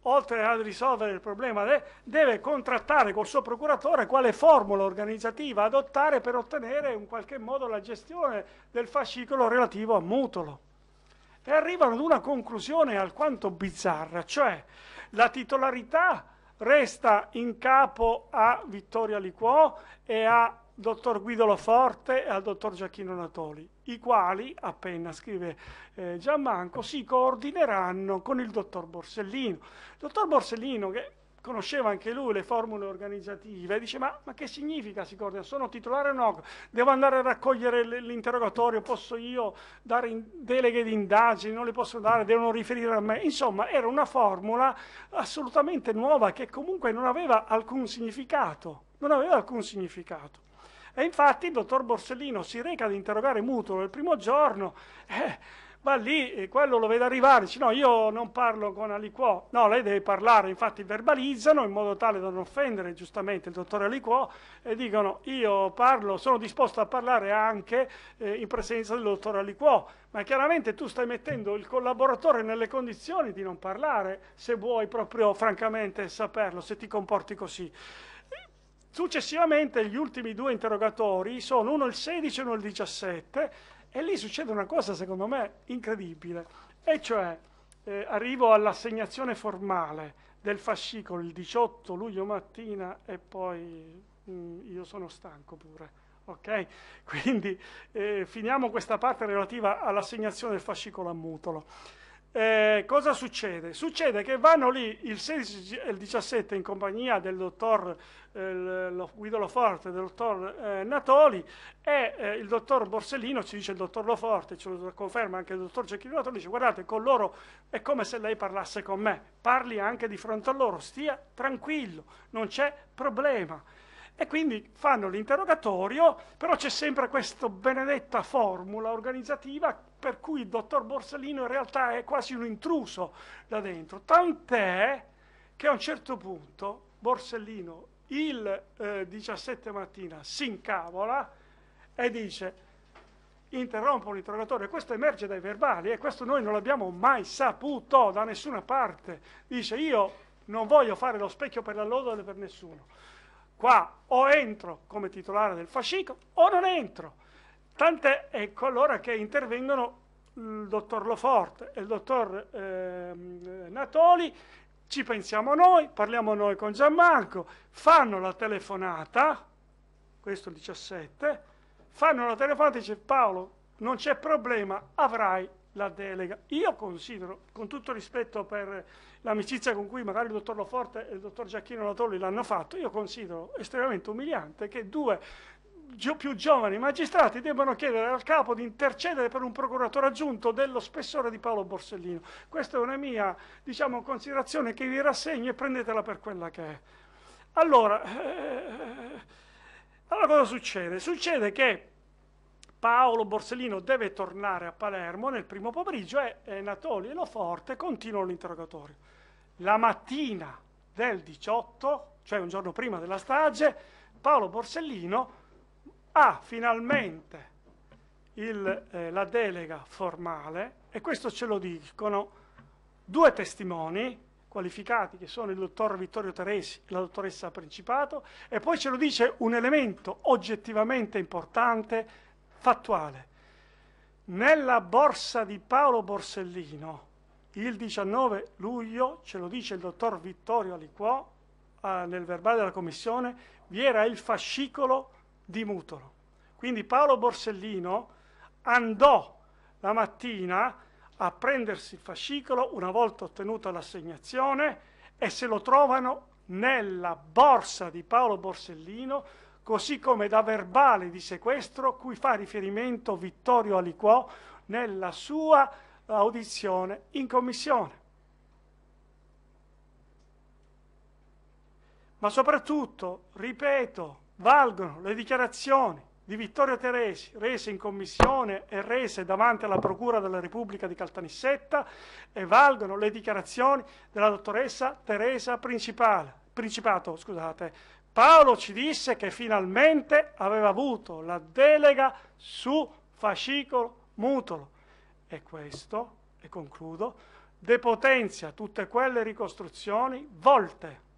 oltre a risolvere il problema, de deve contrattare col suo procuratore quale formula organizzativa adottare per ottenere in qualche modo la gestione del fascicolo relativo a Mutolo. E arrivano ad una conclusione alquanto bizzarra, cioè la titolarità resta in capo a Vittoria Liquò e a dottor Guido Laforte e al dottor Giacchino Natoli, i quali, appena scrive eh, Gianmanco, si coordineranno con il dottor Borsellino. Il dottor Borsellino, che conosceva anche lui le formule organizzative, dice ma, ma che significa si coordina? Sono titolare o no? Devo andare a raccogliere l'interrogatorio, posso io dare deleghe di indagini, non le posso dare, devono riferire a me. Insomma, era una formula assolutamente nuova che comunque non aveva alcun significato, non aveva alcun significato. E infatti il dottor Borsellino si reca ad interrogare Mutolo il primo giorno, eh, va lì, e eh, quello lo vede arrivare, dice no, io non parlo con Aliquò, no, lei deve parlare, infatti verbalizzano in modo tale da non offendere giustamente il dottore Aliquò e dicono io parlo, sono disposto a parlare anche eh, in presenza del dottor Aliquò, ma chiaramente tu stai mettendo il collaboratore nelle condizioni di non parlare se vuoi proprio francamente saperlo, se ti comporti così. Successivamente gli ultimi due interrogatori sono uno il 16 e uno il 17 e lì succede una cosa secondo me incredibile, e cioè eh, arrivo all'assegnazione formale del fascicolo il 18 luglio mattina e poi mh, mm, io sono stanco pure. Ok? Quindi eh, finiamo questa parte relativa all'assegnazione del fascicolo a mutolo eh, cosa succede? Succede che vanno lì il 16 e il 17 in compagnia del dottor eh, lo, Guido Loforte, del dottor eh, Natoli e eh, il dottor Borsellino, ci dice il dottor Loforte, ce lo conferma anche il dottor Cecchino Natoli, dice guardate con loro è come se lei parlasse con me, parli anche di fronte a loro, stia tranquillo, non c'è problema. E quindi fanno l'interrogatorio, però c'è sempre questa benedetta formula organizzativa per cui il dottor Borsellino in realtà è quasi un intruso da dentro. Tant'è che a un certo punto Borsellino il eh, 17 mattina si incavola e dice interrompo l'interrogatorio, questo emerge dai verbali e questo noi non l'abbiamo mai saputo da nessuna parte. Dice io non voglio fare lo specchio per la lode per nessuno. Qua o entro come titolare del fascicolo o non entro. Tant'è, ecco allora che intervengono il dottor Loforte e il dottor eh, Natoli, ci pensiamo noi, parliamo noi con Gianmarco, fanno la telefonata, questo il 17, fanno la telefonata e dice Paolo non c'è problema, avrai la delega. Io considero, con tutto rispetto per l'amicizia con cui magari il dottor Loforte e il dottor Giacchino Latolli l'hanno fatto, io considero estremamente umiliante che due più giovani magistrati debbano chiedere al capo di intercedere per un procuratore aggiunto dello spessore di Paolo Borsellino. Questa è una mia diciamo, considerazione che vi rassegno e prendetela per quella che è. Allora, eh, eh, eh, eh allora cosa succede? Succede che Paolo Borsellino deve tornare a Palermo nel primo pomeriggio e Natoli e Loforte continuano l'interrogatorio. La mattina del 18, cioè un giorno prima della strage, Paolo Borsellino ha finalmente il, eh, la delega formale e questo ce lo dicono due testimoni qualificati che sono il dottor Vittorio Teresi e la dottoressa Principato e poi ce lo dice un elemento oggettivamente importante fattuale. Nella borsa di Paolo Borsellino, il 19 luglio, ce lo dice il dottor Vittorio Aliquò, eh, nel verbale della commissione, vi era il fascicolo di Mutolo. Quindi Paolo Borsellino andò la mattina a prendersi il fascicolo una volta ottenuta l'assegnazione e se lo trovano nella borsa di Paolo Borsellino così come da verbale di sequestro cui fa riferimento Vittorio Aliquò nella sua audizione in commissione. Ma soprattutto, ripeto, valgono le dichiarazioni di Vittorio Teresi, rese in commissione e rese davanti alla Procura della Repubblica di Caltanissetta, e valgono le dichiarazioni della dottoressa Teresa Principato, scusate, Paolo ci disse che finalmente aveva avuto la delega su fascicolo mutolo e questo, e concludo, depotenzia tutte quelle ricostruzioni volte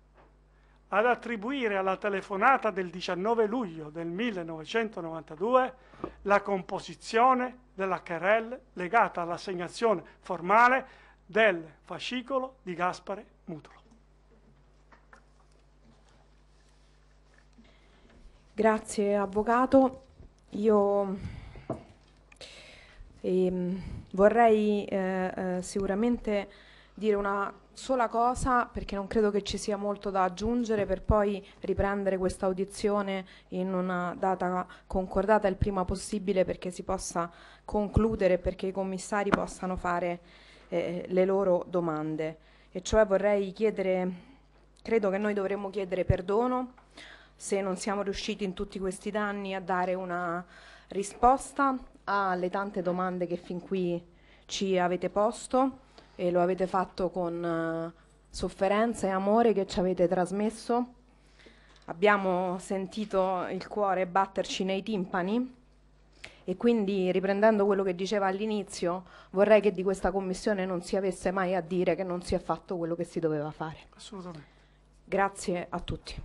ad attribuire alla telefonata del 19 luglio del 1992 la composizione della querelle legata all'assegnazione formale del fascicolo di Gaspare Mutolo. Grazie Avvocato, io ehm, vorrei eh, eh, sicuramente dire una sola cosa perché non credo che ci sia molto da aggiungere per poi riprendere questa audizione in una data concordata il prima possibile perché si possa concludere perché i commissari possano fare eh, le loro domande e cioè vorrei chiedere credo che noi dovremmo chiedere perdono se non siamo riusciti in tutti questi danni a dare una risposta alle tante domande che fin qui ci avete posto e lo avete fatto con eh, sofferenza e amore che ci avete trasmesso. Abbiamo sentito il cuore batterci nei timpani e quindi riprendendo quello che diceva all'inizio vorrei che di questa commissione non si avesse mai a dire che non si è fatto quello che si doveva fare. Assolutamente. Grazie a tutti.